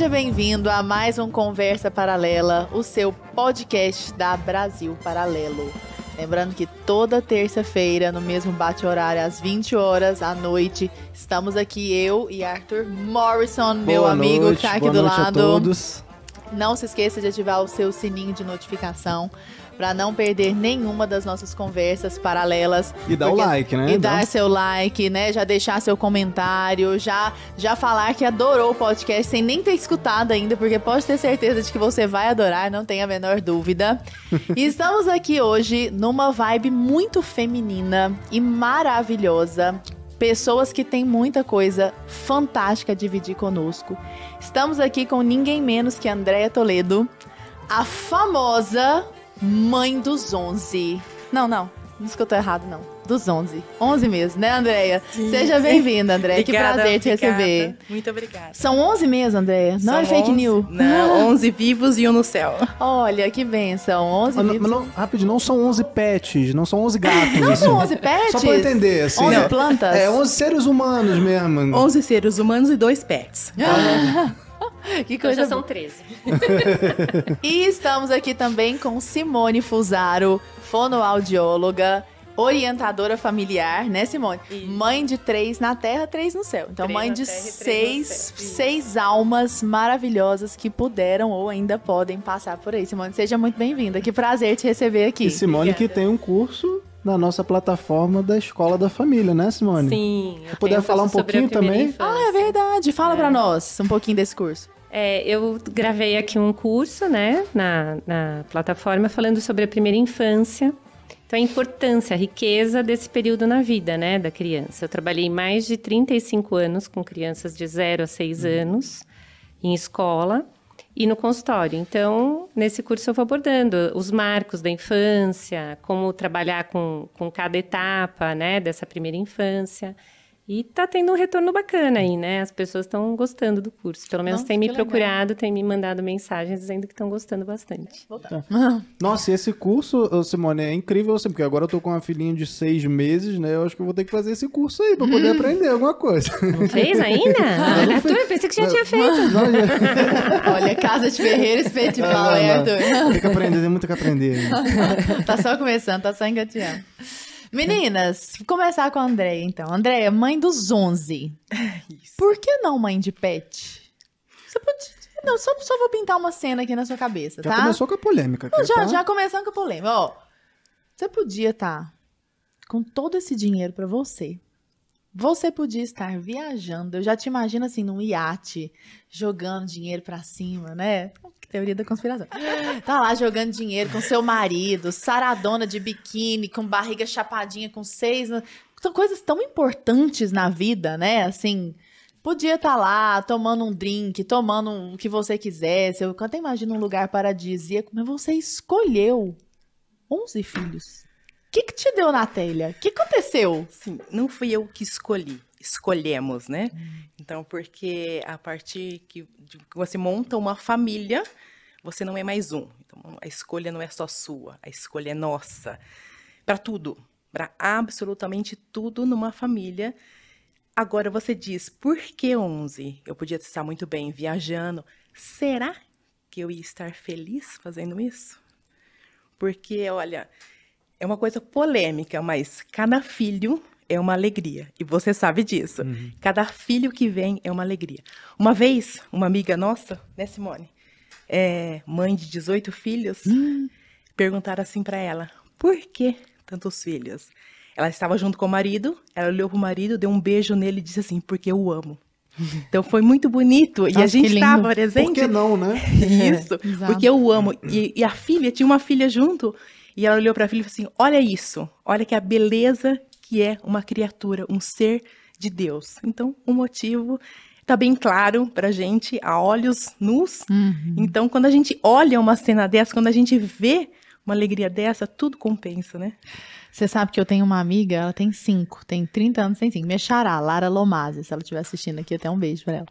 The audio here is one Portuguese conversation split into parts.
Seja bem-vindo a mais um Conversa Paralela, o seu podcast da Brasil Paralelo. Lembrando que toda terça-feira, no mesmo bate-horário, às 20 horas à noite, estamos aqui eu e Arthur Morrison, meu amigo noite, que tá aqui boa do noite lado. A todos. Não se esqueça de ativar o seu sininho de notificação para não perder nenhuma das nossas conversas paralelas. E dar o like, né? E dar seu like, né? Já deixar seu comentário, já já falar que adorou o podcast sem nem ter escutado ainda, porque pode ter certeza de que você vai adorar, não tem a menor dúvida. e estamos aqui hoje numa vibe muito feminina e maravilhosa pessoas que têm muita coisa fantástica a dividir conosco. Estamos aqui com ninguém menos que Andréia Toledo, a famosa Mãe dos 11. Não, não. Não escutou errado, não. Dos 11. 11 mesmo, né, Andréia? Seja bem-vinda, Andréia. Que prazer te receber. Muito obrigada. São 11 meses, Andréia? Não é São é fake 11, news? Não, 11 vivos e um no céu. Olha, que benção. 11 mas, vivos. Mas não, rápido, não são 11 pets, não são 11 gatos. Não assim. são 11 pets? Só pra entender, assim. 11 né? plantas? É, 11 seres humanos mesmo. 11 seres humanos e dois pets. Ah. que coisa. Então já são 13. e estamos aqui também com Simone Fusaro, fonoaudióloga orientadora familiar, né, Simone? Isso. Mãe de três na terra, três no céu. Então, três mãe de seis, seis almas maravilhosas que puderam ou ainda podem passar por aí. Simone, seja muito bem-vinda. Que prazer te receber aqui. E Simone Obrigada. que tem um curso na nossa plataforma da Escola da Família, né, Simone? Sim. Se puder falar um pouquinho também. Ah, é verdade. Fala é. para nós um pouquinho desse curso. É, eu gravei aqui um curso, né, na, na plataforma falando sobre a primeira infância. Então, a importância, a riqueza desse período na vida, né, da criança. Eu trabalhei mais de 35 anos com crianças de 0 a 6 uhum. anos em escola e no consultório. Então, nesse curso eu vou abordando os marcos da infância, como trabalhar com, com cada etapa né, dessa primeira infância. E tá tendo um retorno bacana aí, né? As pessoas estão gostando do curso. Pelo menos Nossa, tem me procurado, tem me mandado mensagens dizendo que estão gostando bastante. Tá. Nossa, esse curso, Simone, é incrível assim, porque agora eu tô com uma filhinha de seis meses, né? Eu acho que eu vou ter que fazer esse curso aí pra poder hum. aprender alguma coisa. Não fez ainda? Olha, ah, Arthur, eu pensei que já tinha feito. Não, já... Olha, casa de ferreiro, espelho de pau, Arthur. Tem que aprender, tem muito que aprender. tá só começando, tá só engateando. Meninas, vou começar com a Andréia, então. Andréia, mãe dos 11. É isso. Por que não mãe de pet? Você pode... Não, só, só vou pintar uma cena aqui na sua cabeça, já tá? Já começou com a polêmica. Aqui, não, já, tá? já começando com a polêmica. Ó, você podia estar tá, com todo esse dinheiro para você. Você podia estar viajando. Eu já te imagino assim, num iate, jogando dinheiro para cima, né? Teoria da conspiração. Tá lá jogando dinheiro com seu marido, saradona de biquíni, com barriga chapadinha, com seis. São coisas tão importantes na vida, né? Assim, podia estar tá lá tomando um drink, tomando o que você quisesse. Eu até imagino um lugar paradisíaco, mas você escolheu 11 filhos. O que, que te deu na telha? O que aconteceu? Sim, não fui eu que escolhi escolhemos, né? Hum. Então, porque a partir que você monta uma família, você não é mais um. Então, a escolha não é só sua, a escolha é nossa. Para tudo, para absolutamente tudo numa família. Agora você diz, por que 11? Eu podia estar muito bem viajando. Será que eu ia estar feliz fazendo isso? Porque, olha, é uma coisa polêmica, mas cada filho é uma alegria. E você sabe disso. Uhum. Cada filho que vem é uma alegria. Uma vez, uma amiga nossa, né, Simone? É, mãe de 18 filhos, hum. perguntaram assim para ela: por que tantos filhos? Ela estava junto com o marido, ela olhou pro marido, deu um beijo nele e disse assim: porque eu amo. Então foi muito bonito. e a gente estava presente. Por que não, né? Isso, é, porque eu amo. E, e, a filha, tinha uma filha junto. E ela olhou para a filha e falou assim: Olha isso, olha que a beleza que é uma criatura, um ser de Deus. Então, o motivo está bem claro para gente a olhos nus. Uhum. Então, quando a gente olha uma cena dessa, quando a gente vê uma alegria dessa, tudo compensa, né? Você sabe que eu tenho uma amiga, ela tem cinco, tem 30 anos, tem cinco. Mexará, Lara Lomazzi, se ela estiver assistindo aqui, até um beijo para ela.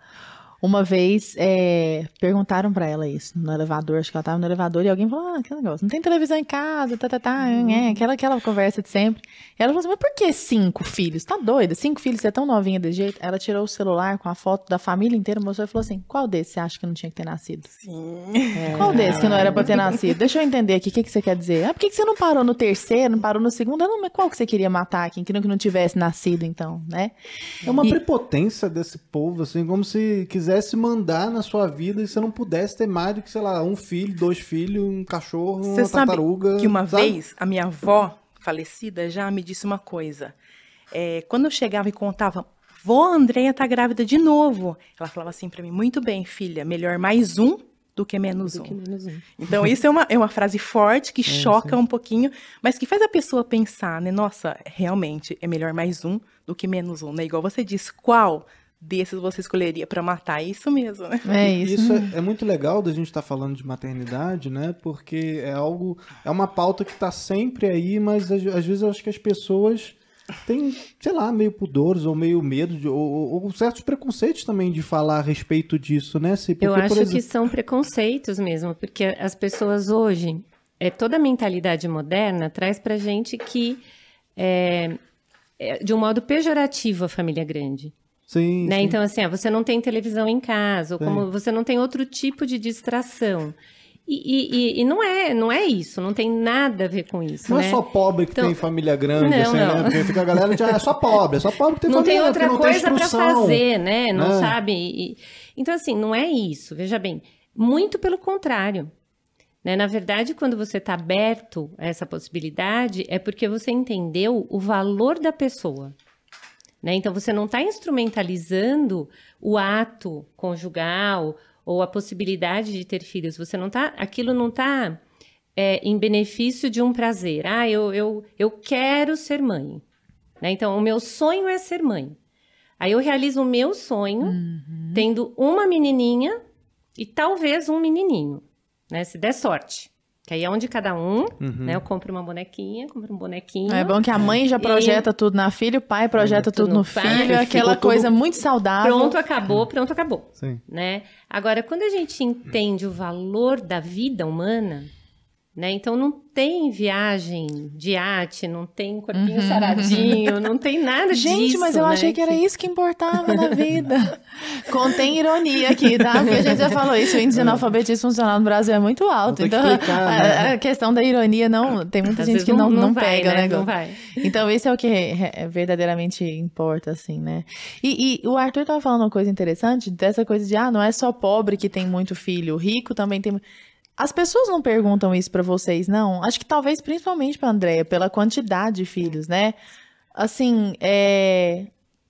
Uma vez é, perguntaram para ela isso no elevador, acho que ela tava no elevador e alguém falou: Ah, que negócio, não tem televisão em casa, tá, tá, tá, uhum. é, aquela, aquela conversa de sempre. E ela falou assim: Mas por que cinco filhos? Tá doida? Cinco filhos, você é tão novinha desse jeito? Ela tirou o celular com a foto da família inteira, mostrou e falou assim: Qual desses você acha que não tinha que ter nascido? Sim. É. Qual desses que não era pra ter nascido? Deixa eu entender aqui, o que, que você quer dizer? Ah, por que, que você não parou no terceiro, não parou no segundo? Não, mas qual que você queria matar aqui? Que não, que não tivesse nascido, então, né? É uma e... prepotência desse povo, assim, como se quisesse quisesse mandar na sua vida e você não pudesse ter mais do que, sei lá, um filho, dois filhos, um cachorro, uma tartaruga. Sabe que uma sabe? vez a minha avó, falecida, já me disse uma coisa. É, quando eu chegava e contava, vó, Andréia tá grávida de novo. Ela falava assim para mim, muito bem, filha, melhor mais um do que menos, do um. Que menos um. Então, isso é uma, é uma frase forte que é, choca sim. um pouquinho, mas que faz a pessoa pensar, né? Nossa, realmente é melhor mais um do que menos um, né? Igual você disse, qual desses você escolheria para matar? É isso mesmo, né? É isso. Isso é, é muito legal da gente estar tá falando de maternidade, né? Porque é algo, é uma pauta que está sempre aí, mas às, às vezes eu acho que as pessoas têm sei lá, meio pudores ou meio medo, de, ou, ou, certos preconceitos também de falar a respeito disso, né? Se, porque, Eu acho exemplo... que são preconceitos mesmo, porque as pessoas hoje, é, toda a mentalidade moderna traz para gente que, é, é, de um modo pejorativo, a família grande. Sim, né? sim. Então, assim, ó, você não tem televisão em casa, ou como você não tem outro tipo de distração. E, e, e, não, é, não é isso, não tem nada a ver com isso. Não é né? é só pobre que então, tem família grande, não, assim, né? não. né? Porque fica a galera já é só pobre, é só pobre que tem não família Não tem outra coisa para fazer, né? Não é. sabe. E, então, assim, não é isso. Veja bem, muito pelo contrário. Né? Na verdade, quando você está aberto a essa possibilidade, é porque você entendeu o valor da pessoa. Né? Então, você não está instrumentalizando o ato conjugal ou a possibilidade de ter filhos. Você não tá, aquilo não está é, em benefício de um prazer. Ah, eu, eu, eu quero ser mãe. Né? Então, o meu sonho é ser mãe. Aí eu realizo o meu sonho uhum. tendo uma menininha e talvez um menininho, né? Se der sorte. Que aí é onde cada um, uhum. né? Eu compro uma bonequinha, compro um bonequinho. É bom que a mãe já projeta e... tudo na filha, o pai projeta tudo, tudo, no, pai, filho, aquela coisa muito saudável. Pronto, acabou, pronto, acabou. Sim. Né? Agora, quando a gente entende o valor da vida humana, né? Então não tem viagem de arte, não tem corpinho uhum. saradinho, não tem nada Gente, disso. Gente, mas eu né? achei que era isso que importava na vida. Contém ironia aqui, tá? Porque a gente já falou isso, o índice de é. analfabetismo funcional no Brasil é muito alto. Então explicar, né? a, a, questão da ironia não, tem muita Às gente que não, não, não vai, pega, né? né não vai. Então isso é o que verdadeiramente importa, assim, né? E, e o Arthur estava falando uma coisa interessante dessa coisa de ah, não é só pobre que tem muito filho, rico também tem as pessoas não perguntam isso para vocês, não? Acho que talvez principalmente para Andréia, pela quantidade de filhos, né? Assim, é,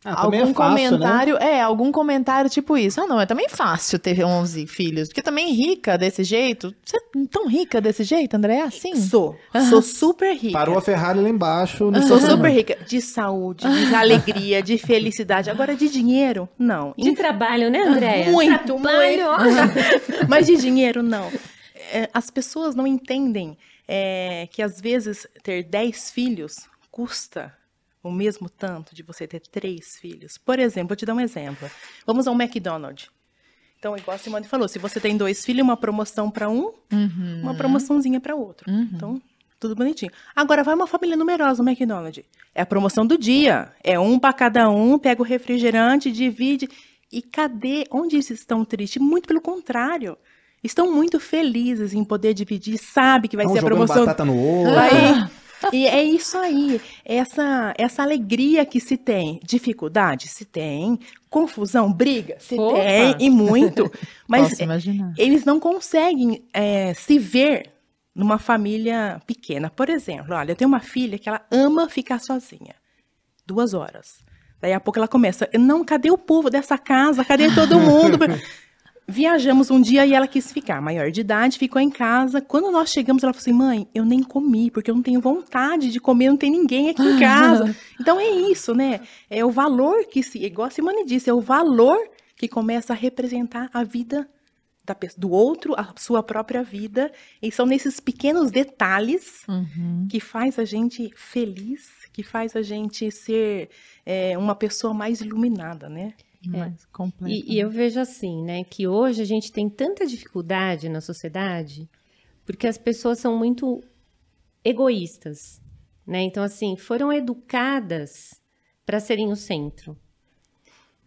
ah, é algum é fácil, né? comentário, né? é, algum comentário tipo isso. Ah, não, é também fácil ter 11 filhos, porque também rica desse jeito. Você é tão rica desse jeito, André? É assim? Sou. Sou super rica. Parou a Ferrari lá embaixo. Uhum. Sou super rica. De saúde, de alegria, de felicidade. Agora, de dinheiro, não. De trabalho, né, André? Muito, trabalho. muito. Mas de dinheiro, não. É, as pessoas não entendem é, que às vezes ter 10 filhos custa o mesmo tanto de você ter três filhos. Por exemplo, vou te dar um exemplo. Vamos ao McDonald's. Então, igual a Simone falou, se você tem dois filhos, uma promoção para um, uhum. uma promoçãozinha para outro. Uhum. Então, tudo bonitinho. Agora, vai uma família numerosa no McDonald's. É a promoção do dia. É um para cada um, pega o refrigerante, divide. E cadê? Onde eles estão tristes? Muito pelo contrário estão muito felizes em poder dividir, sabe que vai ser a promoção. Batata no Aí, ah. e é isso aí, essa, essa alegria que se tem. Dificuldade se tem, confusão, briga se Opa. tem, e muito. Mas eles não conseguem é, se ver numa família pequena. Por exemplo, olha, eu tenho uma filha que ela ama ficar sozinha. Duas horas. Daí a pouco ela começa, não, cadê o povo dessa casa? Cadê todo mundo? Viajamos um dia e ela quis ficar, maior de idade, ficou em casa. Quando nós chegamos, ela falou assim: mãe, eu nem comi, porque eu não tenho vontade de comer, não tem ninguém aqui em casa. então é isso, né? É o valor que se. Igual a Simone disse, é o valor que começa a representar a vida da, do outro, a sua própria vida. E são nesses pequenos detalhes uhum. que faz a gente feliz, que faz a gente ser é, uma pessoa mais iluminada, né? É, mais completo. E, e eu vejo assim, né, que hoje a gente tem tanta dificuldade na sociedade porque as pessoas são muito egoístas, né? Então, assim, foram educadas para serem o centro.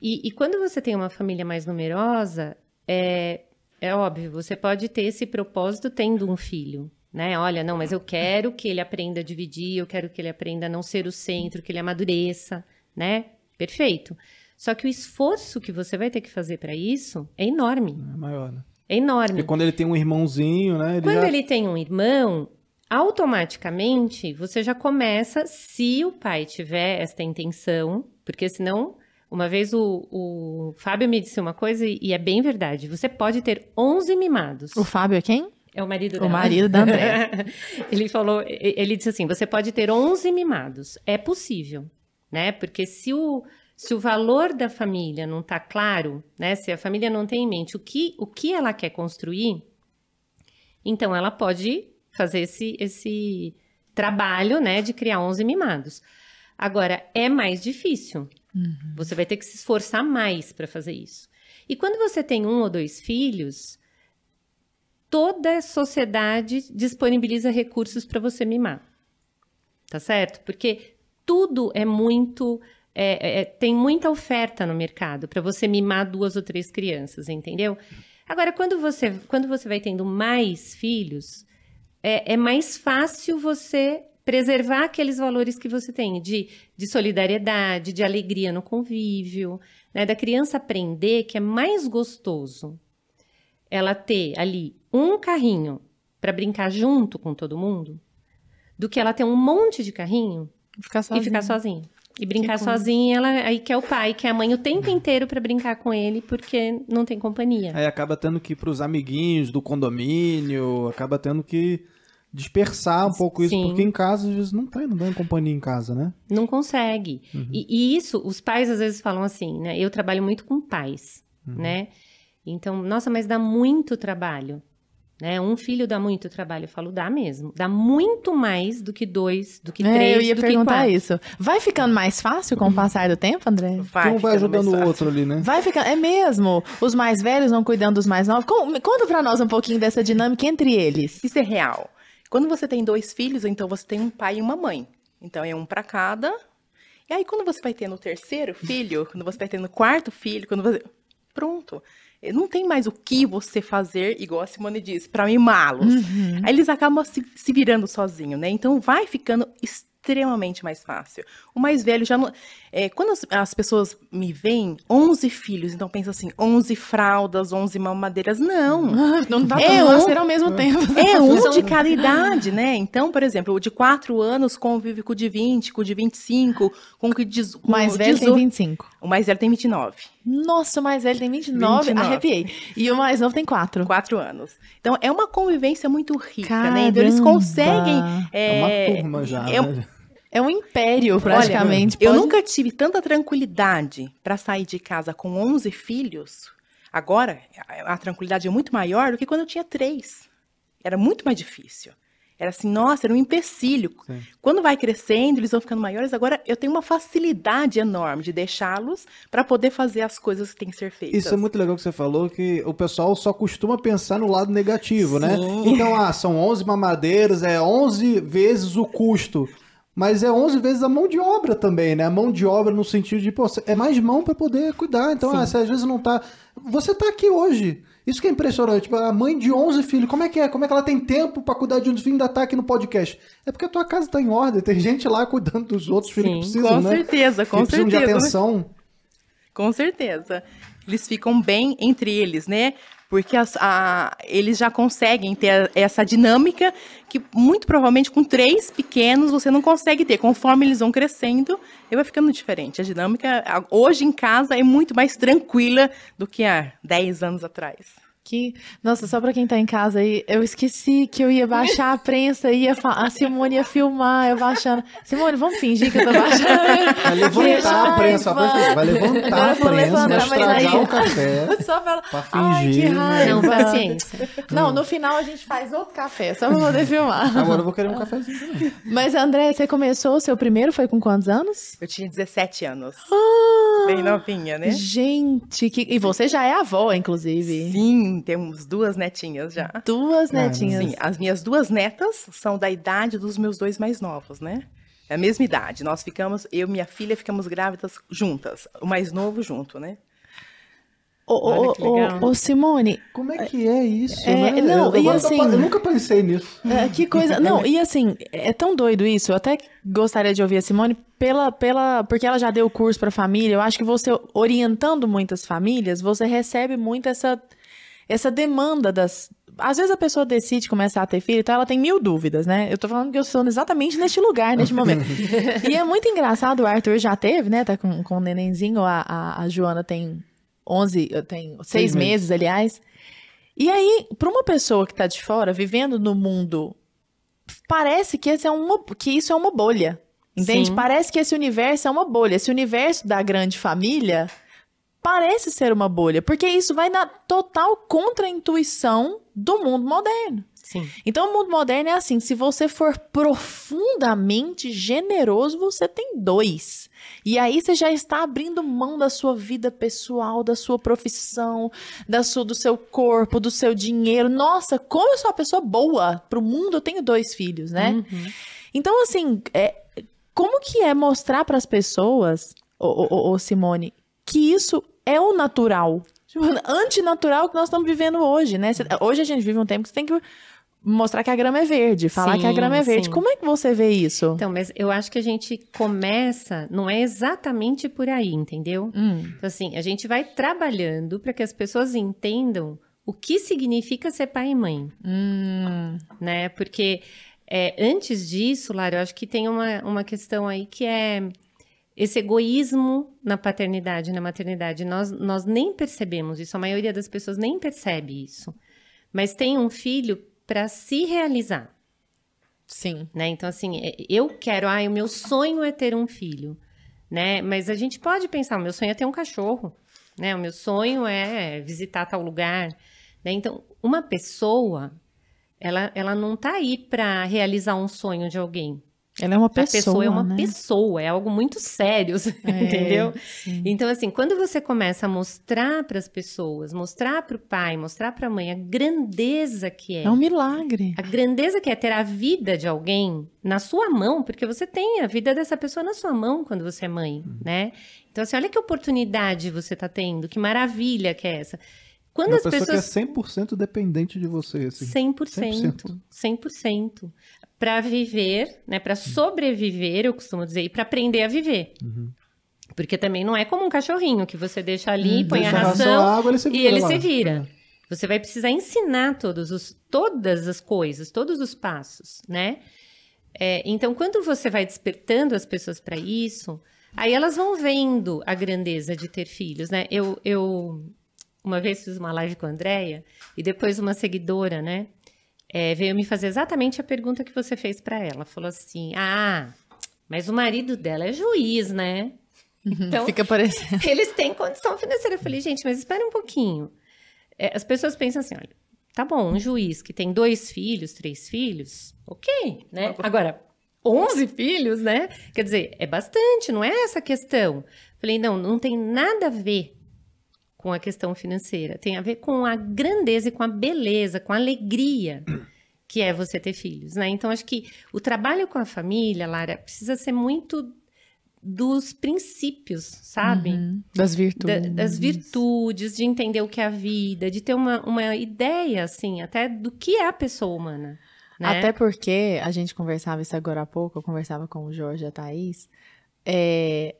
E, e, quando você tem uma família mais numerosa, é, é óbvio, você pode ter esse propósito tendo um filho, né? Olha, não, mas eu quero que ele aprenda a dividir, eu quero que ele aprenda a não ser o centro, que ele amadureça, né? Perfeito. Perfeito. Só que o esforço que você vai ter que fazer para isso é enorme. É maior, né? É enorme. E quando ele tem um irmãozinho, né? Ele quando já... ele tem um irmão, automaticamente você já começa, se o pai tiver esta intenção, porque senão, uma vez o, o Fábio me disse uma coisa e é bem verdade, você pode ter 11 mimados. O Fábio é quem? É o marido dela. O marido da André. ele falou, ele disse assim, você pode ter 11 mimados, é possível, né? Porque se o se o valor da família não está claro, né? Se a família não tem em mente o que, o que ela quer construir, então ela pode fazer esse, esse trabalho, né, de criar 11 mimados. Agora, é mais difícil. Uhum. Você vai ter que se esforçar mais para fazer isso. E quando você tem um ou dois filhos, toda a sociedade disponibiliza recursos para você mimar. Tá certo? Porque tudo é muito é, é, é, tem muita oferta no mercado para você mimar duas ou três crianças, entendeu? Agora, quando você, quando você vai tendo mais filhos, é, é mais fácil você preservar aqueles valores que você tem de, de solidariedade, de alegria no convívio, né? da criança aprender que é mais gostoso ela ter ali um carrinho para brincar junto com todo mundo do que ela ter um monte de carrinho ficar e ficar sozinha. E brincar que sozinha, ela aí quer é o pai, quer é a mãe o tempo inteiro para brincar com ele, porque não tem companhia. Aí acaba tendo que ir pros amiguinhos do condomínio, acaba tendo que dispersar um pouco isso, Sim. porque em casa às vezes não tem, não tem companhia em casa, né? Não consegue. Uhum. E, e, isso, os pais às vezes falam assim, né? Eu trabalho muito com pais, uhum. né? Então, nossa, mas dá muito trabalho. Né? Um filho dá muito trabalho, eu falo, dá mesmo. Dá muito mais do que dois, do que é, três. Eu ia perguntar quatro. isso. Vai ficando mais fácil com o passar do tempo, André? Vai um vai ajudando o outro ali, né? Vai ficando. É mesmo. Os mais velhos vão cuidando dos mais novos. Conta pra nós um pouquinho dessa dinâmica entre eles. Isso é real. Quando você tem dois filhos, então você tem um pai e uma mãe. Então é um para cada. E aí, quando você vai tendo o terceiro filho, quando você vai tendo o quarto filho, quando você. Pronto. Eh, não tem mais o que você fazer, igual a Simone diz, para mimá-los. Uhum. Aí eles acabam se, se virando sozinho, né? Então vai ficando extremamente mais fácil. O mais velho já não. É, quando as, as, pessoas me veem, 11 filhos, então pensa assim, 11 fraldas, 11 mamadeiras. Não. Não dá é pra um, nascer ao mesmo tempo. É um de cada idade, né? Então, por exemplo, o de 4 anos convive com o de 20, com o de 25, com o que diz. O mais velho dezo... tem 25. O mais velho tem 29. Nossa, o mais velho tem 29, 29. arrepiei. E o mais novo tem 4. 4 anos. Então, é uma convivência muito rica, Caramba. né? Então, eles conseguem. É, é uma turma já. É, né? É um império, praticamente. Olha, eu nunca tive tanta tranquilidade para sair de casa com 11 filhos. Agora, a tranquilidade é muito maior do que quando eu tinha três. Era muito mais difícil. Era assim, nossa, era um empecilho. Sim. Quando vai crescendo, eles vão ficando maiores. Agora eu tenho uma facilidade enorme de deixá-los para poder fazer as coisas que têm que ser feitas. Isso é muito legal que você falou, que o pessoal só costuma pensar no lado negativo, né? Sim. né? Então, ah, são 11 mamadeiras, é 11 vezes o custo. Mas é 11 vezes a mão de obra também, né? A mão de obra no sentido de, pô, é mais mão para poder cuidar. Então, ah, você às vezes não tá. Você tá aqui hoje. Isso que é impressionante. Tipo, a mãe de 11 filhos, como é que é? Como é que ela tem tempo para cuidar de um filhos ainda tá aqui no podcast? É porque a tua casa tá em ordem, tem gente lá cuidando dos outros Sim, filhos que precisam, com né? Certeza, com certeza, com certeza. de atenção. Com certeza. Eles ficam bem entre eles, né? porque a, eles já conseguem ter essa dinâmica que muito provavelmente com três pequenos você não consegue ter. Conforme eles vão crescendo, ele vai ficando diferente. A dinâmica hoje em casa é muito mais tranquila do que há 10 anos atrás. Que... Nossa, só pra quem tá em casa aí, eu esqueci que eu ia baixar a prensa, ia a Simone ia filmar, eu baixando. Simone, vamos fingir que eu tô baixando. Vai levantar a prensa, vai levantar a prensa, vai estragar o café. Só pra, pra fingir. Ai, que raiva. Não, paciência. Não, no final a gente faz outro café, só pra poder filmar. Agora eu vou querer um cafezinho também. Mas André, você começou, o seu primeiro foi com quantos anos? Eu tinha 17 anos. Ah, Bem novinha, né? Gente, que... e você já é avó, inclusive. Sim, temos duas netinhas já. Duas ah, netinhas. Sim, as minhas duas netas são da idade dos meus dois mais novos, né? É a mesma idade. Nós ficamos, eu e minha filha ficamos grávidas juntas, o mais novo junto, né? Ô, ô, ô, Simone. Como é que é, é isso? É, né? não, eu, e assim, eu nunca pensei nisso. É, que coisa. Não, e assim, é tão doido isso. Eu até gostaria de ouvir a Simone pela, pela, porque ela já deu curso para família. Eu acho que você, orientando muitas famílias, você recebe muito essa essa demanda das. Às vezes a pessoa decide começar a ter filho, então ela tem mil dúvidas, né? Eu tô falando que eu estou exatamente neste lugar, neste momento. e é muito engraçado, o Arthur já teve, né? Tá com, com o nenenzinho, a, a, a Joana tem 11, eu tenho meses, meses, aliás. E aí, para uma pessoa que tá de fora, vivendo no mundo, parece que, esse é uma, que isso é uma bolha. Entende? Sim. Parece que esse universo é uma bolha. Esse universo da grande família parece ser uma bolha, porque isso vai na total contra-intuição do mundo moderno. Sim. Então, o mundo moderno é assim: se você for profundamente generoso, você tem dois. E aí você já está abrindo mão da sua vida pessoal, da sua profissão, da sua, do seu corpo, do seu dinheiro. Nossa, como eu sou uma pessoa boa para o mundo, eu tenho dois filhos, né? Uhum. Então, assim, é, como que é mostrar para as pessoas, o o Simone, que isso é o natural. Tipo, antinatural que nós estamos vivendo hoje, né? Hoje a gente vive um tempo que você tem que mostrar que a grama é verde, falar sim, que a grama é verde. Sim. Como é que você vê isso? Então, mas eu acho que a gente começa, não é exatamente por aí, entendeu? Hum. Então, assim, a gente vai trabalhando para que as pessoas entendam o que significa ser pai e mãe, hum. né? Porque é, antes disso, Lara, eu acho que tem uma, uma questão aí que é esse egoísmo na paternidade, na maternidade. Nós, nós nem percebemos isso, a maioria das pessoas nem percebe isso. Mas tem um filho para se realizar. Sim. Né? Então, assim, é, eu quero, ah, o meu sonho é ter um filho. Né? Mas a gente pode pensar, o meu sonho é ter um cachorro. Né? O meu sonho é visitar tal lugar. Né? Então, uma pessoa, ela, ela não está aí para realizar um sonho de alguém. Ela é uma pessoa. A pessoa é uma né? pessoa, é algo muito sério, é, entendeu? Sim. Então, assim, quando você começa a mostrar para as pessoas, mostrar para o pai, mostrar para a mãe a grandeza que é. É um milagre. A grandeza que é ter a vida de alguém na sua mão, porque você tem a vida dessa pessoa na sua mão quando você é mãe, uhum. né? Então, assim, olha que oportunidade você está tendo, que maravilha que é essa. Quando é uma as pessoa pessoas... que é 100% dependente de você. Assim, 100%, 100%. 100% para viver, né, para sobreviver, eu costumo dizer, e para aprender a viver. Uhum. Porque também não é como um cachorrinho que você deixa ali, hum, põe deixa a ração, a água, ele e ele lá. se vira. É. Você vai precisar ensinar todos os, todas as coisas, todos os passos, né? É, então, quando você vai despertando as pessoas para isso, aí elas vão vendo a grandeza de ter filhos, né? Eu, eu uma vez fiz uma live com a Andrea e depois uma seguidora, né? é, veio me fazer exatamente a pergunta que você fez para ela. Falou assim: Ah, mas o marido dela é juiz, né? Uhum. Então, Fica parecendo. Eles têm condição financeira. Eu falei, gente, mas espera um pouquinho. É, as pessoas pensam assim: olha, tá bom, um juiz que tem dois filhos, três filhos, ok, né? Agora, 11 filhos, né? Quer dizer, é bastante, não é essa a questão. Falei, não, não tem nada a ver com a questão financeira. Tem a ver com a grandeza e com a beleza, com a alegria que é você ter filhos, né? Então acho que o trabalho com a família, Lara, precisa ser muito dos princípios, sabe? Uhum. Das virtudes. Da, das virtudes, de entender o que é a vida, de ter uma, uma ideia, assim, até do que é a pessoa humana. Né? Até porque a gente conversava isso agora há pouco, eu conversava com o Jorge e a Thaís. É,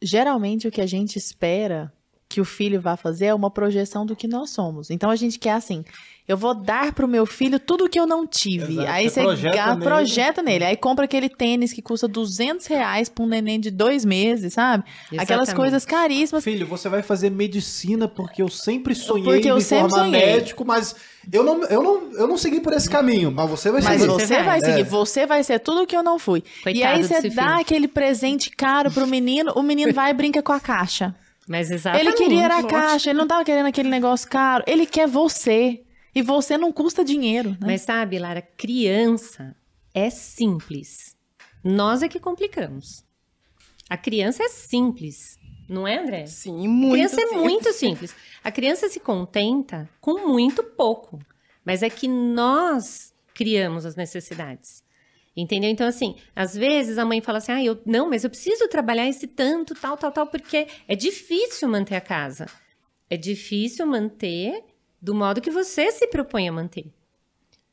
geralmente o que a gente espera que o filho vai fazer é uma projeção do que nós somos. Então a gente quer assim, eu vou dar pro meu filho tudo que eu não tive. Exato. Aí você, projeta, gata, nele. projeta nele. Aí compra aquele tênis que custa 200 reais pra um neném de dois meses, sabe? Exatamente. Aquelas coisas caríssimas. Filho, você vai fazer medicina porque eu sempre sonhei porque eu sempre formar sonhei. médico, mas eu não, eu, não, eu não segui por esse caminho. Mas você vai mas seguir. Mas você vai, seguir. É. Você vai ser tudo que eu não fui. Coitado e aí você dá filho. aquele presente caro pro menino, o menino vai e brinca com a caixa. Mas exatamente. Ele queria era a caixa, ele não tava querendo aquele negócio caro. Ele quer você. E você não custa dinheiro, né? Mas sabe, Lara, criança é simples. Nós é que complicamos. A criança é simples, não é, André? Sim, muito. A criança é simples. é muito simples. A criança se contenta com muito pouco. Mas é que nós criamos as necessidades. Entendeu? Então, assim, às vezes a mãe fala assim: ah, eu, não, mas eu preciso trabalhar esse tanto, tal, tal, tal, porque é difícil manter a casa. É difícil manter do modo que você se propõe a manter.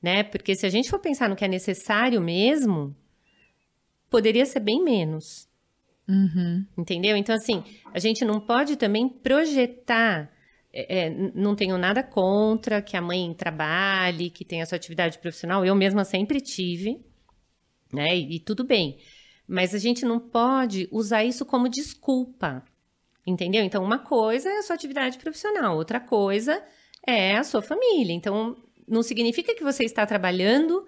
Né? Porque se a gente for pensar no que é necessário mesmo, poderia ser bem menos. Uhum. Entendeu? Então, assim, a gente não pode também projetar. É, é não tenho nada contra que a mãe trabalhe, que tenha sua atividade profissional. Eu mesma sempre tive né? E, e tudo bem. Mas a gente não pode usar isso como desculpa, entendeu? Então, uma coisa é a sua atividade profissional, outra coisa é a sua família. Então, não significa que você está trabalhando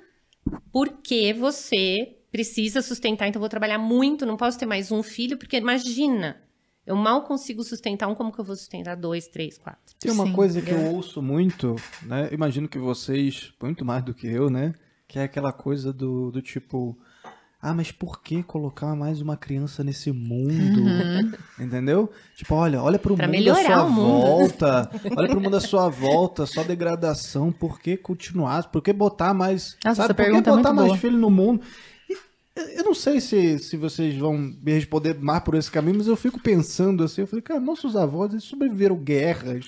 porque você precisa sustentar, então vou trabalhar muito, não posso ter mais um filho, porque imagina, eu mal consigo sustentar um, como que eu vou sustentar dois, três, quatro? Tem uma Sim, coisa que é. eu ouço muito, né? Imagino que vocês, muito mais do que eu, né? que é aquela coisa do, do tipo, ah, mas por que colocar mais uma criança nesse mundo? Uhum. Entendeu? Tipo, olha, olha pro pra mundo à sua volta. olha pro mundo à sua volta, só degradação. Por que continuar? Por que botar mais. Nossa, sabe, por que é botar mais boa. filho no mundo? eu não sei se, se vocês vão me responder mais por esse caminho, mas eu fico pensando assim, eu falei, cara, nossos avós eles sobreviveram guerras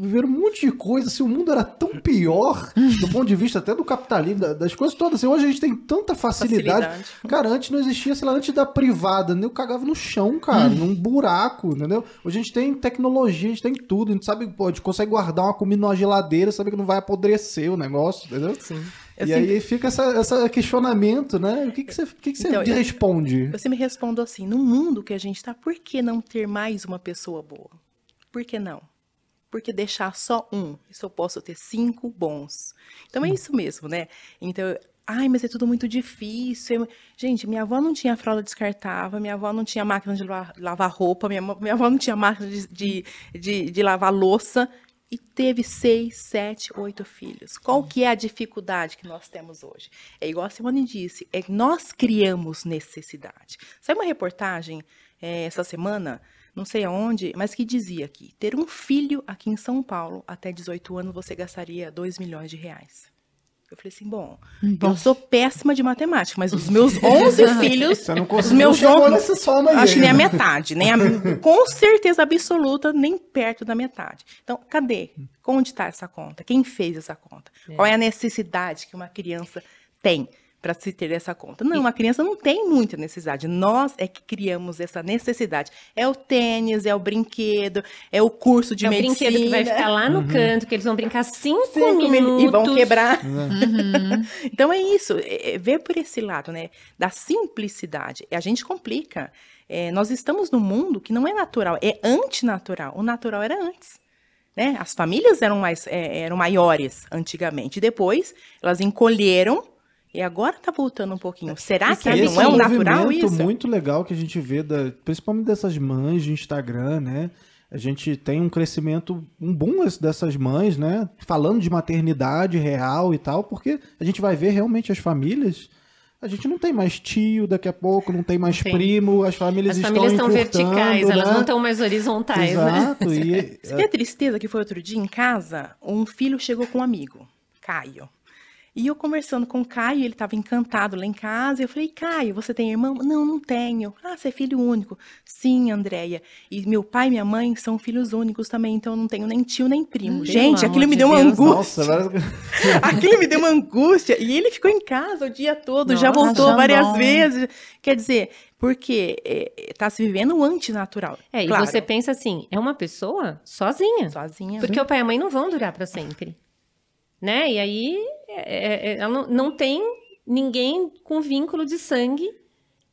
viveram um monte de coisa, assim, o mundo era tão pior, do ponto de vista até do capitalismo, das coisas todas. Assim, hoje a gente tem tanta facilidade. facilidade. Cara, antes não existia, sei lá, antes da privada, né? eu cagava no chão, cara, hum. num buraco, entendeu? Hoje a gente tem tecnologia, a gente tem tudo, a gente sabe, pô, a gente consegue guardar uma comida numa geladeira, sabe que não vai apodrecer o negócio, entendeu? Sim. Eu e sempre... aí fica esse essa questionamento, né? O que, que você, que que você então, responde? Eu, eu sempre respondo assim: no mundo que a gente está, por que não ter mais uma pessoa boa? Por que não? porque deixar só um? Se eu posso ter cinco bons. Então é isso mesmo, né? Então, ai, mas é tudo muito difícil. Gente, minha avó não tinha fralda descartável, minha avó não tinha máquina de lavar roupa, minha, minha avó não tinha máquina de, de, de, de lavar louça. E teve seis, sete, oito filhos. Qual que é a dificuldade que nós temos hoje? É igual a Simone disse, é nós criamos necessidade. Saiu uma reportagem é, essa semana não sei onde, mas que dizia que ter um filho aqui em São Paulo até 18 anos você gastaria 2 milhões de reais. Eu falei assim, bom, eu sou péssima de matemática, mas os meus 11 filhos, os meus 11, soma acho que nem a metade, nem a, com certeza absoluta, nem perto da metade. Então, cadê? Onde está essa conta? Quem fez essa conta? É. Qual é a necessidade que uma criança tem? para se ter essa conta. Não, a criança não tem muita necessidade. Nós é que criamos essa necessidade. É o tênis, é o brinquedo, é o curso de é medicina. É o brinquedo que vai ficar lá no uhum. canto, que eles vão brincar cinco, cinco minutos. E vão quebrar. É. Uhum. então é isso. É, é ver por esse lado, né? Da simplicidade. A gente complica. É, nós estamos num mundo que não é natural, é antinatural. O natural era antes. Né? As famílias eram mais é, eram maiores antigamente. Depois, elas encolheram e agora tá voltando um pouquinho. É. Será que Esse não é um natural isso? muito legal que a gente vê, da, principalmente dessas mães de Instagram, né? A gente tem um crescimento um boom dessas mães, né? Falando de maternidade real e tal, porque a gente vai ver realmente as famílias a gente não tem mais tio daqui a pouco, não tem mais Sim. primo, as famílias estão As famílias estão verticais, né? elas não estão mais horizontais, né? Exato, né? E... Você tem a é tristeza que foi outro dia em casa? Um filho chegou com um amigo, Caio. E eu conversando com o Caio, ele estava encantado lá em casa. Eu falei, Caio, você tem irmão? Não, não tenho. Ah, você é filho único? Sim, Andréia. E meu pai e minha mãe são filhos únicos também, então eu não tenho nem tio nem primo. Meu Gente, aquilo me deu Deus. uma angústia. Nossa, aquilo me deu uma angústia. E ele ficou em casa o dia todo, Nossa, já voltou já várias não. vezes. Quer dizer, porque está eh, eh, se vivendo o antinatural. É, claro. e você pensa assim, é uma pessoa sozinha. Sozinha. Porque sim. o pai e a mãe não vão durar para sempre. Né? E aí é, é, é, não, não tem ninguém com vínculo de sangue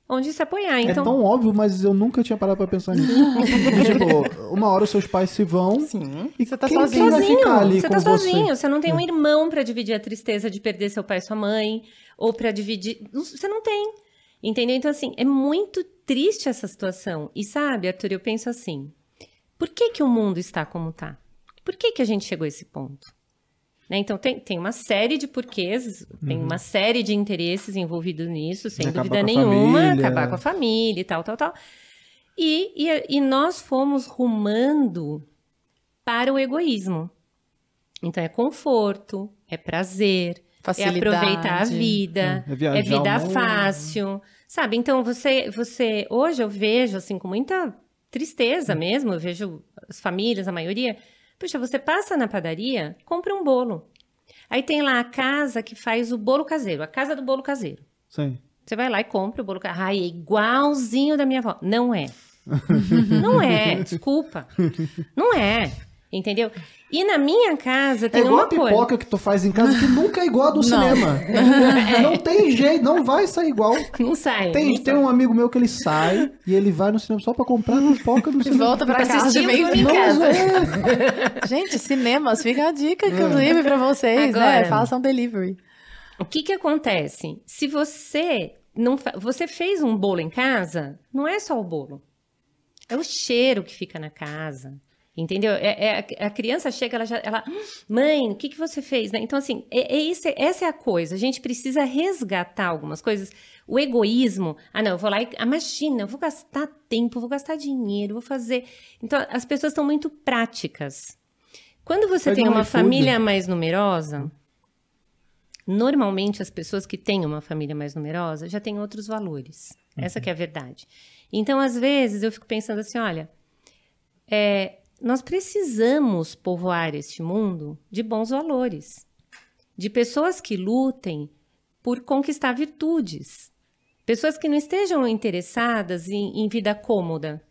onde se apoiar. É então... É tão óbvio, mas eu nunca tinha parado para pensar nisso. tipo, uma hora os seus pais se vão Sim. e você tá quem sozinho. Vai ficar ali você com tá sozinho, você, você não tem um irmão para dividir a tristeza de perder seu pai e sua mãe, ou para dividir, você não tem. Entendeu? Então assim, é muito triste essa situação. E sabe, Arthur, eu penso assim, por que que o mundo está como está? Por que que a gente chegou a esse ponto? Né? Então, tem, tem uma série de porquês, uhum. tem uma série de interesses envolvidos nisso, sem acabar dúvida nenhuma, família. acabar com a família e tal, tal, tal. E, e, e nós fomos rumando para o egoísmo. Então, é conforto, é prazer, é Facilidade. é aproveitar a vida, é, é, é vida fácil, sabe? Então, você, você... Hoje eu vejo, assim, com muita tristeza hum. mesmo, eu vejo as famílias, a maioria Puxa, você passa na padaria, compra um bolo. Aí tem lá a casa que faz o bolo caseiro, a casa do bolo caseiro. Sim. Você vai lá e compra o bolo caseiro. Ai, é igualzinho da minha avó. Não é. não é, desculpa. Não é. Entendeu? E na minha casa tem é igual uma a pipoca que tu faz em casa que nunca é igual a do não. cinema. É. Não tem jeito, não vai sair igual. Não sai. Tem, não tem sai. um amigo meu que ele sai e ele vai no cinema só pra comprar pipoca do e cinema. E volta pra, casa assistir meio em casa. É. Gente, cinemas, fica a dica, inclusive, é. pra vocês, né? Agora, né? Façam delivery. O que que acontece? Se você não fa... você fez um bolo em casa, não é só o bolo. É o cheiro que fica na casa. Entendeu? É, é, a criança chega, ela já. Ela, mãe, o que, que você fez? Né? Então, assim, é, é essa é a coisa. A gente precisa resgatar algumas coisas. O egoísmo. Ah, não, eu vou lá e. Ah, imagina, eu vou gastar tempo, vou gastar dinheiro, vou fazer. Então, as pessoas estão muito práticas. Quando você tem uma família food. mais numerosa, normalmente as pessoas que têm uma família mais numerosa já têm outros valores. Uhum. Essa é a verdade. Então, às vezes, eu fico pensando assim, olha. É, nós precisamos povoar este mundo de bons valores, de pessoas que lutem por conquistar virtudes, pessoas que não estejam interessadas em, em vida cômoda.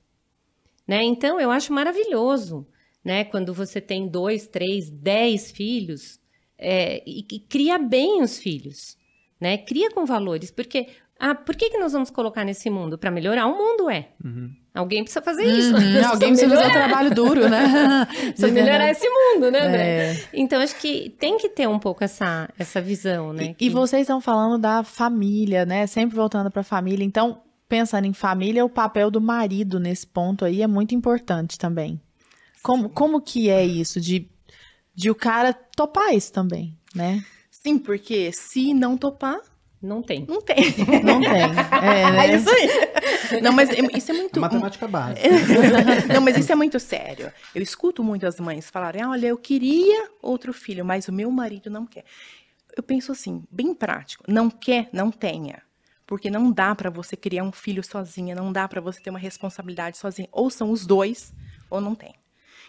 Né? Então, eu acho maravilhoso né? quando você tem dois, três, dez filhos é, e, e cria bem os filhos. Né? Cria com valores, porque ah, por que, que nós vamos colocar nesse mundo? Para melhorar o mundo, é. Uhum. Alguém precisa fazer isso. Uhum. Alguém precisa melhorar. fazer o trabalho duro, né? precisa melhorar esse mundo, né, André? É. Então, acho que tem que ter um pouco essa, essa visão, né? E, que... e vocês estão falando da família, né? Sempre voltando para a família. Então, pensando em família, o papel do marido nesse ponto aí é muito importante também. Como, como que é isso de, de o cara topar isso também, né? Sim, porque se não topar, não tem. Não tem. Não tem. É, é né? é isso aí. Não, mas é, isso é muito. matemática básica. Não, mas isso é muito sério. Eu escuto muito as mães falarem: ah, olha, eu queria outro filho, mas o meu marido não quer. Eu penso assim, bem prático: não quer, não tenha. Porque não dá para você criar um filho sozinha, não dá para você ter uma responsabilidade sozinha. Ou são os dois, ou não tem.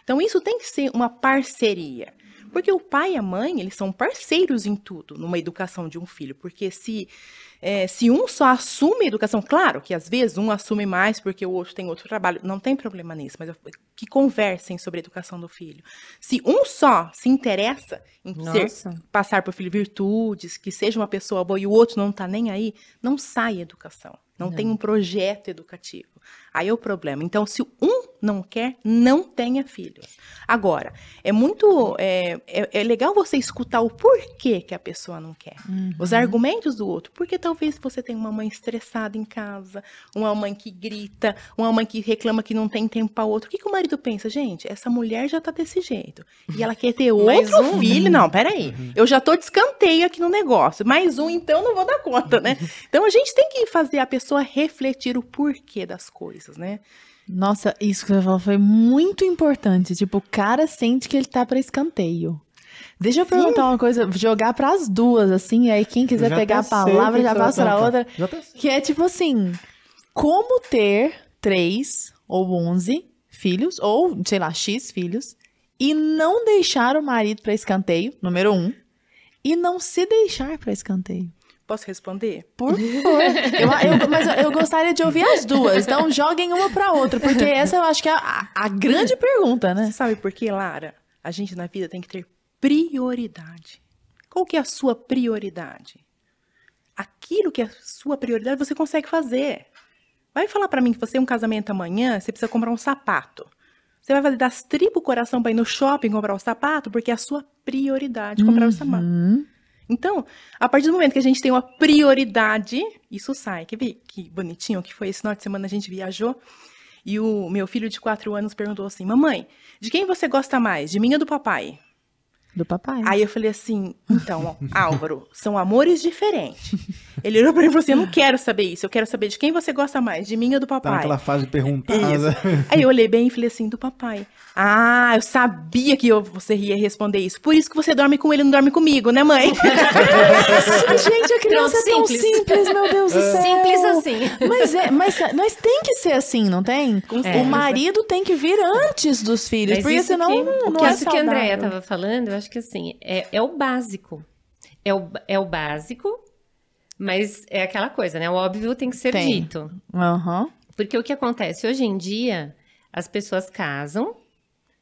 Então, isso tem que ser uma parceria. Porque o pai e a mãe, eles são parceiros em tudo, numa educação de um filho. Porque se, é, se um só assume a educação, claro que às vezes um assume mais porque o outro tem outro trabalho, não tem problema nisso, mas eu, que conversem sobre a educação do filho. Se um só se interessa em ser, passar para o filho virtudes, que seja uma pessoa boa e o outro não está nem aí, não sai educação. Não, não, tem um projeto educativo. Aí é o problema. Então, se um não quer, não tenha filhos. Agora, é muito é, é, é legal você escutar o porquê que a pessoa não quer, uhum. os argumentos do outro, porque talvez você tenha uma mãe estressada em casa, uma mãe que grita, uma mãe que reclama que não tem tempo para outro. O que, que o marido pensa, gente? Essa mulher já tá desse jeito e ela quer ter outro um, né? filho? Né? Não, peraí, uhum. eu já tô de escanteio aqui no negócio. Mais um, então não vou dar conta, né? Então a gente tem que fazer a pessoa refletir o porquê das coisas, né? Nossa, isso que você falou foi muito importante. Tipo, o cara sente que ele tá para escanteio. Deixa eu perguntar Sim. uma coisa, jogar para as duas, assim, aí quem quiser já pegar a palavra já passa para outra. Que é tipo assim: como ter três ou onze filhos, ou sei lá, X filhos, e não deixar o marido para escanteio, número um, e não se deixar para escanteio. Posso responder? Por favor. eu, eu, mas eu gostaria de ouvir as duas. Então, joguem uma para outra, porque essa eu acho que é a, a grande pergunta, né? Você sabe por quê, Lara? A gente na vida tem que ter prioridade. Qual que é a sua prioridade? Aquilo que é a sua prioridade, você consegue fazer. Vai falar para mim que você tem um casamento amanhã, você precisa comprar um sapato. Você vai fazer das tripas o coração para ir no shopping comprar o um sapato, porque é a sua prioridade comprar o uhum. um sapato. Então, a partir do momento que a gente tem uma prioridade, isso sai. Quer ver que bonitinho que foi esse final de semana a gente viajou? E o meu filho de quatro anos perguntou assim: Mamãe, de quem você gosta mais? De mim ou do papai? Do papai. Né? Aí eu falei assim, então, Álvaro, são amores diferentes. Ele olhou pra mim e falou assim, eu não quero saber isso, eu quero saber de quem você gosta mais, de mim ou do tá papai. Tá naquela fase perguntada. Aí eu olhei bem e falei assim, do papai. Ah, eu sabia que eu, você ia responder isso, por isso que você dorme com ele e não dorme comigo, né mãe? gente, a criança é tão simples, meu Deus do é. céu. Simples assim. Mas, é, mas, mas tem que ser assim, não tem? É. O marido tem que vir antes dos filhos, mas porque senão que, não, não que é saudável. que a Andrea tava falando, eu acho acho que assim, é, é o básico. É o, é o básico, mas é aquela coisa, né? O óbvio tem que ser tem. dito. Uhum. Porque o que acontece? Hoje em dia, as pessoas casam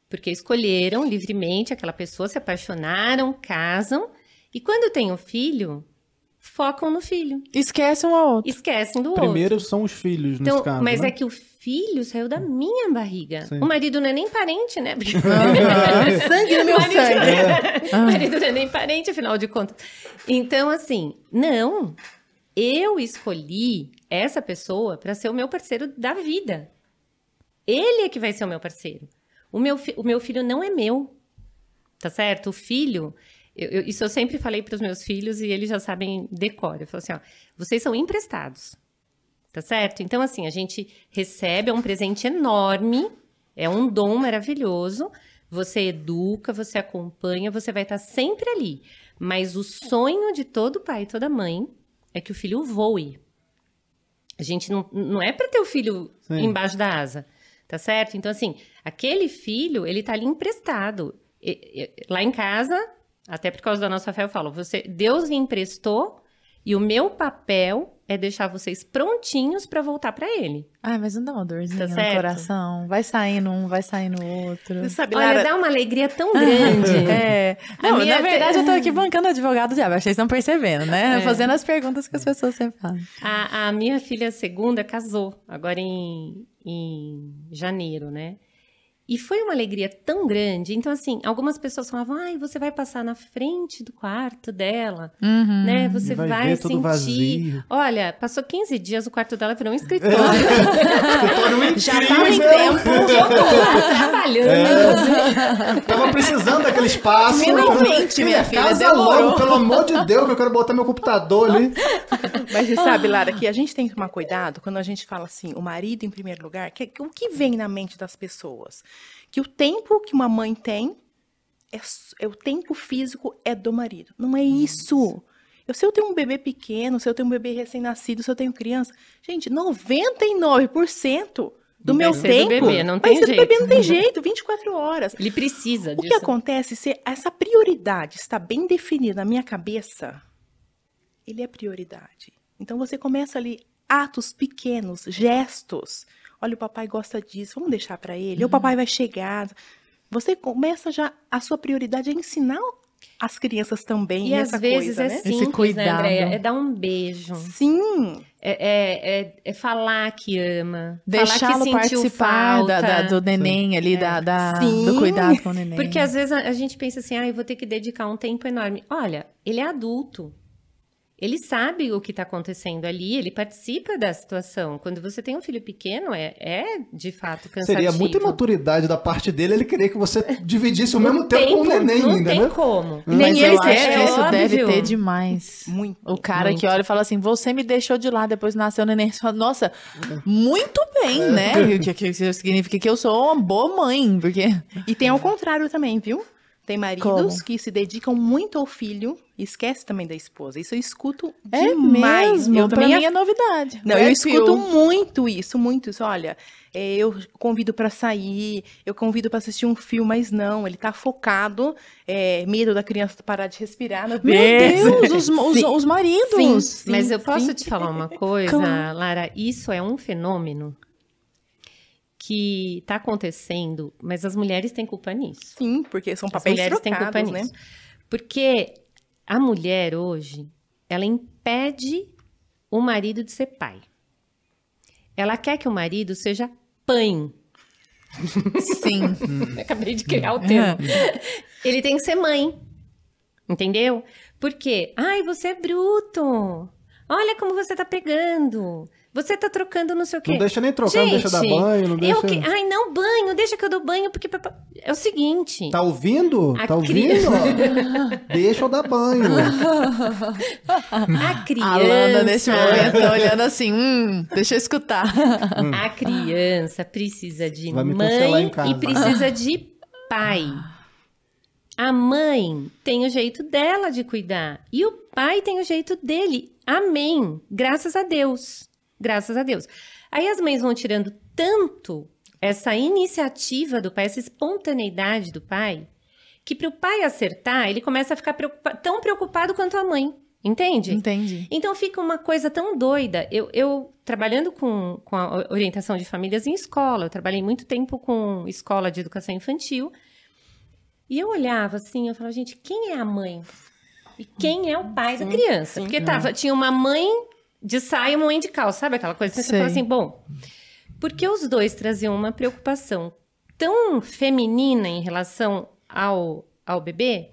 porque escolheram livremente aquela pessoa, se apaixonaram, casam, e quando tem um filho, focam no filho. Esquecem um ao outro. Esquecem do Primeiro outro. Primeiro são os filhos, então, nesse caso. Mas né? é que o filho saiu da hum. minha barriga. Sim. O marido não é nem parente, né? Porque... Ah, é. sangue no meu marido sangue. é... ah. O marido não é nem parente, afinal de contas. Então, assim, não. Eu escolhi essa pessoa para ser o meu parceiro da vida. Ele é que vai ser o meu parceiro. O meu, fi... o meu filho não é meu. Tá certo? O filho. Eu, eu, isso eu sempre falei para os meus filhos e eles já sabem decor. Eu falo assim: ó, vocês são emprestados. Tá certo? Então, assim, a gente recebe, é um presente enorme, é um dom maravilhoso. Você educa, você acompanha, você vai estar sempre ali. Mas o sonho de todo pai e toda mãe é que o filho voe. A gente não, não é para ter o filho Sim. embaixo da asa, tá certo? Então, assim, aquele filho, ele tá ali emprestado. E, e, lá em casa, até por causa da nossa fé, eu falo, você, Deus me emprestou e o meu papel é deixar vocês prontinhos para voltar para ele. Ai, mas não dá uma dorzinha tá no coração. Vai saindo um, vai saindo outro. Você sabe, Lara... Olha, dá uma alegria tão grande. é. Não, minha... na verdade, eu tô aqui bancando advogado diabo. Vocês estão percebendo, né? É. Fazendo as perguntas que as pessoas sempre fazem. A, a minha filha segunda casou agora em, em janeiro, né? E foi uma alegria tão grande. Então, assim, algumas pessoas falavam, ai, você vai passar na frente do quarto dela, uhum. né? Você vai, vai sentir. Olha, passou 15 dias, o quarto dela virou um escritório. Já tava em tempo, trabalhando. É. Tava precisando daquele espaço. Finalmente, minha filha, casa tá Logo, pelo amor de Deus, que eu quero botar meu computador ali. Mas você sabe, Lara, que a gente tem que tomar cuidado quando a gente fala assim, o marido em primeiro lugar, que, é o que vem na mente das pessoas? que o tempo que uma mãe tem é, é o tempo físico é do marido. Não é isso. Eu, se eu tenho um bebê pequeno, se eu tenho um bebê recém-nascido, se eu tenho criança, gente, 99% do não meu tempo. Do bebê, não tem jeito. do bebê não tem jeito, 24 horas. Ele precisa o disso. O que acontece se essa prioridade está bem definida na minha cabeça, ele é prioridade. Então você começa ali atos pequenos, gestos, olha, o papai gosta disso, vamos deixar para ele, uhum. o papai vai chegar. Você começa já, a sua prioridade é ensinar as crianças também e essa às vezes coisa, é né? simples, Esse né, cuidado. né, Andréia? É dar um beijo. Sim. É, é, é, é falar que ama. Deixá-lo participar da, da, do neném ali, da, é. da do cuidado com o neném. Porque às vezes a, a gente pensa assim, ah, eu vou ter que dedicar um tempo enorme. Olha, ele é adulto ele sabe o que está acontecendo ali, ele participa da situação. Quando você tem um filho pequeno, é, é de fato cansativo. Seria muita imaturidade da parte dele ele querer que você dividisse o mesmo tempo, com o neném não ainda, tem né? como. Mas Nem eu acho é, que isso óbvio. deve ter demais. Muito. O cara muito. que olha e fala assim, você me deixou de lado, depois nasceu o neném. Nossa, muito bem, né? É. O que, que, significa que eu sou uma boa mãe, porque... E tem ao contrário também, viu? Tem maridos Como? que se dedicam muito ao filho e esquece também da esposa. Isso eu escuto é demais. Mesmo? Eu pra também mim é novidade. Não, eu escuto muito isso, muito isso. Olha, é, eu convido para sair, eu convido para assistir um filme, mas não, ele tá focado, é, medo da criança parar de respirar. Meu Deus, os, os, os maridos. Sim, sim, mas eu posso sim. te falar uma coisa, Lara, isso é um fenômeno que está acontecendo, mas as mulheres têm culpa nisso. Sim, porque são papéis trocados, têm culpa né? nisso. Porque a mulher hoje, ela impede o marido de ser pai. Ela quer que o marido seja pai. Sim. acabei de criar o hum. termo. Hum. Ele tem que ser mãe. Entendeu? Porque, ai, você é bruto. Olha como você tá pegando. Você tá trocando não sei o quê. Não deixa nem trocar, Gente, não deixa dar banho, não deixa... Eu que... Ai, não, banho, deixa que eu dou banho, porque... É o seguinte... Tá ouvindo? A tá ouvindo? deixa eu dar banho. a criança... A Lana, nesse momento, tá olhando assim, hum, deixa eu escutar. Hum. A criança precisa de mãe e precisa de pai. A mãe tem o jeito dela de cuidar e o pai tem o jeito dele. Amém. Graças a Deus graças a Deus. Aí as mães vão tirando tanto essa iniciativa do pai, essa espontaneidade do pai, que para o pai acertar, ele começa a ficar preocupa tão preocupado quanto a mãe. Entende? Entendi. Então fica uma coisa tão doida. Eu, eu trabalhando com, com a orientação de famílias em escola, eu trabalhei muito tempo com escola de educação infantil. E eu olhava assim, eu falava, gente, quem é a mãe? E quem é o pai sim, da criança? Sim, Porque é. tava, tinha uma mãe de saia e de Cal, sabe? Aquela coisa então, você fala assim, bom, porque os dois traziam uma preocupação tão feminina em relação ao, ao bebê,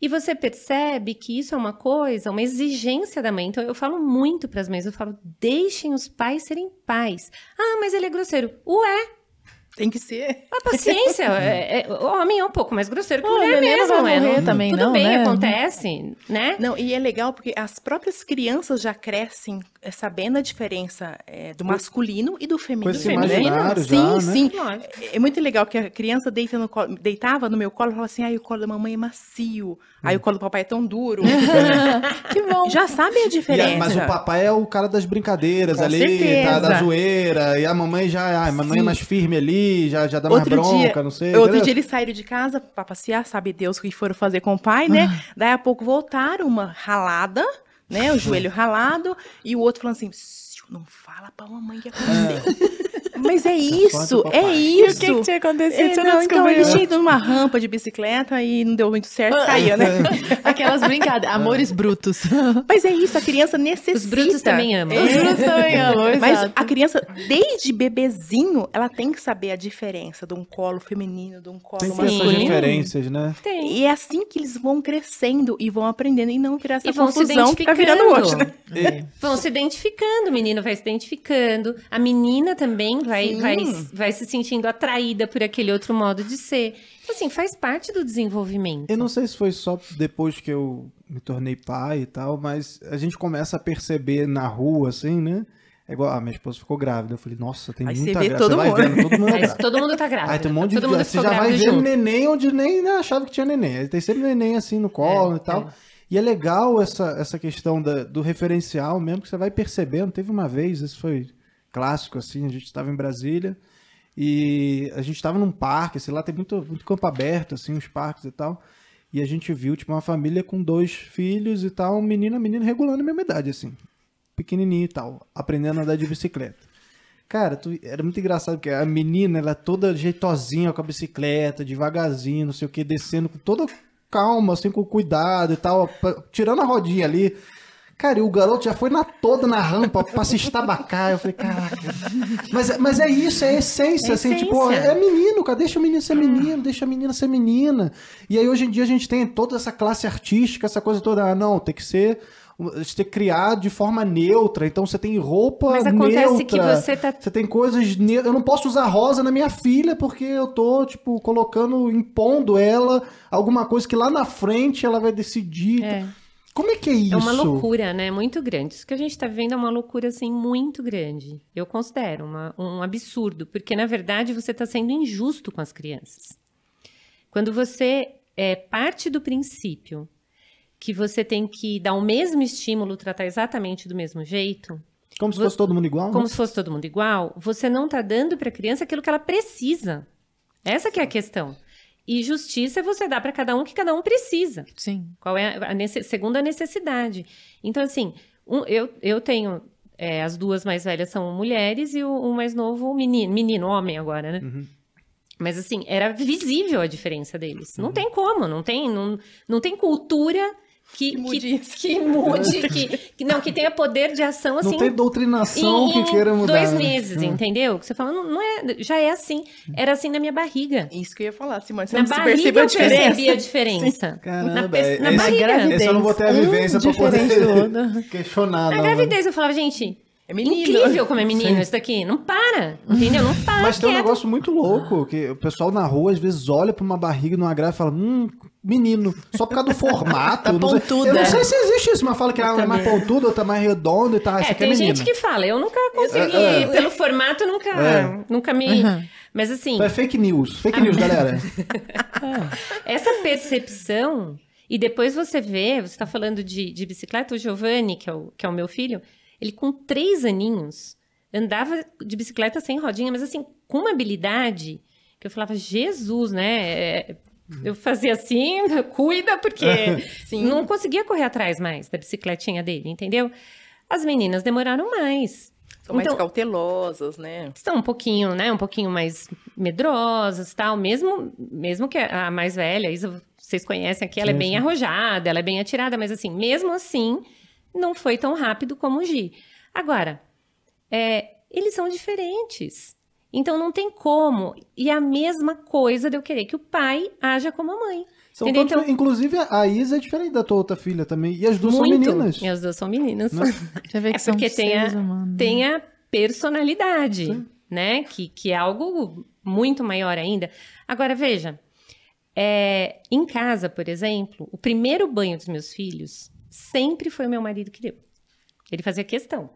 e você percebe que isso é uma coisa, uma exigência da mãe. Então eu falo muito para as mães, eu falo: deixem os pais serem pais. Ah, mas ele é grosseiro. Ué, tem que ser. A paciência. É, é, o homem é um pouco mais grosseiro que o mulher mesmo, vai né? morrer é, não, também, Tudo não, bem, né? acontece, né? Não, e é legal porque as próprias crianças já crescem é, sabendo a diferença é, do masculino e do feminino. Com esse feminino. sim, já, sim. Né? É muito legal que a criança deita no colo, deitava no meu colo e falava assim: ai, o colo da mamãe é macio. Hum. Aí o hum. colo do papai é tão duro. que bom. Já sabem a diferença. mas o papai é o cara das brincadeiras Com ali, tá, da zoeira. E a mamãe já. A mamãe sim. é mais firme ali já, já dá mais outro bronca, dia, não sei. Outro beleza? dia eles saíram de casa pra passear, sabe Deus o que foram fazer com o pai, né? Ah. Daí a pouco voltaram, uma ralada, né? O é. joelho ralado, e o outro falando assim: não fala pra mamãe que aconteceu. É. Mas é isso, é isso. E o que, que tinha acontecido? É, você não, não então ele tinha ido numa rampa de bicicleta e não deu muito certo, ah, caiu, né? Aquelas brincadas, ah. amores brutos. Mas é isso, a criança necessita. Os brutos também amam. É. Os brutos também amam, Mas a criança, desde bebezinho, ela tem que saber a diferença de um colo feminino, de um colo tem masculino. Tem diferenças, né? Tem. E é assim que eles vão crescendo e vão aprendendo e não virar essa e vão confusão se que tá virando hoje, né? É. Vão se identificando, o menino vai se identificando, a menina também vai, vai, vai se sentindo atraída por aquele outro modo de ser. Então, assim, faz parte do desenvolvimento. Eu não sei se foi só depois que eu me tornei pai e tal, mas a gente começa a perceber na rua, assim, né? É igual, ah, minha esposa ficou grávida. Eu falei, nossa, tem aí muita grávida. Todo, mundo. todo mundo. Aí é todo mundo tá grávida. Aí tem um monte todo de Você já vai ver neném onde nem né, achava que tinha neném. tem sempre neném assim no colo é, e tal. É. E é legal essa, essa questão da, do referencial mesmo, que você vai percebendo. Teve uma vez, isso foi clássico, assim, a gente estava em Brasília e a gente estava num parque, sei lá, tem muito, muito campo aberto, assim, uns parques e tal. E a gente viu, tipo, uma família com dois filhos e tal, um menino, menino regulando a mesma idade, assim, pequenininho e tal, aprendendo a andar de bicicleta. Cara, tu, era muito engraçado, porque a menina, ela é toda jeitosinha com a bicicleta, devagarzinho, não sei o que, descendo com toda calma, assim, com cuidado e tal, tirando a rodinha ali, Cara, e o garoto já foi na toda na rampa pra se estabacar. Eu falei, caraca. Mas, é, mas é isso, é a essência, é assim, tipo, essência. tipo, é menino, cara, deixa o menino ser menino, deixa a menina ser menina. E aí hoje em dia a gente tem toda essa classe artística, essa coisa toda, ah, não, tem que ser ter criado de forma neutra. Então você tem roupa Mas acontece neutra. que você tá. Você tem coisas. Ne... Eu não posso usar rosa na minha filha porque eu tô, tipo, colocando, impondo ela alguma coisa que lá na frente ela vai decidir. É. Como é que é isso? É uma loucura, né? Muito grande. Isso que a gente está vivendo é uma loucura, assim, muito grande. Eu considero uma, um absurdo, porque, na verdade, você está sendo injusto com as crianças. Quando você é, parte do princípio que você tem que dar o mesmo estímulo, tratar exatamente do mesmo jeito. Como se você, fosse todo mundo igual? Como né? se fosse todo mundo igual, você não está dando para a criança aquilo que ela precisa. Essa que é a questão. E justiça você dá para cada um que cada um precisa. Sim. Qual é a, a segunda necessidade? Então, assim, um, eu, eu tenho. É, as duas mais velhas são mulheres e o, o mais novo, menino, menino, homem agora, né? Uhum. Mas assim, era visível a diferença deles. Não uhum. tem como, não tem, não, não tem cultura que, que mude, que, que, mude que, que, não, que tenha poder de ação assim. Não tem doutrinação em, que queira mudar. Dois né? meses, né? entendeu? Que você fala, não, não, é, já é assim. Era assim na minha barriga. Isso que eu ia falar, Simone. Você na não barriga a diferença. eu percebi a diferença. Caramba, na, na barriga. Gravidez, eu não vou ter a vivência para pra poder questionar. Na né? gravidez eu falava, gente, é menino. Incrível como é menino Sim. isso daqui. Não para, entendeu? Não para. Mas tem um negócio muito louco, ah. que o pessoal na rua às vezes olha pra uma barriga numa grávida e fala, hum, menino. Só por causa do formato. tá não pontuda. eu não sei se existe isso, mas fala que ela é mais pontuda, outra mais redonda e tal. É, é tem é gente que fala, eu nunca é, consegui, é, é. pelo formato, nunca, é. nunca me... Uhum. Mas assim... Então é fake news, fake news, ah. galera. Essa percepção, e depois você vê, você tá falando de, de bicicleta, o Giovanni, que é o, que é o meu filho... Ele com três aninhos andava de bicicleta sem rodinha, mas assim, com uma habilidade que eu falava, Jesus, né? É, eu fazia assim, cuida, porque não conseguia correr atrás mais da bicicletinha dele, entendeu? As meninas demoraram mais. São mais então cautelosas, né? Estão um pouquinho, né? Um pouquinho mais medrosas tal. Mesmo, mesmo que a mais velha, a Isa, vocês conhecem aqui, ela é sim, é bem sim. arrojada, ela é bem atirada, mas assim, mesmo assim, não foi tão rápido como o Gi. Agora, é, eles são diferentes. Então não tem como. E a mesma coisa de eu querer que o pai haja como a mãe. São então, inclusive, a Isa é diferente da tua outra filha também. E as duas muito, são meninas. E as duas são meninas. Já né? vê que é são porque tem a, né? tem a personalidade, Sim. né? Que, que é algo muito maior ainda. Agora, veja. É, em casa, por exemplo, o primeiro banho dos meus filhos Sempre foi o meu marido que deu. Ele fazia questão.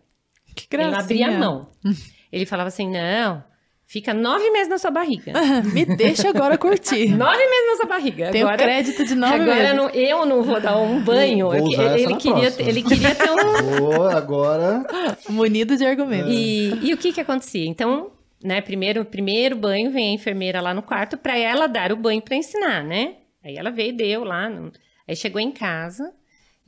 Que gracinha. Ele abria a mão. Ele falava assim: não, Fica nove meses na sua barriga. Me deixa agora curtir. nove meses na sua barriga. Tem agora, crédito de nove agora meses. Agora eu não vou dar um banho. ele, queria, ele queria ter um... Vou agora... Munido de argumentos. É. E, e, o que que acontecia? Então, né, primeiro, primeiro banho, vem a enfermeira lá no quarto para ela dar o banho para ensinar, né? Aí ela veio e deu lá. No... Aí chegou em casa,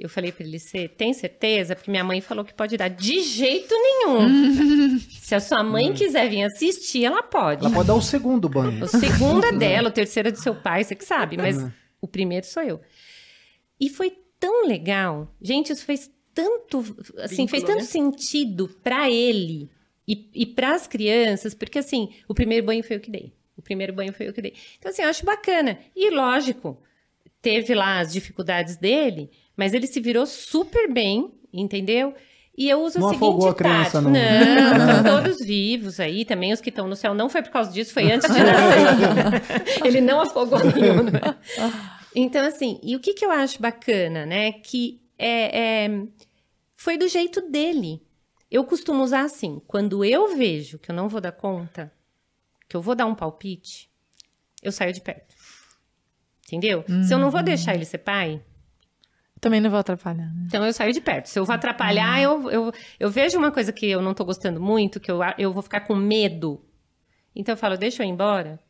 eu falei para ele, você tem certeza? Porque minha mãe falou que pode dar de jeito nenhum. Se a sua mãe hum. quiser vir assistir, ela pode. Ela pode dar o segundo banho. O segundo é dela, o terceiro é do seu pai, você que sabe, mas uhum. o primeiro sou eu. E foi tão legal. Gente, isso fez tanto, assim, fez tanto né? sentido para ele e, e para as crianças, porque assim, o primeiro banho foi eu que dei. O primeiro banho foi o que dei. Então assim, eu acho bacana. E lógico, teve lá as dificuldades dele, mas ele se virou super bem, entendeu? E eu uso não o seguinte a criança, não. não, todos vivos aí, também os que estão no céu. Não foi por causa disso, foi antes de nascer. Ele não afogou nenhum. Né? Então, assim, e o que, que eu acho bacana, né? Que é, é, foi do jeito dele. Eu costumo usar assim, quando eu vejo que eu não vou dar conta, que eu vou dar um palpite, eu saio de perto. Entendeu? Hum. Se eu não vou uhum. deixar ele ser pai, também não vou atrapalhar. Né? Então eu saio de perto. Se eu vou atrapalhar, ah. eu, eu, eu vejo uma coisa que eu não tô gostando muito, que eu, eu vou ficar com medo. Então eu falo, deixa eu ir embora,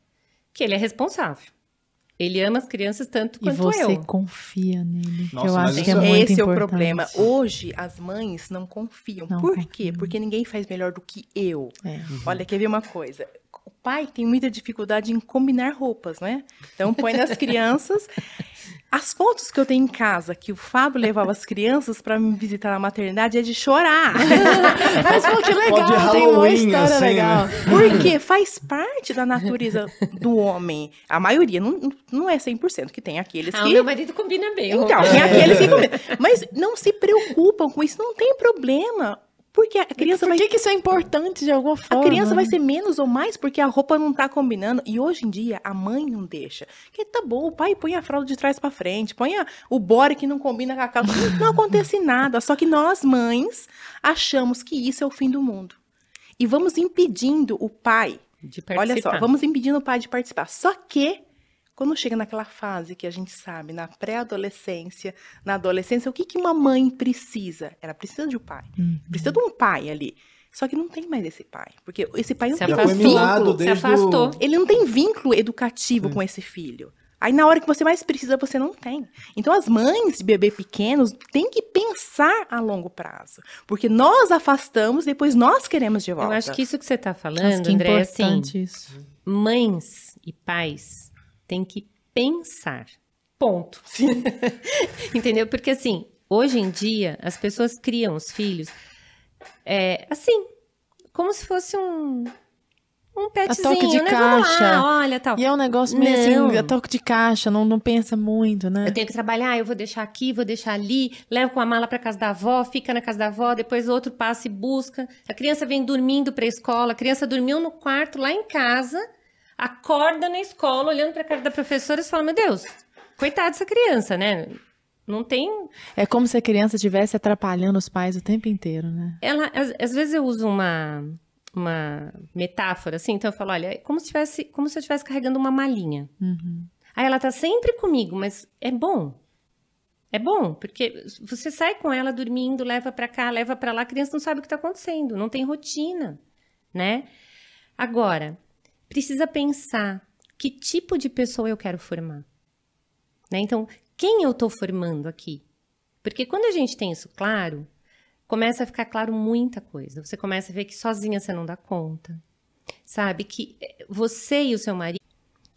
que ele é responsável. Ele ama as crianças tanto quanto você eu. você confia nele. Nossa, eu acho que é muito esse importante. é o problema. Hoje as mães não confiam. Não Por quê? Porque ninguém faz melhor do que eu. É. Uhum. Olha, quer ver uma coisa? O pai tem muita dificuldade em combinar roupas, né? Então põe nas crianças as fotos que eu tenho em casa, que o Fábio levava as crianças para me visitar na maternidade, é de chorar. Mas pô, que legal, Pode tem uma história assim, né? legal. Né? Porque faz parte da natureza do homem. A maioria, não, não é 100% que tem aqueles ah, que... meu marido combina bem. Então, tem aqueles que combinam. Mas não se preocupam com isso, não tem problema. Porque a criança Por que vai. que isso é importante de alguma forma? A criança vai ser menos ou mais porque a roupa não tá combinando. E hoje em dia a mãe não deixa. Que tá bom, o pai põe a fralda de trás para frente, põe a... o bore que não combina com a calça. Não acontece nada. Só que nós, mães, achamos que isso é o fim do mundo. E vamos impedindo o pai. De participar. Olha só, vamos impedindo o pai de participar. Só que quando chega naquela fase que a gente sabe, na pré-adolescência, na adolescência, o que, que uma mãe precisa? Ela precisa de um pai. Uhum. Precisa de um pai ali. Só que não tem mais esse pai, porque esse pai não se tem vínculo, se afastou. Ele não tem vínculo educativo Sim. Uhum. com esse filho. Aí na hora que você mais precisa, você não tem. Então as mães de bebê pequenos têm que pensar a longo prazo, porque nós afastamos, depois nós queremos de volta. Eu acho que isso que você está falando, André, é assim, isso. mães e pais tem que pensar. Ponto. Entendeu? Porque assim, hoje em dia, as pessoas criam os filhos é, assim, como se fosse um, um petzinho, a toque de né? caixa. Lá, olha, tal. E é um negócio meio assim, não. assim, a toque de caixa, não, não pensa muito, né? Eu tenho que trabalhar, eu vou deixar aqui, vou deixar ali, levo com a mala para casa da avó, fica na casa da avó, depois outro passa e busca. A criança vem dormindo para a escola, a criança dormiu no quarto lá em casa acorda na escola olhando para a cara da professora e fala: Meu Deus, coitada dessa criança, né? Não tem. É como se a criança estivesse atrapalhando os pais o tempo inteiro, né? Ela, às, às, vezes eu uso uma, uma metáfora assim, então eu falo: Olha, é como se, tivesse, como se eu estivesse carregando uma malinha. Uhum. Aí ela tá sempre comigo, mas é bom. É bom, porque você sai com ela dormindo, leva para cá, leva para lá, a criança não sabe o que tá acontecendo, não tem rotina, né? Agora, precisa pensar que tipo de pessoa eu quero formar. Né? Então, quem eu estou formando aqui? Porque quando a gente tem isso claro, começa a ficar claro muita coisa. Você começa a ver que sozinha você não dá conta, sabe? Que eh, você e o seu marido.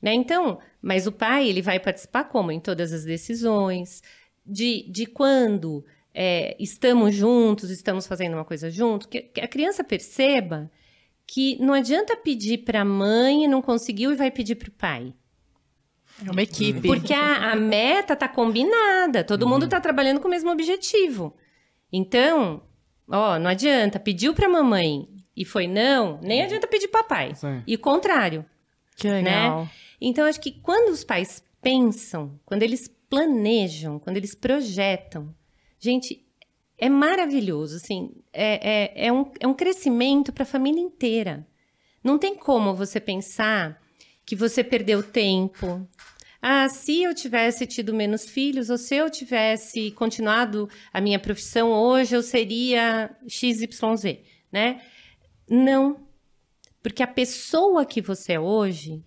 Né? Então, mas o pai, ele vai participar como? Em todas as decisões, de, de quando é, estamos juntos, estamos fazendo uma coisa junto, que, que a criança perceba que não adianta pedir para a mãe, não conseguiu e vai pedir para o pai. É uma equipe. Hum. Porque a, a meta tá combinada, todo hum. mundo tá trabalhando com o mesmo objetivo. Então, ó, não adianta, pediu a mamãe e foi não, nem adianta pedir papai. Sim. E o contrário. Que né? legal. Né? Então, acho que quando os pais pensam, quando eles planejam, quando eles projetam, gente, é maravilhoso, assim. É, é, é, um, é um crescimento para a família inteira. Não tem como você pensar que você perdeu tempo. Ah, se eu tivesse tido menos filhos, ou se eu tivesse continuado a minha profissão hoje, eu seria XYZ, né? Não. Porque a pessoa que você é hoje,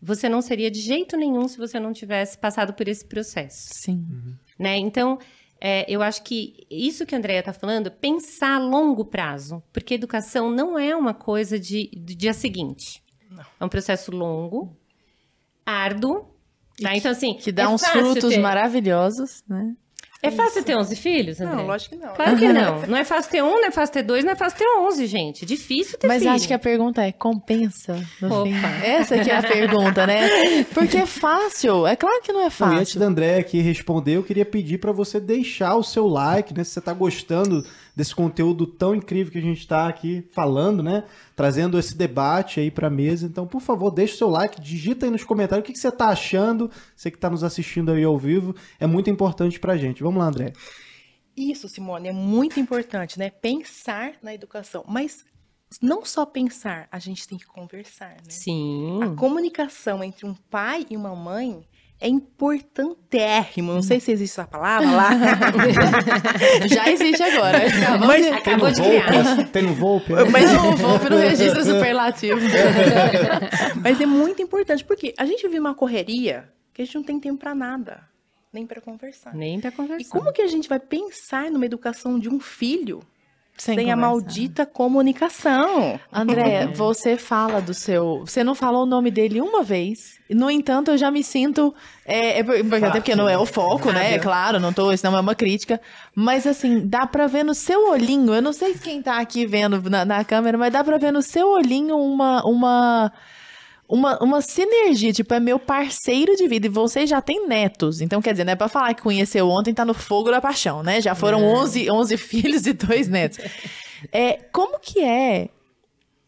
você não seria de jeito nenhum se você não tivesse passado por esse processo. Sim. Uhum. Né? Então, é, eu acho que isso que a Andrea está falando, pensar a longo prazo, porque educação não é uma coisa de, do dia seguinte. Não. É um processo longo, árduo, tá? Então, assim. Que dá é uns frutos ter... maravilhosos, né? É fácil Isso. ter 11 filhos, André? Não, lógico que não. Claro que não. Não é fácil ter um, não é fácil ter dois, não é fácil ter 11, gente. Difícil ter Mas filho. acho que a pergunta é, compensa? Opa. Fim? Essa que é a pergunta, né? Porque é fácil. É claro que não é fácil. E antes da André aqui responder, eu queria pedir para você deixar o seu like, né? Se você tá gostando desse conteúdo tão incrível que a gente está aqui falando, né? Trazendo esse debate aí para a mesa. Então, por favor, deixe o seu like, digita aí nos comentários o que, que você está achando, você que está nos assistindo aí ao vivo, é muito importante para a gente. Vamos lá, André. Isso, Simone, é muito importante, né? Pensar na educação, mas não só pensar, a gente tem que conversar, né? Sim. A comunicação entre um pai e uma mãe é importantérrimo. Não uhum. sei se existe essa palavra lá. Já existe agora. Acabou mas de, acabou de Volpe, criar. Tem um Volpe? Né? Mas não, o Volpe não registra superlativo. mas é muito importante, porque a gente vive uma correria que a gente não tem tempo para nada. Nem para conversar. Nem para conversar. E como que a gente vai pensar numa educação de um filho sem, sem a maldita comunicação. André, uhum. você fala do seu. Você não falou o nome dele uma vez. No entanto, eu já me sinto. É, é, até porque não é o foco, né? É claro, não tô, isso não é uma crítica. Mas assim, dá pra ver no seu olhinho. Eu não sei quem tá aqui vendo na, na câmera, mas dá pra ver no seu olhinho uma. uma uma, uma sinergia, tipo, é meu parceiro de vida. E vocês já têm netos. Então, quer dizer, não é pra falar que conheceu ontem, tá no fogo da paixão, né? Já foram 11, é. 11 filhos e dois netos. É, como que é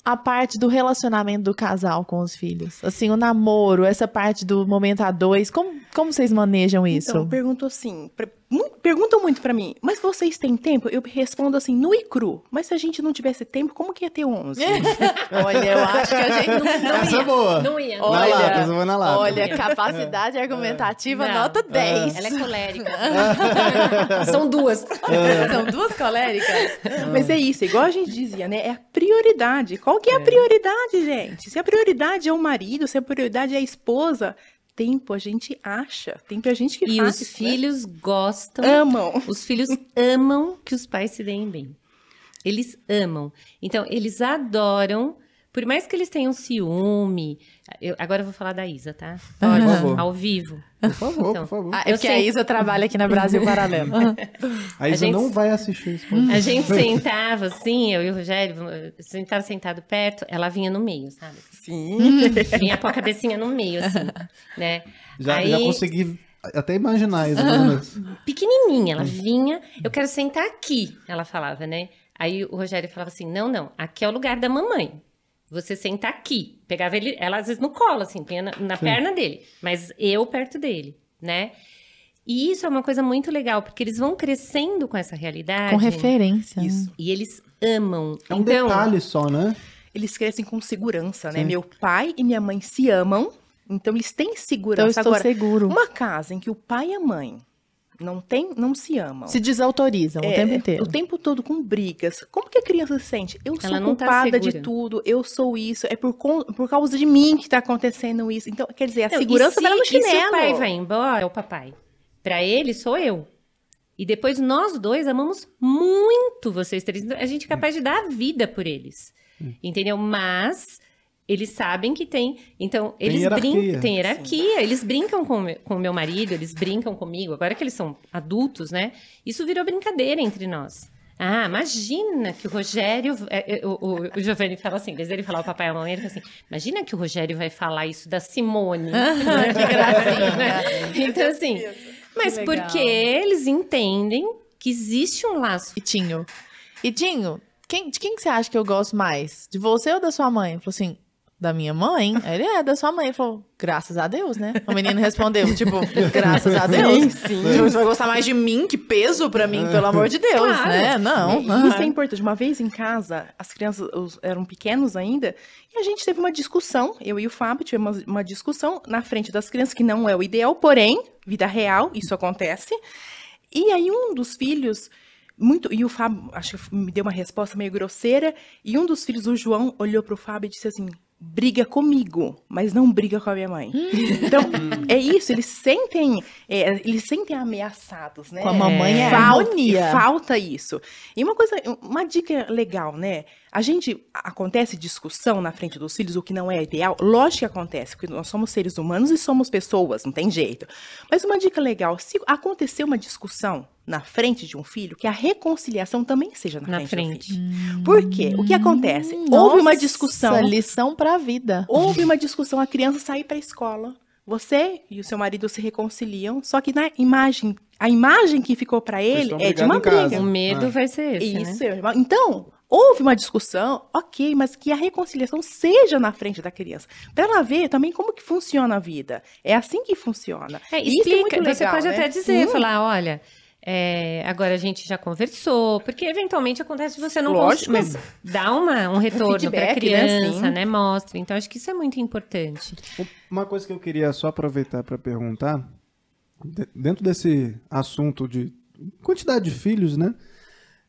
a parte do relacionamento do casal com os filhos? Assim, o namoro, essa parte do momento a dois, como, como vocês manejam então, isso? Então, eu pergunto assim, muito, perguntam muito para mim, mas vocês têm tempo? Eu respondo assim, nu e cru. Mas se a gente não tivesse tempo, como que ia ter 11? olha, eu acho que a gente não, não Essa ia. É boa. Não ia. Olha, na lata, eu vou na lata. Olha, capacidade argumentativa, é. não. nota 10. É. Ela é colérica. São duas. É. São duas coléricas? Mas é isso, igual a gente dizia, né? É a prioridade. Qual que é a prioridade, gente? Se a prioridade é o marido, se a prioridade é a esposa, tempo a gente acha, tempo é a gente que e faz. E os né? filhos gostam. Amam. Os filhos amam que os pais se deem bem. Eles amam. Então, eles adoram por mais que eles tenham ciúme. Eu, agora eu vou falar da Isa, tá? Pode, uhum. ao vivo. Por favor, então, por favor. Ah, é porque sei. a Isa trabalha aqui na Brasil Paralelo. a Isa a gente, não vai assistir isso. A gente sentava assim, eu e o Rogério, sentava sentado perto, ela vinha no meio, sabe? Sim. vinha com a cabecinha no meio, assim, né? Já, Aí, já consegui até imaginar isso. Ah, pequenininha, ela vinha, eu quero sentar aqui, ela falava, né? Aí o Rogério falava assim, não, não, aqui é o lugar da mamãe. Você senta aqui. Pegava ele, ela às vezes no colo, assim, na, na perna dele. Mas eu perto dele, né? E isso é uma coisa muito legal, porque eles vão crescendo com essa realidade. Com referência. Isso. E eles amam. É um então, detalhe só, né? Eles crescem com segurança, né? Meu pai e minha mãe se amam, então eles têm segurança. Então, eu estou Agora, seguro. Uma casa em que o pai e a mãe não tem, não se amam. Se desautorizam é, o tempo inteiro. O tempo todo com brigas. Como que a criança se sente? Eu sou tá culpada tá de tudo, eu sou isso, é por, por causa de mim que está acontecendo isso. Então, quer dizer, a não, segurança vai tá no chinelo. E se o pai vai embora, é o papai. Para ele, sou eu. E depois nós dois amamos muito vocês três. Então, a gente é capaz de dar a vida por eles. Hum. Entendeu? Mas eles sabem que tem. Então, eles brincam. Tem hierarquia. Sim. Eles brincam com, com o meu marido, eles brincam comigo. Agora que eles são adultos, né? Isso virou brincadeira entre nós. Ah, imagina que o Rogério. É, é, o, o, o Giovanni fala assim, desde ele falar o papai e a mamãe, ele fala assim: imagina que o Rogério vai falar isso da Simone. Ah, é né? então, assim, que gracinha. Né? Então, assim. Mas porque eles entendem que existe um laço. Itinho. Itinho, quem, de quem que você acha que eu gosto mais? De você ou da sua mãe? Falou assim, da minha mãe? Ele é, da sua mãe. Ele falou, graças a Deus, né? O menino respondeu, tipo, graças a Deus. Sim, sim. Você vai gostar mais de mim? Que peso pra mim, pelo amor de Deus, claro. né? Não. E, isso é importante. Uma vez em casa, as crianças os, eram pequenos ainda, e a gente teve uma discussão, eu e o Fábio tivemos uma, uma discussão na frente das crianças, que não é o ideal, porém, vida real, isso acontece. E aí um dos filhos muito e o Fábio acho que me deu uma resposta meio grosseira e um dos filhos o João olhou para o Fábio e disse assim briga comigo, mas não briga com a minha mãe. então, é isso, eles sentem, é, eles sentem ameaçados, né? Com a mamãe é, falta, falta isso. E uma coisa, uma dica legal, né? A gente acontece discussão na frente dos filhos, o que não é ideal, lógico que acontece, porque nós somos seres humanos e somos pessoas, não tem jeito. Mas uma dica legal, se acontecer uma discussão na frente de um filho, que a reconciliação também seja na, na frente, frente. Por quê? O que acontece? Nossa, hum, houve uma discussão. É lição para a vida. Houve uma discussão, a criança sair para a escola. Você e o seu marido se reconciliam, só que na imagem, a imagem que ficou para ele é de uma briga. O medo ah. vai ser esse, né? Isso, né? Então, houve uma discussão, ok, mas que a reconciliação seja na frente da criança, para ela ver também como que funciona a vida. É assim que funciona. É, é explica, é legal, você pode né? até dizer, Sim. falar, olha, é, agora a gente já conversou, porque eventualmente acontece você não gosta, mas dá uma, um é retorno um para a criança, né? né? Mostra. Então acho que isso é muito importante. Uma coisa que eu queria só aproveitar para perguntar, dentro desse assunto de quantidade de filhos, né?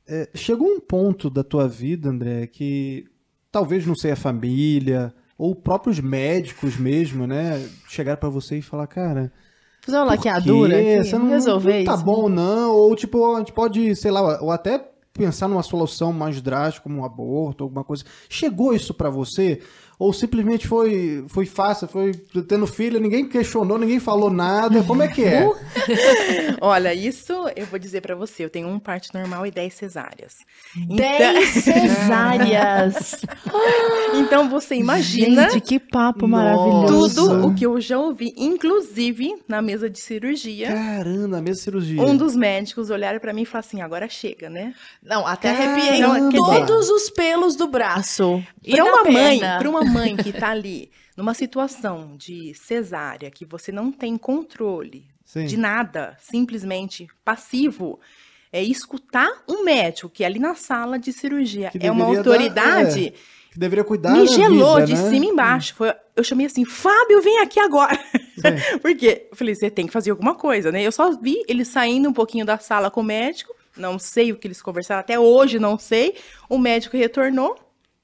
É, chegou um ponto da tua vida, André, que talvez não sei a família ou próprios médicos mesmo, né? Chegaram para você e falar, cara Fazer uma laqueadura aqui, não, resolver não tá isso. bom não, ou tipo, a gente pode, sei lá, ou até pensar numa solução mais drástica, como um aborto, alguma coisa. Chegou isso para você? Ou simplesmente foi, foi fácil, foi tendo filho, ninguém questionou, ninguém falou nada. Como é que é? Olha, isso eu vou dizer para você. Eu tenho um parto normal e 10 cesáreas. 10 então... cesáreas! então você imagina. Gente, que papo maravilhoso. Tudo o que eu já ouvi, inclusive na mesa de cirurgia. Caramba, na mesa de cirurgia. Um dos médicos olharam para mim e falaram assim: agora chega, né? Não, até arrepiei então, todos os pelos do braço. E é uma mãe, para uma mãe que está ali numa situação de cesárea que você não tem controle Sim. de nada, simplesmente passivo, é escutar um médico que é ali na sala de cirurgia que é uma autoridade. Dar, é, que deveria cuidar Me gelou vida, de né? cima e embaixo. Foi, eu chamei assim, Fábio, vem aqui agora. Porque eu falei, você tem que fazer alguma coisa, né? Eu só vi ele saindo um pouquinho da sala com o médico. Não sei o que eles conversaram, até hoje não sei. O médico retornou,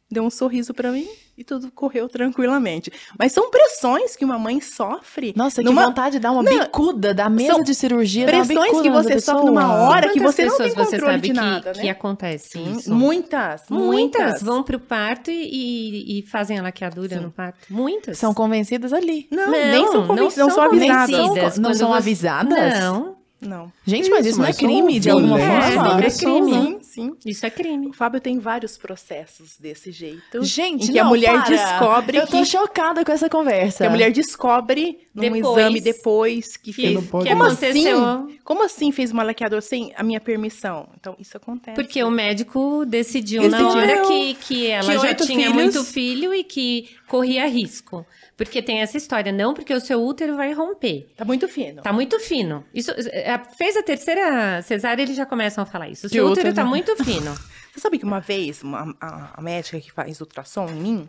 deu um sorriso para mim e tudo correu tranquilamente. Mas são pressões que uma mãe sofre. Nossa, numa... que vontade de dar uma não, bicuda da mesa de cirurgia. Pressões que você sofre numa hora que você não tem controle você sabe de nada, que, né? que acontece isso? Muitas, muitas, muitas. vão pro parto e, e fazem a laqueadura Sim. no parto. Muitas. São convencidas ali. Não, não nem são convencidas, não, são, avisadas. não são avisadas? Não. Não. Gente, mas isso não é crime de alguma forma? É, é crime. Sim, né? sim. Isso é crime. O Fábio tem vários processos desse jeito. Gente, em que não, a mulher para. descobre. Eu tô que... chocada com essa conversa. Que a mulher descobre num depois, exame depois que, que fez. Pode... Que Como assim? Como assim fez o malaqueador sem a minha permissão? Então, isso acontece. Porque o médico decidiu na hora que, que ela que já tinha filhos. muito filho e que corria risco. Porque tem essa história, não porque o seu útero vai romper. Tá muito fino. Tá muito fino. Isso, é, fez a terceira cesárea, eles já começam a falar isso. O seu útero, útero tá né? muito fino. Você sabe que uma vez, uma, a, a médica que faz ultrassom em mim,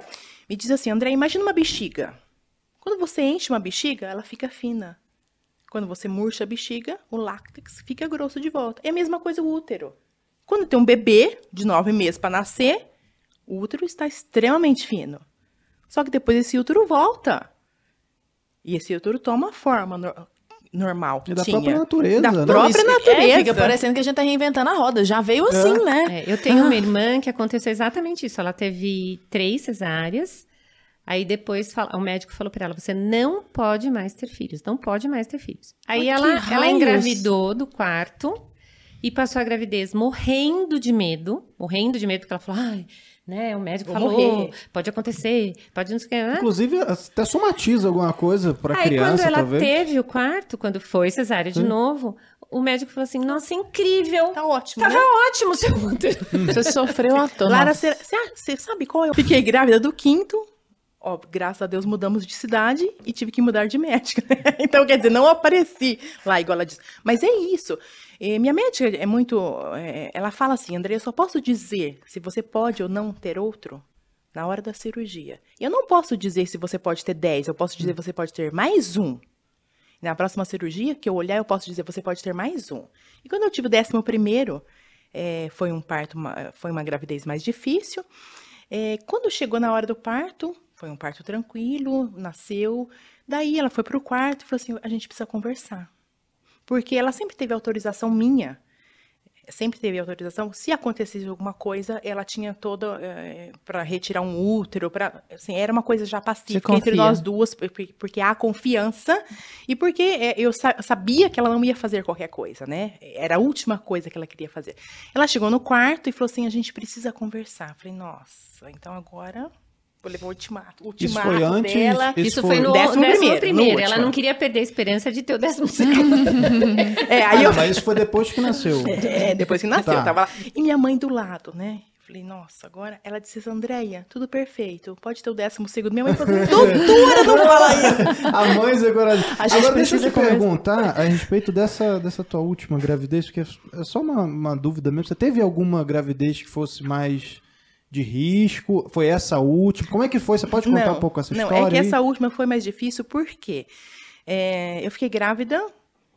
me diz assim, André, imagina uma bexiga. Quando você enche uma bexiga, ela fica fina. Quando você murcha a bexiga, o láctex fica grosso de volta. É a mesma coisa o útero. Quando tem um bebê de nove meses para nascer, o útero está extremamente fino. Só que depois esse útero volta. E esse útero toma a forma no normal que é da tinha. própria é. natureza. Da né? própria Isso, natureza. É, fica parecendo que a gente tá reinventando a roda. Já veio é. assim, é. né? É, eu tenho ah. uma irmã que aconteceu exatamente isso. Ela teve três cesáreas Aí depois fala, o médico falou para ela: você não pode mais ter filhos, não pode mais ter filhos. Aí ela, ela engravidou do quarto e passou a gravidez morrendo de medo, morrendo de medo, porque ela falou: ai, né? O médico Vou falou, morrer. pode acontecer, pode não sei o que. Né? Inclusive, até somatiza alguma coisa para criança, talvez. Aí, quando ela talvez. teve o quarto, quando foi cesárea de hum. novo, o médico falou assim, nossa, incrível. Tá ótimo, Tava né? ótimo seu hum. Você sofreu à toa. Lara, você, você, sabe qual eu... É Fiquei grávida do quinto, Ó, graças a Deus mudamos de cidade e tive que mudar de médica. Né? então, quer dizer, não apareci lá, igual ela disse. Mas é isso. E minha médica é muito. É, ela fala assim, André, eu só posso dizer se você pode ou não ter outro na hora da cirurgia. Eu não posso dizer se você pode ter 10, eu posso dizer hum. você pode ter mais um. Na próxima cirurgia que eu olhar, eu posso dizer você pode ter mais um. E quando eu tive o décimo primeiro, é, foi um parto, uma, foi uma gravidez mais difícil. É, quando chegou na hora do parto, foi um parto tranquilo, nasceu. Daí ela foi para o quarto e falou assim: a gente precisa conversar. Porque ela sempre teve autorização minha. Sempre teve autorização. Se acontecesse alguma coisa, ela tinha toda é, eh, para retirar um útero, para assim, era uma coisa já pacífica entre nós duas, porque há confiança e porque eh, eu sabia que ela não ia fazer qualquer coisa, né? Era a última coisa que ela queria fazer. Ela chegou no quarto e falou assim: a gente precisa conversar. Eu falei: nossa, então agora Pô, levou o ultimato. O ultimato isso foi antes, dela. Isso, isso foi, no décimo, décimo primeiro. primeiro. No ela não queria perder a experiência de ter o décimo segundo. é, aí ah, eu... Mas isso foi depois que nasceu. É, depois que nasceu. Tá. tava lá. E minha mãe do lado, né? Falei, nossa, agora ela disse, assim, Andréia, tudo perfeito, pode ter o décimo segundo. Minha mãe falou, assim, doutora, não fala isso. A mãe agora... A gente agora deixa eu te começar. perguntar a respeito dessa, dessa tua última gravidez, porque é só uma, uma dúvida mesmo. Você teve alguma gravidez que fosse mais de risco? Foi essa última? Como é que foi? Você pode contar não, um pouco essa não, história? Não, é que aí? essa última foi mais difícil porque é, eu fiquei grávida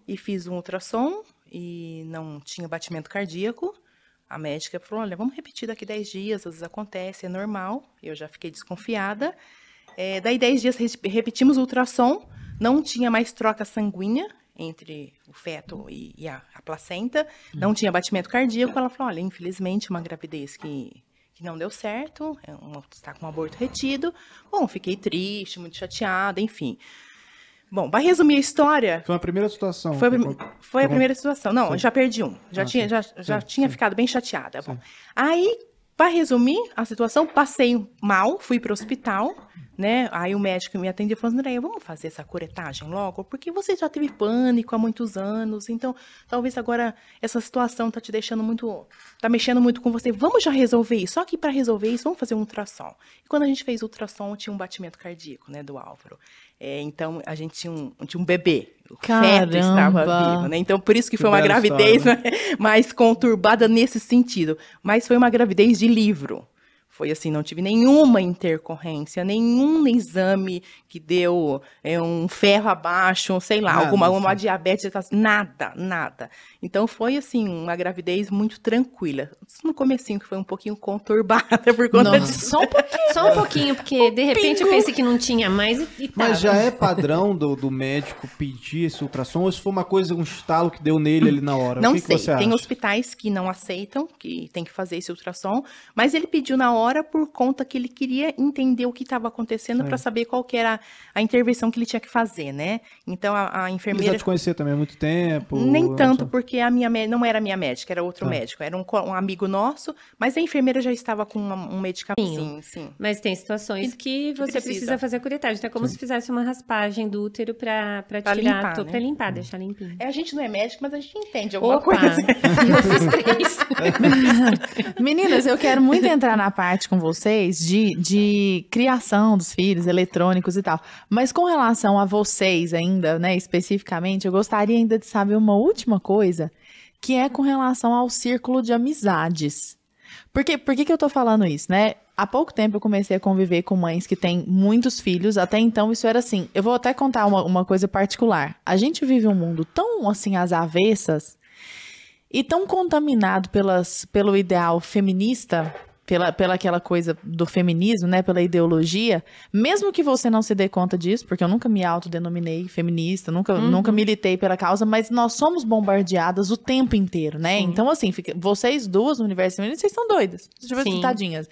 e fiz um ultrassom e não tinha batimento cardíaco. A médica falou: olha, vamos repetir daqui 10 dias, às vezes acontece, é normal. Eu já fiquei desconfiada. É, daí 10 dias repetimos o ultrassom, não tinha mais troca sanguínea entre o feto e, e a, a, placenta, não tinha batimento cardíaco. Ela falou: olha, infelizmente, uma gravidez que que não deu certo, é está com um aborto retido. Bom, fiquei triste, muito chateada, enfim. Bom, vai resumir a história. Foi a primeira situação. Foi, foi a primeira situação. Não, sim. já perdi um. Já ah, tinha, já, já sim, tinha ficado bem chateada. Bom, aí, para resumir a situação, passei mal, fui para o hospital, né? Aí o médico me atendeu falou: Andréia, vamos fazer essa curetagem logo? Porque você já teve pânico há muitos anos, então talvez agora essa situação tá te deixando muito, tá mexendo muito com você. Vamos já resolver isso. Só que para resolver isso, vamos fazer um ultrassom. E quando a gente fez o ultrassom, tinha um batimento cardíaco, né, do Álvaro. É, então a gente tinha um, tinha um bebê, o Caramba. feto estava vivo, né? Então por isso que, que foi uma gravidez né? mais conturbada nesse sentido, mas foi uma gravidez de livro foi assim, não tive nenhuma intercorrência, nenhum exame que deu é, um ferro abaixo, sei lá, alguma, alguma assim. diabetes, nada, nada. Então foi assim, uma gravidez muito tranquila. No comecinho que foi um pouquinho conturbada por conta disso. Só um pouquinho, só um pouquinho porque de pingo. repente eu pensei que não tinha mais e, e Mas já é padrão do, do médico pedir esse ultrassom ou se foi uma coisa, um estalo que deu nele ali na hora? Não que sei, que tem acha? hospitais que não aceitam, que tem que fazer esse ultrassom, mas ele pediu na hora por conta que ele queria entender o que estava acontecendo para saber qual era a intervenção que ele tinha que fazer, né? Então a, a enfermeira. Ele já te conhecia também há muito tempo? Nem tanto, porque a minha não era minha médica, era outro tá. médico, era um, um, amigo nosso, mas a enfermeira já estava com uma, um medicamento. Sim, sim. Mas tem situações que você precisa, precisa fazer a curetagem, então é como sim. se fizesse uma raspagem do útero para tirar, limpar, né? para limpar, hum. deixar limpinho. É, a gente não é médico, mas a gente entende alguma Opa. coisa. três. Meninas, eu quero muito entrar na parte debate com vocês de, de criação dos filhos eletrônicos e tal. Mas com relação a vocês ainda, né, especificamente, eu gostaria ainda de saber uma última coisa, que é com relação ao círculo de amizades. Por, que, por que, que eu tô falando isso, né? Há pouco tempo eu comecei a conviver com mães que têm muitos filhos, até então isso era assim. Eu vou até contar uma, uma coisa particular. A gente vive um mundo tão assim às avessas e tão contaminado pelas, pelo ideal feminista pela, pela aquela coisa do feminismo, né, pela ideologia, mesmo que você não se dê conta disso, porque eu nunca me autodenominei feminista, nunca, uhum. nunca militei pela causa, mas nós somos bombardeadas o tempo inteiro, né? Sim. Então, assim, fica, vocês duas no universo feminino, vocês são doidas. Vocês tadinhas.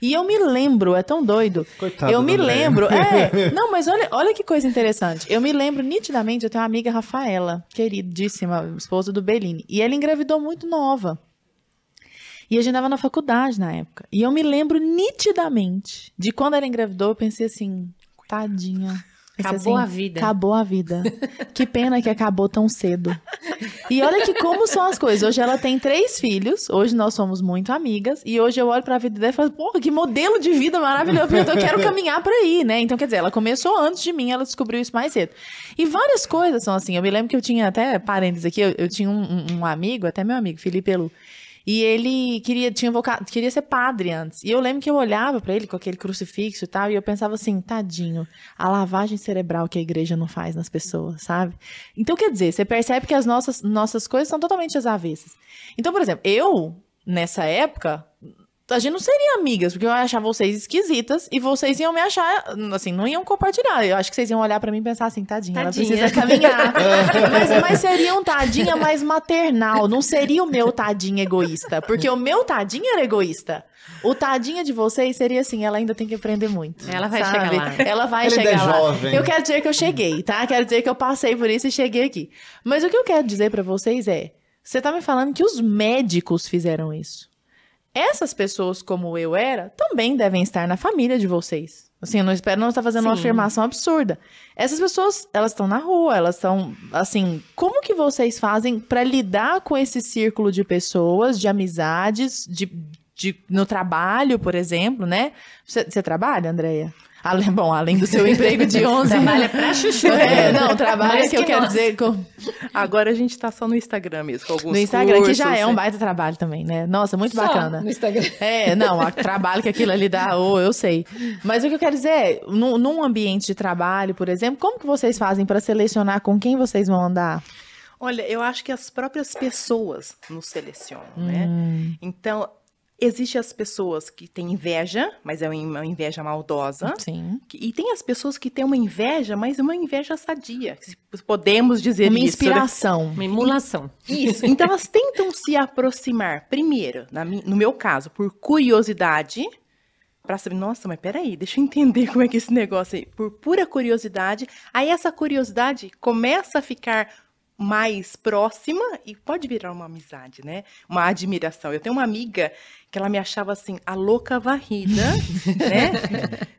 E eu me lembro, é tão doido. Coitado eu me lembro. É, não, mas olha, olha que coisa interessante. Eu me lembro nitidamente, eu tenho uma amiga Rafaela, queridíssima, esposa do Bellini, e ela engravidou muito nova. E a gente estava na faculdade na época. E eu me lembro nitidamente de quando ela engravidou, eu pensei assim, tadinha. Pensei acabou assim, a vida. Acabou a vida. que pena que acabou tão cedo. E olha que como são as coisas. Hoje ela tem três filhos, hoje nós somos muito amigas, e hoje eu olho pra vida dela e falo, porra, que modelo de vida maravilhoso. Eu quero caminhar pra aí, né? Então, quer dizer, ela começou antes de mim, ela descobriu isso mais cedo. E várias coisas são assim. Eu me lembro que eu tinha até parênteses aqui, eu, eu tinha um, um, amigo, até meu amigo, Felipe Elu, e ele queria, tinha voca... queria ser padre antes. E eu lembro que eu olhava para ele com aquele crucifixo e tal, e eu pensava assim, tadinho, a lavagem cerebral que a igreja não faz nas pessoas, sabe? Então, quer dizer, você percebe que as nossas, nossas coisas são totalmente as avessas. Então, por exemplo, eu, nessa época, a gente não seria amigas, porque eu ia achar vocês esquisitas e vocês iam me achar, assim, não iam compartilhar. Eu acho que vocês iam olhar para mim e pensar assim, tadinha, tadinha. ela precisa caminhar. mas, mas seria um tadinha mais maternal, não seria o meu tadinha egoísta, porque o meu tadinha era egoísta. O tadinha de vocês seria assim, ela ainda tem que aprender muito. Ela vai sabe? chegar lá. Ela vai Ele é chegar é lá. Jovem. Eu quero dizer que eu cheguei, tá? Quero dizer que eu passei por isso e cheguei aqui. Mas o que eu quero dizer para vocês é, você tá me falando que os médicos fizeram isso. Essas pessoas, como eu era, também devem estar na família de vocês. Assim, eu não espero não estar tá fazendo Sim. uma afirmação absurda. Essas pessoas, elas estão na rua, elas estão, assim, como que vocês fazem para lidar com esse círculo de pessoas, de amizades, de, de no trabalho, por exemplo, né? Você trabalha, Andreia? além, bom, além do seu emprego de 11... trabalha pra chuchu. É, né? não, trabalha que, eu quero dizer... Com... Agora a gente tá só no Instagram mesmo, com alguns No Instagram, cursos, que já é um é. baita trabalho também, né? Nossa, muito só bacana. no Instagram. É, não, o trabalho que aquilo ali dá, oh, eu sei. Mas o que eu quero dizer é, num, num ambiente de trabalho, por exemplo, como que vocês fazem para selecionar com quem vocês vão andar? Olha, eu acho que as próprias pessoas nos selecionam, né? hum. né? Então, Existem as pessoas que têm inveja, mas é uma inveja maldosa. Sim. E tem as pessoas que têm uma inveja, mas uma inveja sadia. Podemos dizer uma isso. Uma né? inspiração. Né? Uma emulação. Isso. então elas tentam se aproximar, primeiro, na, no meu caso, por curiosidade, para saber, nossa, mas peraí, deixa eu entender como é que é esse negócio aí. Por pura curiosidade. Aí essa curiosidade começa a ficar mais próxima e pode virar uma amizade, né? Uma admiração. Eu tenho uma amiga que ela me achava assim, a louca varrida, né?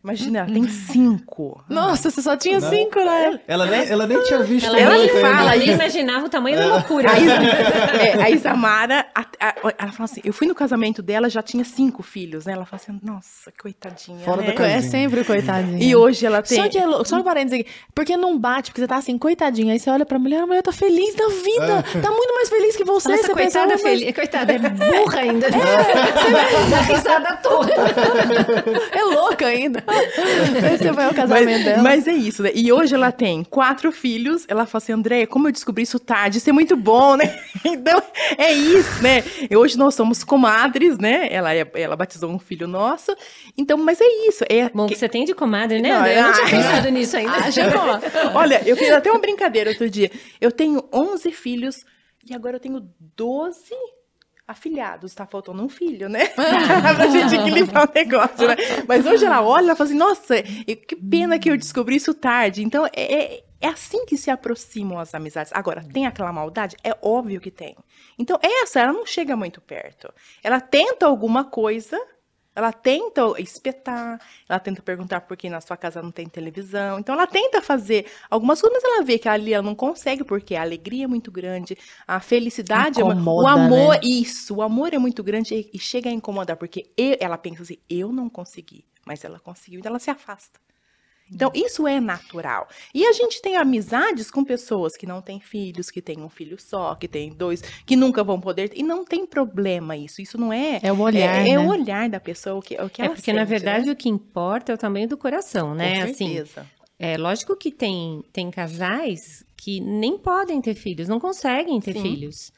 Imagina, ela tem cinco. Nossa, você só tinha não. cinco, né? Ela nem, ela nem tinha visto. Ela, ela nem fala, ainda. nem imaginava o tamanho da é. loucura. A, Isa, é, a Isamara, a, a, ela fala assim, eu fui no casamento dela, já tinha cinco filhos, né? Ela fala assim, nossa, coitadinha. Fora né? da É sempre coitadinha. E hoje ela tem... Só, de, só um parênteses aqui, porque não bate, porque você tá assim, coitadinha, aí você olha pra mulher, a ah, mulher tá feliz da vida, é. tá muito mais feliz que você. Nossa, você coitada, pensa, ah, é mas... feliz, coitada, é burra ainda. É a risada toda. É louca ainda. Esse vai o casamento mas, dela. Mas é isso, né? E hoje ela tem quatro filhos. Ela fala assim, André, como eu descobri isso tarde? Isso é muito bom, né? Então, é isso, né? E hoje nós somos comadres, né? Ela, é, ela batizou um filho nosso. Então, mas é isso. É, bom, que... você tem de comadre, né? Não, eu não tinha é. pensado nisso ainda. Ah, é Olha, eu fiz até uma brincadeira outro dia. Eu tenho 11 filhos e agora eu tenho 12 afilhados, tá faltando um filho, né? pra gente equilibrar o negócio, né? Mas hoje ela olha e ela fala assim, nossa, que pena que eu descobri isso tarde. Então, é, é, é assim que se aproximam as amizades. Agora, tem aquela maldade? É óbvio que tem. Então, essa, ela não chega muito perto. Ela tenta alguma coisa ela tenta espetar, ela tenta perguntar por que na sua casa não tem televisão. Então, ela tenta fazer algumas coisas, mas ela vê que ali ela não consegue, porque a alegria é muito grande, a felicidade Incomoda, é uma, O amor, né? isso, o amor é muito grande e, chega a incomodar, porque eu, ela pensa assim: eu não consegui, mas ela conseguiu, então ela se afasta. Então, uhum. isso é natural. E a gente tem amizades com pessoas que não têm filhos, que têm um filho só, que têm dois, que nunca vão poder. E não tem problema isso. Isso não é. É o olhar. É, é né? o olhar da pessoa, o que, o que é ela É porque, sente, na né? verdade, né? o que importa é o tamanho do coração, né? Com assim, certeza. Assim, é lógico que tem, tem casais que nem podem ter filhos, não conseguem ter Sim. filhos.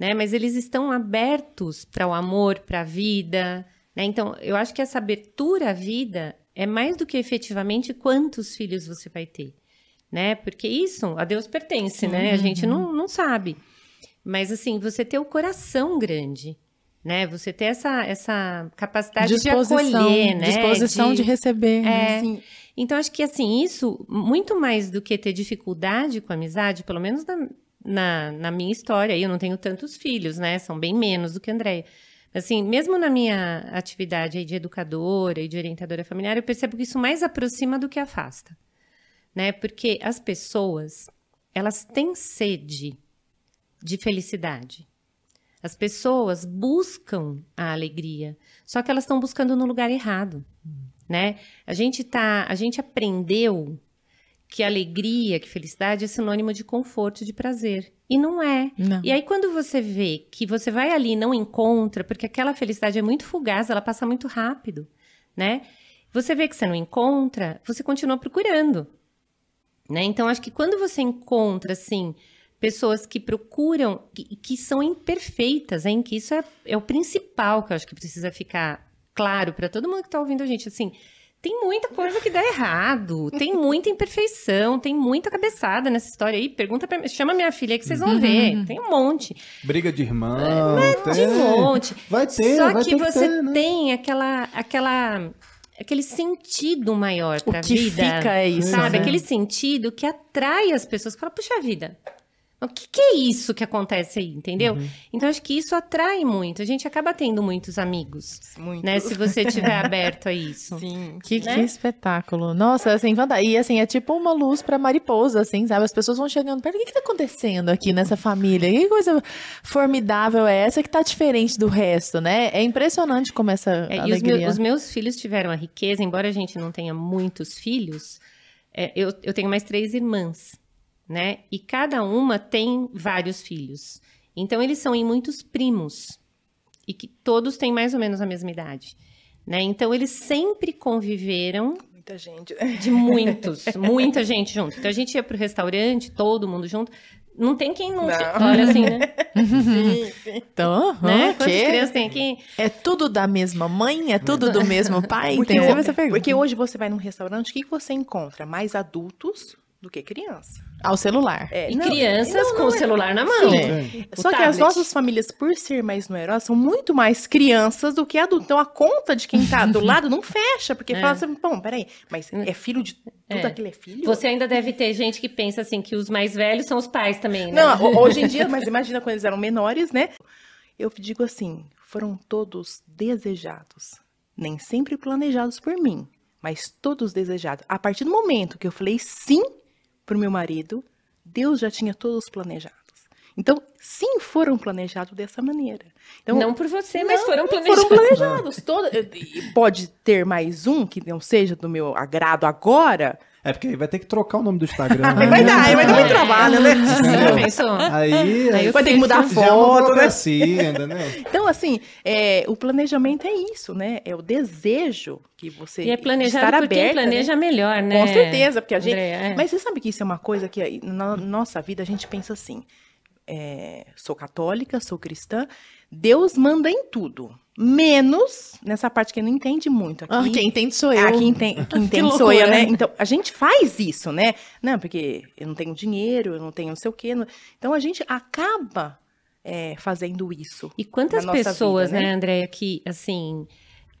Né? Mas eles estão abertos para o amor, para a vida. Né? Então, eu acho que essa abertura à vida é mais do que efetivamente quantos filhos você vai ter, né? Porque isso a Deus pertence, né? Uhum. A gente não, uhum. não sabe. Mas assim, você ter o coração grande, né? Você ter essa, essa capacidade de acolher, né? Disposição de, de receber. Né? É. Assim. Então, acho que assim, isso, muito mais do que ter dificuldade com a amizade, pelo menos na, na, na minha história, eu não tenho tantos filhos, né? São bem menos do que a Andréia. Assim, mesmo na minha atividade de educadora e de orientadora familiar, eu percebo que isso mais aproxima do que afasta, né? Porque as pessoas, elas têm sede de felicidade. As pessoas buscam a alegria, só que elas estão buscando no lugar errado, né? A gente tá, a gente aprendeu que alegria, que felicidade é sinônimo de conforto, de prazer. E não é. Não. E aí, quando você vê que você vai ali e não encontra, porque aquela felicidade é muito fugaz, ela passa muito rápido, né? Você vê que você não encontra, você continua procurando. Né? Então, acho que quando você encontra, assim, pessoas que procuram, que, que são imperfeitas, hein? Que isso é, é o principal que eu acho que precisa ficar claro para todo mundo que está ouvindo a gente. Assim, tem muita coisa que dá errado, tem muita imperfeição, tem muita cabeçada nessa história aí. Pergunta pra, chama minha filha que vocês vão ver. Uhum. Tem um monte. Briga de irmão. É, tem. um monte. Vai ter. Só vai que ter você que ter, né? tem aquela, aquela, aquele sentido maior para a vida. Fica é isso, sabe? Né? Aquele sentido que atrai as pessoas. Fala, puxa vida, o que, que, é isso que acontece aí, entendeu? Uhum. Então acho que isso atrai muito. A gente acaba tendo muitos amigos, muito. né? Se você tiver aberto a isso. Sim. Que, né? que espetáculo! Nossa, assim, e assim é tipo uma luz para mariposa, assim, sabe? As pessoas vão chegando perto. O que, está acontecendo aqui nessa família? Que coisa formidável é essa que está diferente do resto, né? É impressionante como essa é, alegria. E os, meus, os meus filhos tiveram a riqueza, embora a gente não tenha muitos filhos. É, eu, eu tenho mais três irmãs né? E cada uma tem vários filhos. Então eles são em muitos primos e que todos têm mais ou menos a mesma idade, né? Então eles sempre conviveram muita gente, de muitos, muita gente junto. Então a gente ia pro restaurante, todo mundo junto. Não tem quem não, não. olha assim, né? sim, sim. Então, né? Quantas crianças tem aqui? É tudo da mesma mãe? É tudo do mesmo pai? Porque, Entendeu? porque hoje você vai num restaurante, o que você encontra? Mais adultos do que crianças? ao celular. É, e não, crianças não, não, com o celular na mão. Sim, é. É. Só que as nossas famílias, por ser mais numerosas, são muito mais crianças do que adultos. Então a conta de quem está do lado não fecha, porque é. fala assim, bom, peraí, mas hum. é filho de tudo é. aquilo é filho? Você ainda deve ter gente que pensa assim, que os mais velhos são os pais também, né? Não, hoje em dia, mas imagina quando eles eram menores, né? Eu digo assim, foram todos desejados, nem sempre planejados por mim, mas todos desejados. A partir do momento que eu falei sim para o meu marido, Deus já tinha todos planejados. Então, sim, foram planejados dessa maneira. Então, não por você, não, mas foram planejados. Foram planejados. Todo, pode ter mais um que não seja do meu agrado agora, é porque aí vai ter que trocar o nome do Instagram. vai dar, aí vai dar muito trabalho, né? É. né? Aí, aí vai ter que mudar a foto, né? Ainda, assim, né? Então, assim, é, o planejamento é isso, né? É o desejo que você e é planejado estar aberta, né? planeja né? melhor, né? Com certeza, porque a gente. André, é. Mas você sabe que isso é uma coisa que na nossa vida a gente pensa assim: é, sou católica, sou cristã, Deus manda em tudo menos nessa parte que não entende muito. Aqui, ah, quem entende sou eu. Ah, quem, tem, quem entende sou eu, né? Então, a gente faz isso, né? Não, porque eu não tenho dinheiro, eu não tenho não sei o quê. Não... Então, a gente acaba é, fazendo isso. E quantas pessoas, vida, né, né Andréia, que, assim,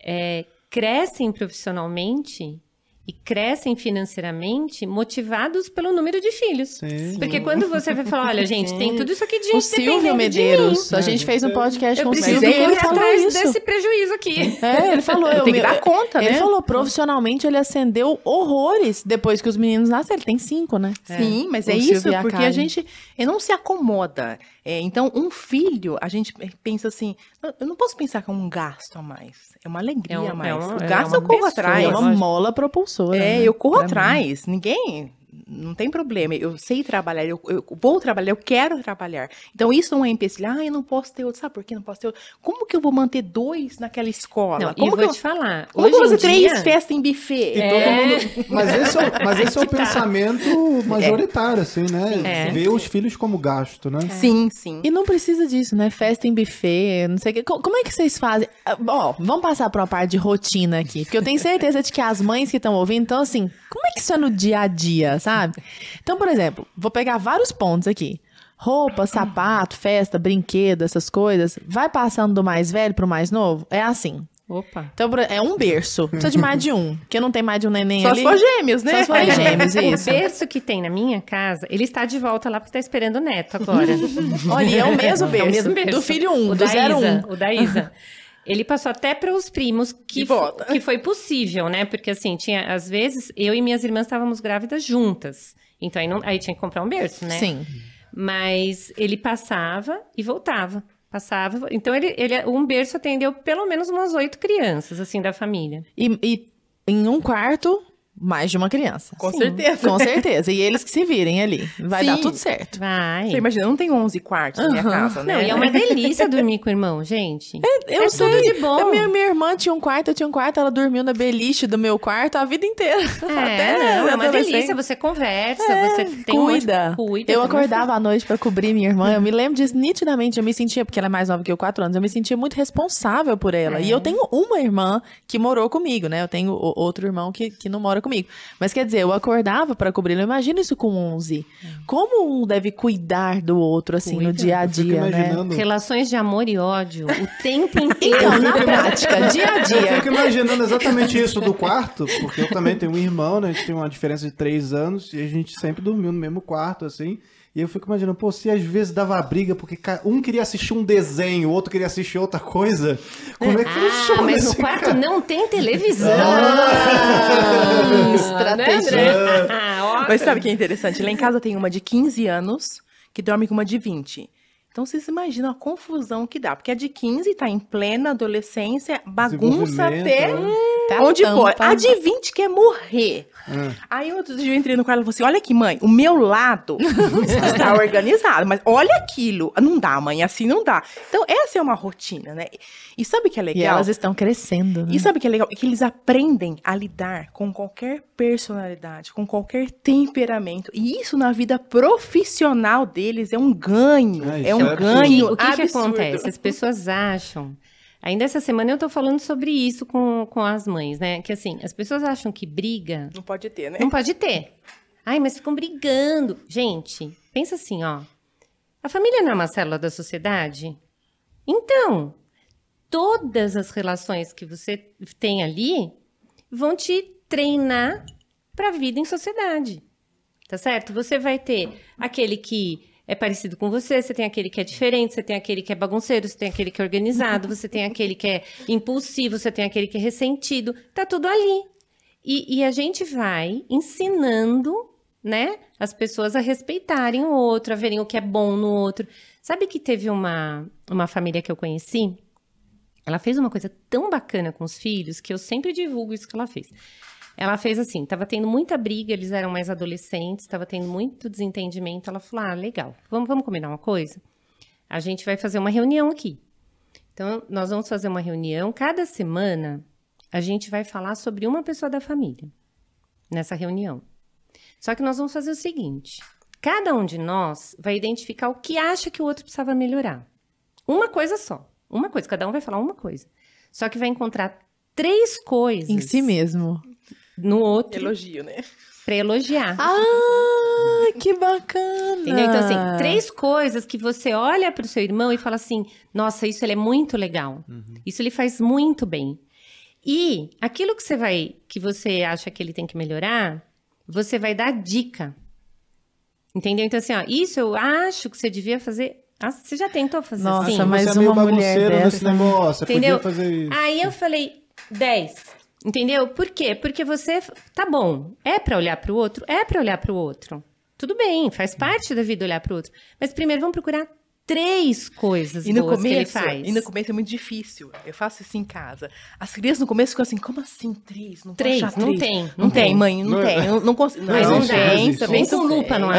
é, crescem profissionalmente e crescem financeiramente motivados pelo número de filhos. Sim. Porque quando você vai falar, olha, gente, Sim. tem tudo isso aqui de O Silvio Medeiros, a é. gente fez um podcast eu com o Silvio, ele falou atrás isso. desse prejuízo aqui. É, ele falou, eu tenho que dar conta, ele né? Ele falou profissionalmente ele acendeu horrores depois que os meninos nasceram, ele tem cinco, né? É. Sim, mas é o é isso, porque a gente não se acomoda. É, então, um filho, a gente pensa assim, eu não posso pensar que é um gasto a mais é uma alegria é um, é mais. É uma, o é gasto é uma eu corro pessoa, atrás. É uma mola propulsora. É, né? eu corro pra atrás. Mim. Ninguém não tem problema, eu sei trabalhar, eu, eu, vou trabalhar, eu quero trabalhar. Então isso não é empecilho, ah, eu não posso ter outro, sabe por que não posso ter outro? Como que eu vou manter dois naquela escola? Não, como eu vou te falar, como hoje fazer três dia... festas em buffet? É. Mundo... Mas esse é, mas esse é o tá. pensamento majoritário, assim, né? É. Ver os filhos como gasto, né? É. Sim, sim. E não precisa disso, né? Festa em buffet, não sei o que. Como é que vocês fazem? Ah, ó, vamos passar para uma parte de rotina aqui, porque eu tenho certeza de que as mães que estão ouvindo, então assim, como é que isso é no dia a dia, sabe? Então, por exemplo, vou pegar vários pontos aqui. Roupa, sapato, festa, brinquedo, essas coisas. Vai passando do mais velho pro mais novo? É assim. Opa. Então é um berço. Precisa de mais de um. Porque não tem mais de um neném Só ali. Só se for gêmeos, né? Só se for gêmeos, isso. O berço que tem na minha casa, ele está de volta lá porque está esperando o neto agora. Olha, é o mesmo berço. É o mesmo berço. Do filho um, do 01. zero um. O da Isa. Ele passou até para os primos que, que foi possível, né? Porque assim, tinha às vezes eu e minhas irmãs estávamos grávidas juntas. Então aí, não, aí tinha que comprar um berço, né? Sim. Mas ele passava e voltava. Passava. Então ele, ele um berço atendeu pelo menos umas oito crianças assim da família. E, e em um quarto mais de uma criança. Com Sim. certeza. Com certeza. E eles que se virem ali. Vai Sim. dar tudo certo. Vai. Você imagina, não tem 11 quartos uhum. na minha casa, né? Não, e é uma delícia dormir com o irmão, gente. É, eu é sei. tudo de bom. minha, minha irmã tinha um quarto, eu tinha um quarto, ela dormiu na beliche do meu quarto a vida inteira. É, Até não, é uma delícia. Você conversa, é, você tem cuida. Um cuida. Eu acordava à noite para cobrir minha irmã. Eu me lembro disso nitidamente. Eu me sentia, porque ela é mais nova que eu, 4 anos, eu me sentia muito responsável por ela. É. E eu é. tenho uma irmã que morou comigo, né? Eu tenho outro irmão que, que não mora comigo comigo. Mas quer dizer, eu acordava para cobrir. Eu imagino isso com 11. Como um deve cuidar do outro, assim, Cuida, no dia a dia, né? Relações de amor e ódio o tempo inteiro. Então, na prática, dia a dia. Eu fico imaginando exatamente isso do quarto, porque eu também tenho um irmão, né? A gente tem uma diferença de três anos e a gente sempre dormiu no mesmo quarto, assim. E eu fico imaginando, pô, se às vezes dava briga porque um queria assistir um desenho, o outro queria assistir outra coisa, como é que ah, funciona? Mas o quarto cara? não tem ah! televisão. estratégia. Ah, mas sabe o que é interessante? Lá em casa tem uma de 15 anos que dorme com uma de 20. Então vocês imaginam a confusão que dá, porque a de 15 está em plena adolescência, bagunça até né? hum, tá onde for. A tá. de 20 quer morrer. Hum. Aí outro dia eu entrei no quarto e falei assim: olha aqui, mãe, o meu lado está organizado, mas olha aquilo. Não dá, mãe, assim não dá. Então, essa é uma rotina, né? E sabe o que é legal? E elas estão crescendo. Né? E sabe o que é legal? É que eles aprendem a lidar com qualquer personalidade, com qualquer temperamento. E isso na vida profissional deles é um ganho. Ai, ah, é um é ganho. O que, que acontece? As pessoas acham Ainda essa semana eu tô falando sobre isso com, com as mães, né? Que assim, as pessoas acham que briga. Não pode ter, né? Não pode ter. Ai, mas ficam brigando. Gente, pensa assim, ó. A família não é uma célula da sociedade? Então, todas as relações que você tem ali vão te treinar para a vida em sociedade. Tá certo? Você vai ter aquele que é parecido com você, você tem aquele que é diferente, você tem aquele que é bagunceiro, você tem aquele que é organizado, você tem aquele que é impulsivo, você tem aquele que é ressentido. Tá tudo ali. E, e a gente vai ensinando, né, as pessoas a respeitarem o outro, a verem o que é bom no outro. Sabe que teve uma, uma família que eu conheci? Ela fez uma coisa tão bacana com os filhos que eu sempre divulgo isso que ela fez. Ela fez assim, tava tendo muita briga, eles eram mais adolescentes, tava tendo muito desentendimento. Ela falou: ah, legal, vamos, vamos combinar uma coisa? A gente vai fazer uma reunião aqui. Então, nós vamos fazer uma reunião. Cada semana a gente vai falar sobre uma pessoa da família nessa reunião. Só que nós vamos fazer o seguinte: cada um de nós vai identificar o que acha que o outro precisava melhorar. Uma coisa só. Uma coisa, cada um vai falar uma coisa. Só que vai encontrar três coisas. Em si mesmo no outro. Elogio, né? Pra elogiar. Ah, que bacana! Entendeu? Então, assim, três coisas que você olha pro seu irmão e fala assim: nossa, isso ele é muito legal. Uhum. Isso ele faz muito bem. E aquilo que você vai, que você acha que ele tem que melhorar, você vai dar dica. Entendeu? Então, assim, ó, isso eu acho que você devia fazer ah, você já tentou fazer Nossa, assim? Nossa, mas você é uma meio mulher nesse negócio, Entendeu? Aí eu falei 10. Entendeu? Por quê? Porque você tá bom, é para olhar para o outro, é para olhar para o outro. Tudo bem, faz hum. parte da vida olhar para o outro, mas primeiro vamos procurar três coisas e no começo, que ele faz. E no começo é muito difícil. Eu faço isso em casa. As crianças no começo ficam assim, como assim três? Não três, três, não tem. Não, não tem, tem, mãe, não, não tem. Não, não consigo. Não, não, tem. Vem com lupa, não é.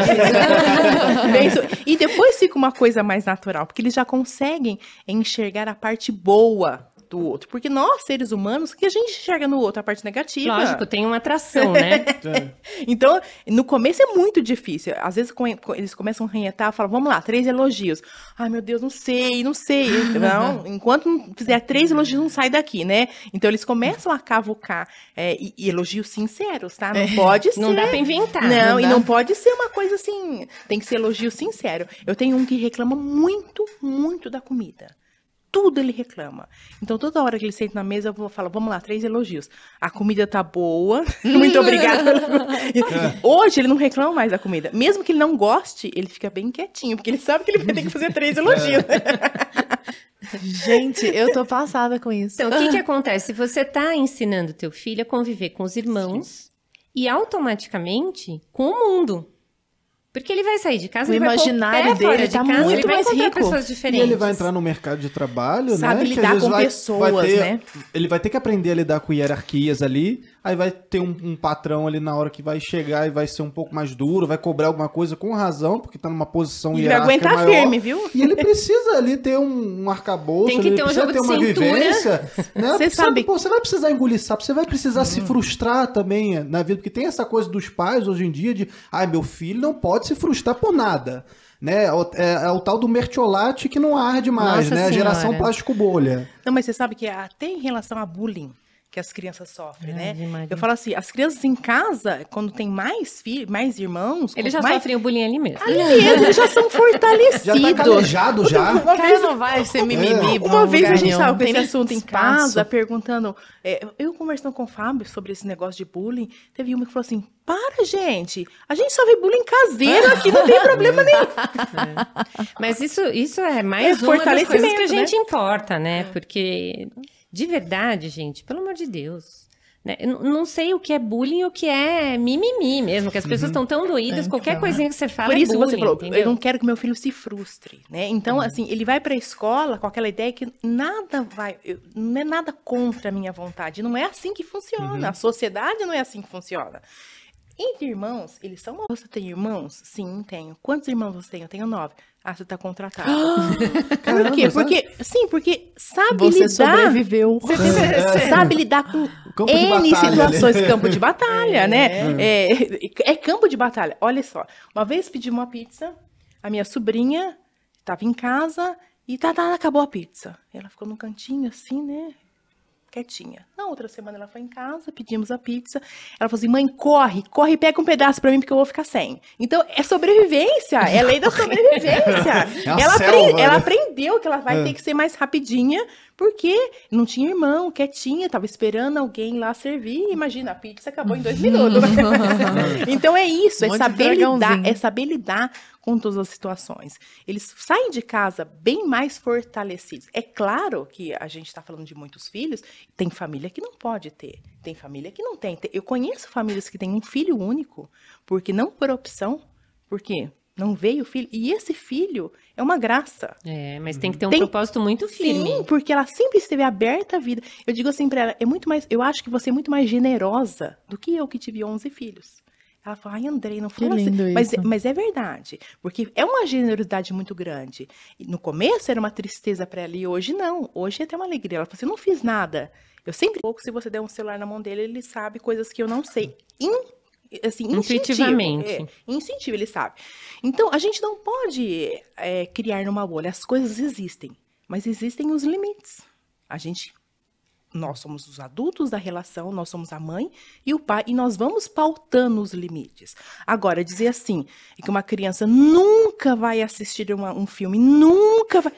e depois fica uma coisa mais natural, porque eles já conseguem enxergar a parte boa do outro. Porque nós, seres humanos, que a gente enxerga no outro a parte negativa. Lógico, tem uma atração, né? É. então, no começo é muito difícil. Às vezes eles começam a ranhetar, falam, vamos lá, três elogios. Ai, meu Deus, não sei, não sei. Então enquanto não fizer três elogios, não sai daqui, né? Então, eles começam a cavucar. É, e, e, elogios sinceros, tá? Não é. pode ser. Não dá pra inventar. Não, não e não pode ser uma coisa assim. Tem que ser elogio sincero. Eu tenho um que reclama muito, muito da comida tudo ele reclama. Então, toda hora que ele senta na mesa, eu vou falar, vamos lá, três elogios. A comida tá boa, muito obrigada. Hoje ele não reclama mais da comida. Mesmo que ele não goste, ele fica bem quietinho, porque ele sabe que ele vai ter que fazer três é. elogios. Gente, eu tô passada com isso. Então, o que que acontece? Você tá ensinando teu filho a conviver com os irmãos Sim. e automaticamente com o mundo. Porque ele vai sair de casa, o ele imaginário vai dele de tá casa, muito ele mais rico. Pessoas diferentes. E ele vai entrar no mercado de trabalho, Sabe né? Sabe lidar com vai, pessoas, vai ter, né? Ele vai ter que aprender a lidar com hierarquias ali, aí vai ter um, um, patrão ali na hora que vai chegar e vai ser um pouco mais duro, vai cobrar alguma coisa com razão, porque tá numa posição e hierárquica ele aguentar firme, viu? E ele precisa ali ter um, um arcabouço, Tem que ele ter um ter uma cintura. vivência. Né? Você sabe. Pô, você vai precisar engolir sapo, você vai precisar hum. se frustrar também na vida, porque tem essa coisa dos pais hoje em dia de, ai, ah, meu filho não pode se frustrar por nada né? É, é, é, o tal do mertiolate que não arde mais, Nossa né? Senhora. A geração plástico bolha. Não, mas você sabe que até em relação a bullying, que as crianças sofrem, né? Eu falo assim, as crianças em casa, quando tem mais filhos, mais irmãos, eles já mais... sofrem o bullying ali mesmo. Ali mesmo, eles já são fortalecidos. Já tá já. Uma vez, não vai ser mimimi. É. Uma vez a gente estava com esse assunto em casa, perguntando, é, eu conversando com o Fábio sobre esse negócio de bullying, teve uma que falou assim: para, gente, a gente só vê bullying caseiro aqui, não tem problema nenhum. É. Mas isso, isso é mais é uma das coisas que a gente né? importa, né? Porque de verdade, gente, pelo amor de Deus. Né? não sei o que é bullying o que é mimimi mesmo, que as pessoas uhum. estão uhum. tão doídas, é, qualquer coisinha que você fala Por é isso é bullying, você falou, entendeu? eu não quero que meu filho se frustre, né? Então, uhum. assim, ele vai para a escola com aquela ideia que nada vai, eu, não é nada contra a minha vontade, não é assim que funciona, uhum. a sociedade não é assim que funciona. Entre irmãos, eles são. Você tem irmãos? Sim, tenho. Quantos irmãos você tem? Eu tenho nove. Ah, você tá contratado. Por quê? Porque, sim, porque sabe você lidar... Sobreviveu. Você sobreviveu. É, sabe lidar com campo N situações, né? campo de batalha, é. né? É. É, é campo de batalha. Olha só, uma vez pedi uma pizza, a minha sobrinha estava em casa, e tá, tá, acabou a pizza. Ela ficou num cantinho assim, né? quietinha. Na outra semana ela foi em casa, pedimos a pizza. Ela falou assim: mãe, corre, corre e pega um pedaço para mim porque eu vou ficar sem. Então é sobrevivência, é lei da sobrevivência. É ela, selva, aprend... né? ela, aprendeu que ela vai é. ter que ser mais rapidinha porque não tinha irmão, quietinha, tava esperando alguém lá servir. Imagina, a pizza acabou em dois minutos. então é isso, é saber lidar, é saber lidar com todas as situações. Eles saem de casa bem mais fortalecidos. É claro que a gente está falando de muitos filhos, tem família que não pode ter, tem família que não tem. Eu conheço famílias que têm um filho único, porque não por opção, porque Não veio o filho. E esse filho é uma graça. É, mas tem que ter um tem, propósito muito firme. Sim, porque ela sempre esteve aberta à vida. Eu digo assim para ela, é muito mais, eu acho que você é muito mais generosa do que eu que tive 11 filhos. Ela falou, ai, Andrei, não fala assim. Mas, mas é verdade, porque é uma generosidade muito grande. no começo era uma tristeza para ela, e hoje não. Hoje é até uma alegria. Ela falou assim, não fiz nada. Eu sempre pouco, se você der um celular na mão dele, ele sabe coisas que eu não sei. In, assim, Intuitivamente. Instintivo, é, ele sabe. Então, a gente não pode é, criar numa bolha. As coisas existem, mas existem os limites. A gente nós somos os adultos da relação, nós somos a mãe e o pai, e nós vamos pautando os limites. Agora, dizer assim, é que uma criança nunca vai assistir uma, um filme, nunca vai.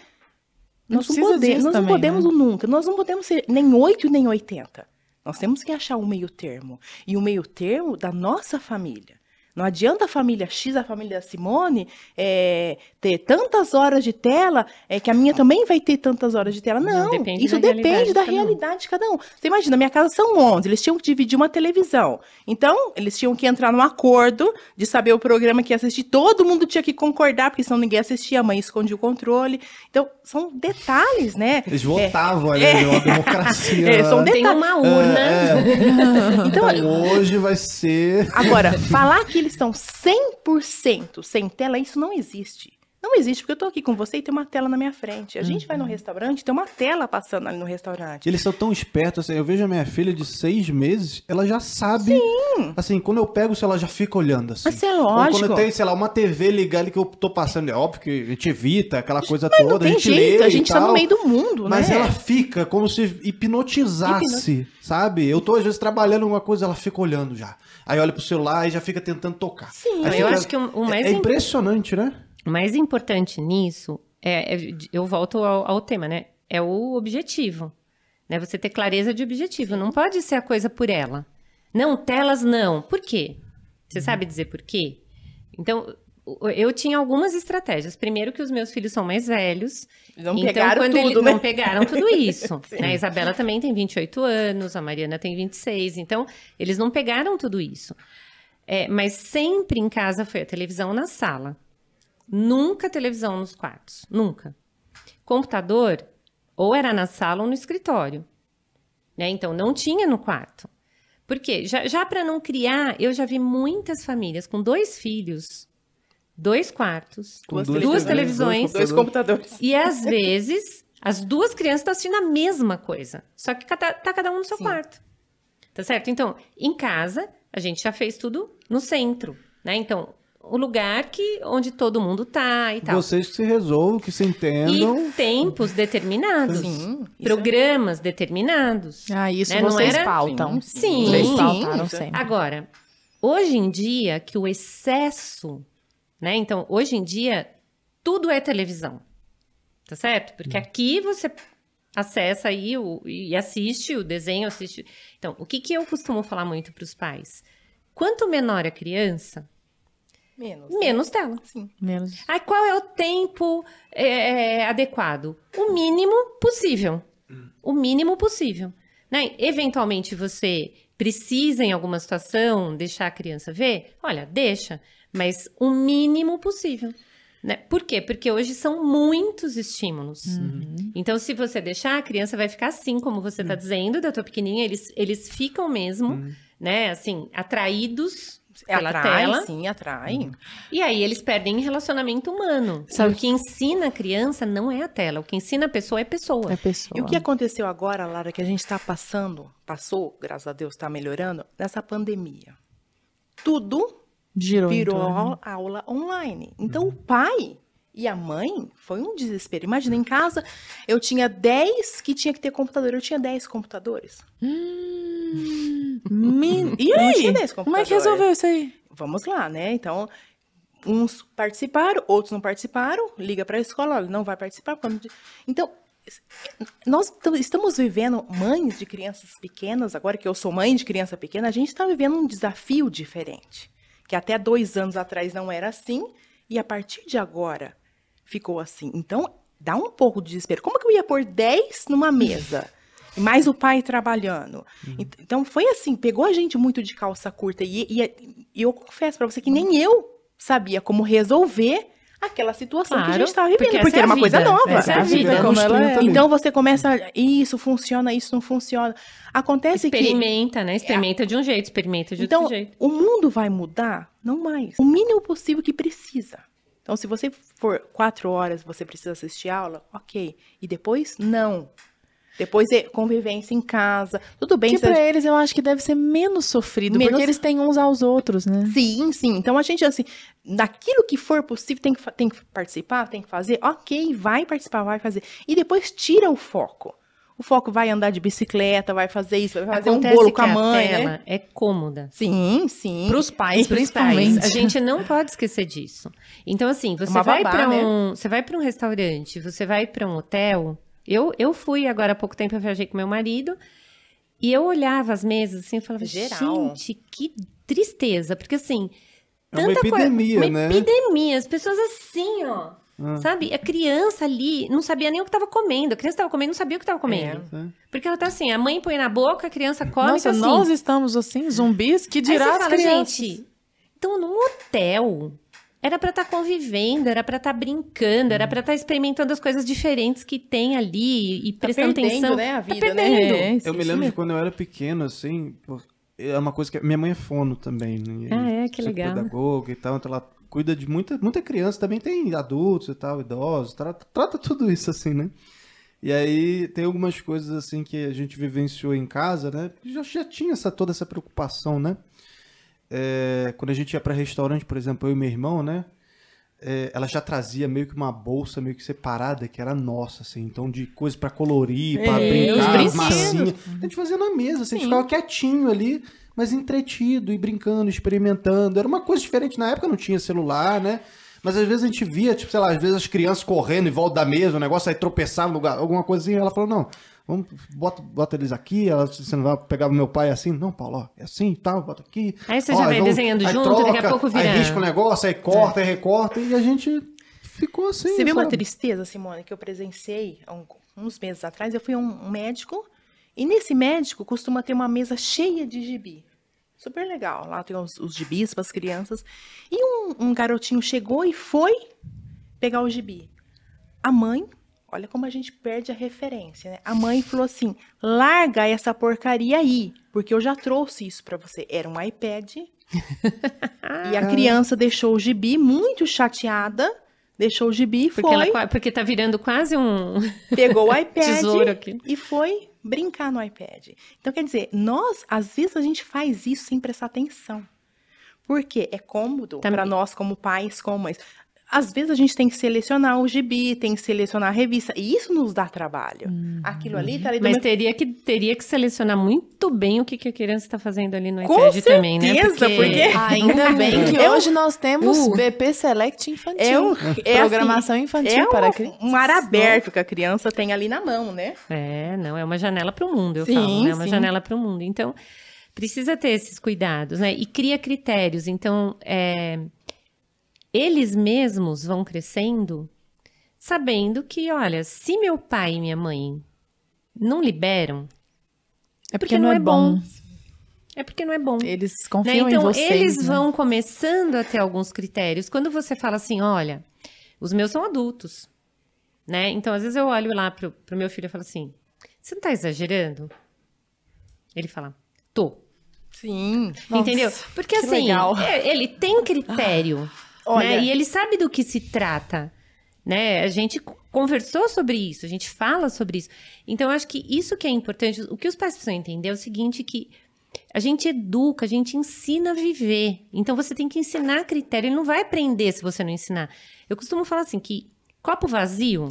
Nós não, não podemos, nós também, não podemos né? nunca, nós não podemos ser nem 8 nem 80. Nós temos que achar um meio termo. E o meio termo da nossa família. Não adianta a família X, a família Simone, é, ter tantas horas de tela, é, que a minha também vai ter tantas horas de tela. Não, Não depende isso da depende da realidade de cada um. Você imagina, minha casa são 11, eles tinham que dividir uma televisão. Então, eles tinham que entrar num acordo de saber o programa que ia assistir. Todo mundo tinha que concordar, porque senão ninguém assistia. A mãe escondia o controle. Então, são detalhes, né? Eles é, votavam ali, é, né? uma democracia. É, são detalhes. Tem uma urna. É, é. então, então, hoje vai ser... Agora, falar que eles são 100% sem tela, isso não existe. Não existe, porque eu estou aqui com você e tem uma tela na minha frente. A gente uhum. vai no restaurante, tem uma tela passando ali no restaurante. Eles são tão espertos, assim, eu vejo a minha filha de seis meses, ela já sabe. Sim. Assim, quando eu pego, ela já fica olhando, assim. Mas é lógico. Ou quando tem, sei lá, uma TV ligada que eu tô passando, é óbvio que a gente evita aquela coisa mas toda, tem a gente jeito, a gente tá no meio do mundo, né? Mas ela fica como se hipnotizasse, Hipnot... sabe? Eu tô, às vezes, trabalhando alguma coisa, ela fica olhando já aí olha pro celular e já fica tentando tocar. Sim, aí eu fica... acho que o, mais. É, é impressionante, né? O mais importante nisso é. é eu volto ao, ao, tema, né? É o objetivo. Né? Você ter clareza de objetivo. Não pode ser a coisa por ela. Não, telas não. Por quê? Você sabe dizer por quê? Então, eu tinha algumas estratégias. Primeiro que os meus filhos são mais velhos. Não então, pegaram quando tudo, eles né? não pegaram tudo isso. né? A Isabela também tem 28 anos, a Mariana tem 26. Então, eles não pegaram tudo isso. É, mas sempre em casa foi a televisão na sala. Nunca televisão nos quartos. Nunca. Computador, ou era na sala ou no escritório. Né? Então, não tinha no quarto. Porque já, já para não criar, eu já vi muitas famílias com dois filhos dois quartos, com duas, duas televisões, televisões dois computadores. E às vezes, as duas crianças estão assistindo a mesma coisa, só que tá, tá cada um no seu Sim. quarto. Tá certo? Então, em casa, a gente já fez tudo no centro, né? Então, o lugar que onde todo mundo tá e tal. Vocês que se resolvam, que se entendam. E tempos determinados. Sim, é programas é. determinados. Ah, isso né? vocês Não era... pautam. Sim. sim. Vocês pautaram sempre. Agora, hoje em dia que o excesso né? Então, hoje em dia, tudo é televisão, tá certo? Porque hum. aqui você acessa aí o, e assiste o desenho, assiste. Então, o que, que eu costumo falar muito para os pais? Quanto menor a criança, menos, né? menos tela. Sim, menos. Aí, qual é o tempo é, é, adequado? O mínimo possível. O mínimo possível. Né? Eventualmente você precisa, em alguma situação, deixar a criança ver? Olha, deixa mas o mínimo possível. Né? Por quê? Porque hoje são muitos estímulos. Uhum. Então, se você deixar, a criança vai ficar assim, como você está uhum. dizendo, da tua pequenininha, eles, eles ficam mesmo, uhum. né, assim, atraídos pela atrai, tela. Sim, atrai. Uhum. E aí eles perdem relacionamento humano. Sabe? O que ensina a criança não é a tela, o que ensina a pessoa é a pessoa. É a pessoa. E o que aconteceu agora, Lara, que a gente está passando, passou, graças a Deus está melhorando, nessa pandemia? Tudo Girou virou né? a aula online. Então uhum. o pai e a mãe foi um desespero. Imagina, em casa eu tinha 10 que tinha que ter computador, eu tinha 10 computadores. Hum, min... E aí? Como é que resolveu isso aí? Vamos lá, né? Então, uns participaram, outros não participaram, liga para a escola, olha, não vai participar. Quando... Então, nós estamos vivendo mães de crianças pequenas, agora que eu sou mãe de criança pequena, a gente está vivendo um desafio diferente que até dois anos atrás não era assim, e a partir de agora ficou assim. Então, dá um pouco de desespero. Como que eu ia pôr 10 numa mesa? E mais o pai trabalhando. Uhum. Então, foi assim, pegou a gente muito de calça curta. E, e, e eu confesso para você que nem eu sabia como resolver aquela situação claro, que a gente estava tá vivendo, porque, porque é era uma vida, coisa nova. Essa é a vida, como ela é. Então você começa, isso funciona, isso não funciona. Acontece Experimenta, que... né? Experimenta de um jeito, experimenta de então, outro jeito. Então, o mundo vai mudar? Não mais. O mínimo possível que precisa. Então, se você for quatro horas, você precisa assistir aula, ok. E depois, não. Depois é, convivência em casa. Tudo bem. Que pra eles eu acho que deve ser menos sofrido, menos... porque eles têm uns aos outros, né? Sim, sim. Então a gente, assim, daquilo que for possível, tem que, tem que participar, tem que fazer. Ok, vai participar, vai fazer. E depois tira o foco. O foco vai andar de bicicleta, vai fazer isso, vai fazer Acontece um bolo com a mãe. A né? é cômoda. Sim, sim. Para os pais, principalmente. A gente não pode esquecer disso. Então, assim, é né? você vai para um, né? você vai para um restaurante, você vai para um hotel, eu, eu fui agora há pouco tempo, eu viajei com meu marido. E eu olhava as mesas assim eu falava, Geral. gente, que tristeza. Porque assim. É uma epidemia, coisa, uma né? epidemia. As pessoas assim, ó. Ah. Sabe? A criança ali não sabia nem o que estava comendo. A criança estava comendo, não sabia o que estava comendo. É. é. Porque ela tá assim, a mãe põe na boca, a criança come. Nossa, então, assim. nós estamos assim, zumbis, que dirá Aí gente, então num hotel, era para estar tá convivendo, era para estar tá brincando, era hum. para estar tá experimentando as coisas diferentes que tem ali e tá prestando perdendo, atenção. Né, a tá vida, né? perdendo. Né? É, eu me lembro de quando eu era pequeno, assim, é uma coisa que minha mãe é fono também, né? Ah, é, que legal. Pedagoga e tal, então ela cuida de muita, muita criança, também tem adultos e tal, idosos, trata, trata tudo isso assim, né? E aí tem algumas coisas assim que a gente vivenciou em casa, né? Já, já tinha essa, toda essa preocupação, né? é, quando a gente ia para restaurante, por exemplo, eu e meu irmão, né? É, ela já trazia meio que uma bolsa meio que separada, que era nossa, assim, então de coisa para colorir, para é, brincar, massinha. Uhum. A gente fazia na mesa, assim, a gente ficava quietinho ali, mas entretido e brincando, experimentando. Era uma coisa diferente. Na época não tinha celular, né? Mas às vezes a gente via, tipo, sei lá, às vezes as crianças correndo em volta da mesa, o negócio aí tropeçava no lugar, alguma coisinha. Ela falou: não, Vamos, bota, bota eles aqui, ela, você não vai pegar o meu pai assim? Não, Paulo, ó, é assim e tal, bota aqui. Aí você ó, já vai vamos, desenhando junto, troca, daqui a pouco vira. Aí risca o negócio, aí corta, é. aí recorta, e a gente ficou assim. Você viu uma tristeza, Simone, que eu presenciei há uns meses atrás? Eu fui a um, um médico, e nesse médico costuma ter uma mesa cheia de gibi super legal. Lá tem os, os gibis para as crianças. E um, um, garotinho chegou e foi pegar o gibi. A mãe Olha como a gente perde a referência, né? A mãe falou assim: larga essa porcaria aí, porque eu já trouxe isso para você. Era um iPad. e a ah. criança deixou o gibi muito chateada. Deixou o gibi e foi. Ela, porque tá virando quase um. Pegou o iPad e foi brincar no iPad. Então, quer dizer, nós, às vezes, a gente faz isso sem prestar atenção. Porque é cômodo tá para nós, como pais, como mães às vezes a gente tem que selecionar o gibi, tem que selecionar a revista, e isso nos dá trabalho. Uhum. Aquilo ali tá ali... Mas meu... teria, que, teria que selecionar muito bem o que, que a criança está fazendo ali no Com iPad também, né? Porque... porque... Ainda é bem que eu... hoje nós temos uh, BP Select Infantil. É, um, é assim, Programação assim, Infantil é para crianças. um ar aberto que a criança tem ali na mão, né? É, não, é uma janela para o mundo, eu sim, falo, né? É uma sim. janela para o mundo. Então, precisa ter esses cuidados, né? E cria critérios. Então, é eles mesmos vão crescendo sabendo que, olha, se meu pai e minha mãe não liberam, é porque, porque não, não, é, é bom. bom. É porque não é bom. Eles confiam né? então, em vocês. Então, eles né? vão começando a ter alguns critérios. Quando você fala assim, olha, os meus são adultos, né? Então, às vezes eu olho lá pro, pro meu filho e falo assim, você não tá exagerando? Ele fala, tô. Sim. Entendeu? porque assim, legal. É, ele tem critério. Ah. Olha... Né? E ele sabe do que se trata, né? A gente conversou sobre isso, a gente fala sobre isso. Então, acho que isso que é importante, o que os pais precisam entender é o seguinte, que a gente educa, a gente ensina a viver. Então, você tem que ensinar critério, ele não vai aprender se você não ensinar. Eu costumo falar assim, que copo vazio,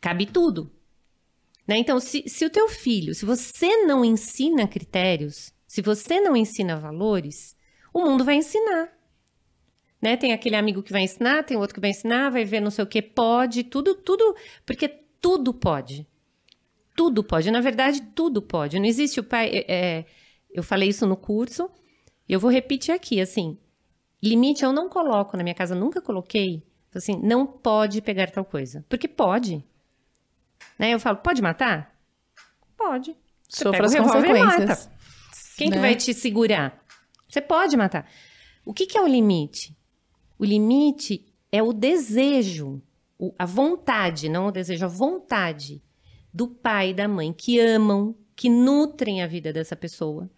cabe tudo. Né? Então, se, se o teu filho, se você não ensina critérios, se você não ensina valores, o mundo vai ensinar né? Tem aquele amigo que vai ensinar, tem outro que vai ensinar, vai ver não sei o que pode, tudo, tudo, porque tudo pode. Tudo pode. Na verdade, tudo pode. Não existe o pai. É, é eu falei isso no curso, eu vou repetir aqui, assim. Limite eu não coloco na minha casa, nunca coloquei. Assim, não pode pegar tal coisa. Porque pode. Né? Eu falo, pode matar? Pode. Você Sofra as consequências. Quem né? que vai te segurar? Você pode matar. O que, que é o limite? O limite é o desejo, a vontade, não o desejo, a vontade do pai e da mãe que amam, que nutrem a vida dessa pessoa,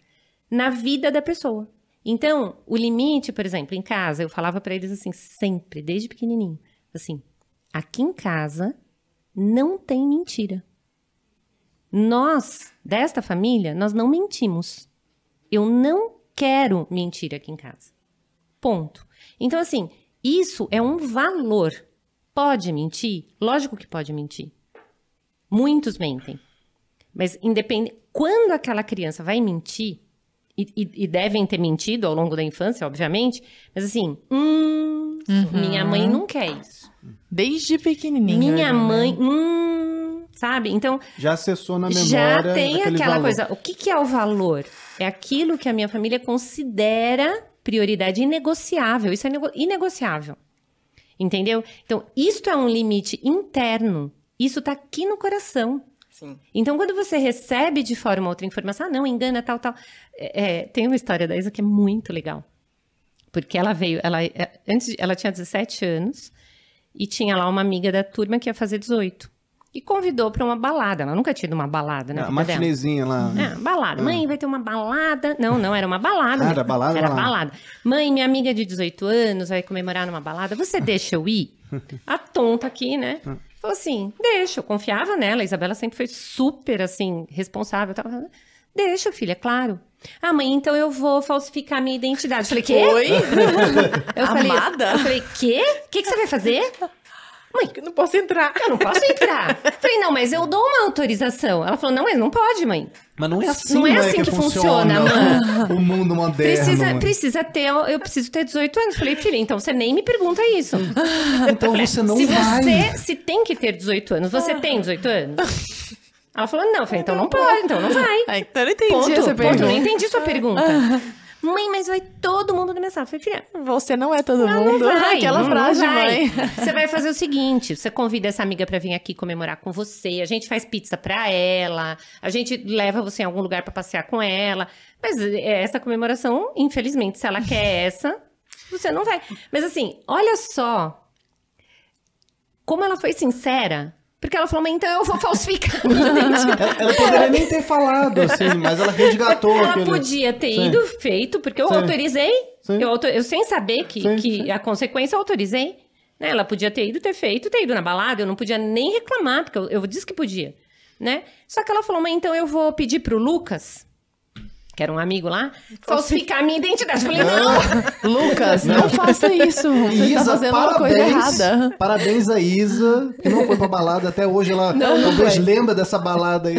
na vida da pessoa. Então, o limite, por exemplo, em casa, eu falava para eles assim, sempre, desde pequenininho, assim, aqui em casa não tem mentira. Nós, desta família, nós não mentimos. Eu não quero mentir aqui em casa. Ponto. Então, assim, isso é um valor. Pode mentir? Lógico que pode mentir. Muitos mentem. Mas independe... quando aquela criança vai mentir, e, e, e, devem ter mentido ao longo da infância, obviamente, mas assim, hum, uhum. minha mãe não quer isso. Desde pequenininha. Minha né? mãe, hum, sabe? Então. Já acessou na memória. Já tem aquela valor. coisa. O que, que é o valor? É aquilo que a minha família considera prioridade inegociável. Isso é inegociável. Entendeu? Então, isto é um limite interno. Isso tá aqui no coração. Sim. Então, quando você recebe de fora uma outra informação, ah, não, engana, tal, tal. É, é, tem uma história da Isa que é muito legal. Porque ela veio, ela, é, antes, ela tinha 17 anos e tinha lá uma amiga da turma que ia fazer 18 e convidou para uma balada. Ela nunca tinha ido uma balada, né? É, uma chinesinha lá. É, balada. Ah. Mãe, vai ter uma balada. Não, não, era uma balada. Ah, era balada? Era balada. balada. Mãe, minha amiga de 18 anos vai comemorar numa balada. Você deixa eu ir? A tonta aqui, né? Ah. Falou assim, deixa. Eu confiava nela. A Isabela sempre foi super, assim, responsável. Tava... Deixa, filha, claro. Ah, mãe, então eu vou falsificar minha identidade. Eu falei, quê? Oi? eu falei, Amada? Eu falei, quê? O que, que você vai fazer? mãe, eu não posso entrar. Eu não posso entrar. Falei, não, mas eu dou uma autorização. Ela falou, não, mas não pode, mãe. Mas não é assim, não é assim que, que funciona, funciona o mundo moderno. Precisa, precisa ter, eu preciso ter 18 anos. Falei, filha, então você nem me pergunta isso. Ah, então você não se vai. Você, se tem que ter 18 anos, você ah. tem 18 anos? Ela falou, não, eu falei, então não, pode, então não vai. Ah, então eu não entendi ponto, essa pergunta. Ponto, não entendi sua pergunta. Ah. Mãe, mas vai todo mundo começar? minha falei, filha. Você não é todo não, mundo. Não vai, Aquela não frase, vai. mãe. Você vai fazer o seguinte: você convida essa amiga para vir aqui comemorar com você. A gente faz pizza pra ela. A gente leva você em algum lugar para passear com ela. Mas é, essa comemoração, infelizmente, se ela quer essa, você não vai. Mas assim, olha só. Como ela foi sincera porque ela falou, mas então eu vou falsificar ela, ela poderia nem ter falado, assim, mas ela resgatou. Ela aquele... podia ter Sim. ido, feito, porque eu Sim. autorizei. Sim. Eu, autor... eu, sem saber que, que a consequência, eu autorizei. Né? Ela podia ter ido, ter feito, ter ido na balada, eu não podia nem reclamar, porque eu, eu disse que podia. Né? Só que ela falou, mas então eu vou pedir pro Lucas que era um amigo lá, falsificar minha identidade. Eu falei, não! Lucas, não. não, faça isso. Você tá Isa, tá fazendo parabéns, coisa errada. Parabéns a Isa, que não foi pra balada até hoje. Ela não, talvez não lembra dessa balada aí.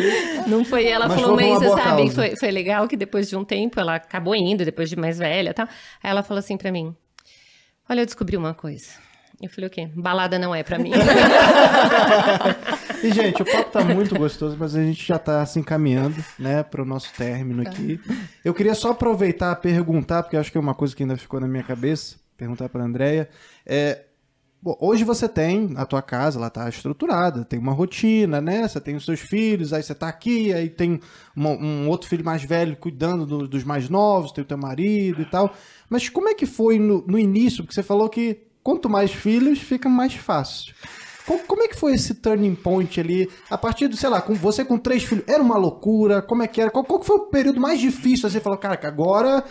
Não foi. Ela mas falou, mas você sabe, foi, foi, legal que depois de um tempo, ela acabou indo, depois de mais velha e tal. Aí ela falou assim pra mim, olha, eu descobri uma coisa. Eu falei, o quê? Balada não é para mim. e, gente, o papo tá muito gostoso, mas a gente já tá se assim, encaminhando, né, para o nosso término tá. aqui. Eu queria só aproveitar e perguntar, porque acho que é uma coisa que ainda ficou na minha cabeça, perguntar para a Andrea. É, bom, hoje você tem a tua casa, ela tá estruturada, tem uma rotina, né? Você tem os seus filhos, aí você tá aqui, aí tem uma, um outro filho mais velho cuidando do, dos mais novos, tem o teu marido e tal. Mas como é que foi no, no início? Porque você falou que quanto mais filhos, fica mais fácil. Como, é que foi esse turning point ali? A partir do, sei lá, com você com três filhos, era uma loucura? Como é que era? Qual, qual foi o período mais difícil? Você falou, cara, agora,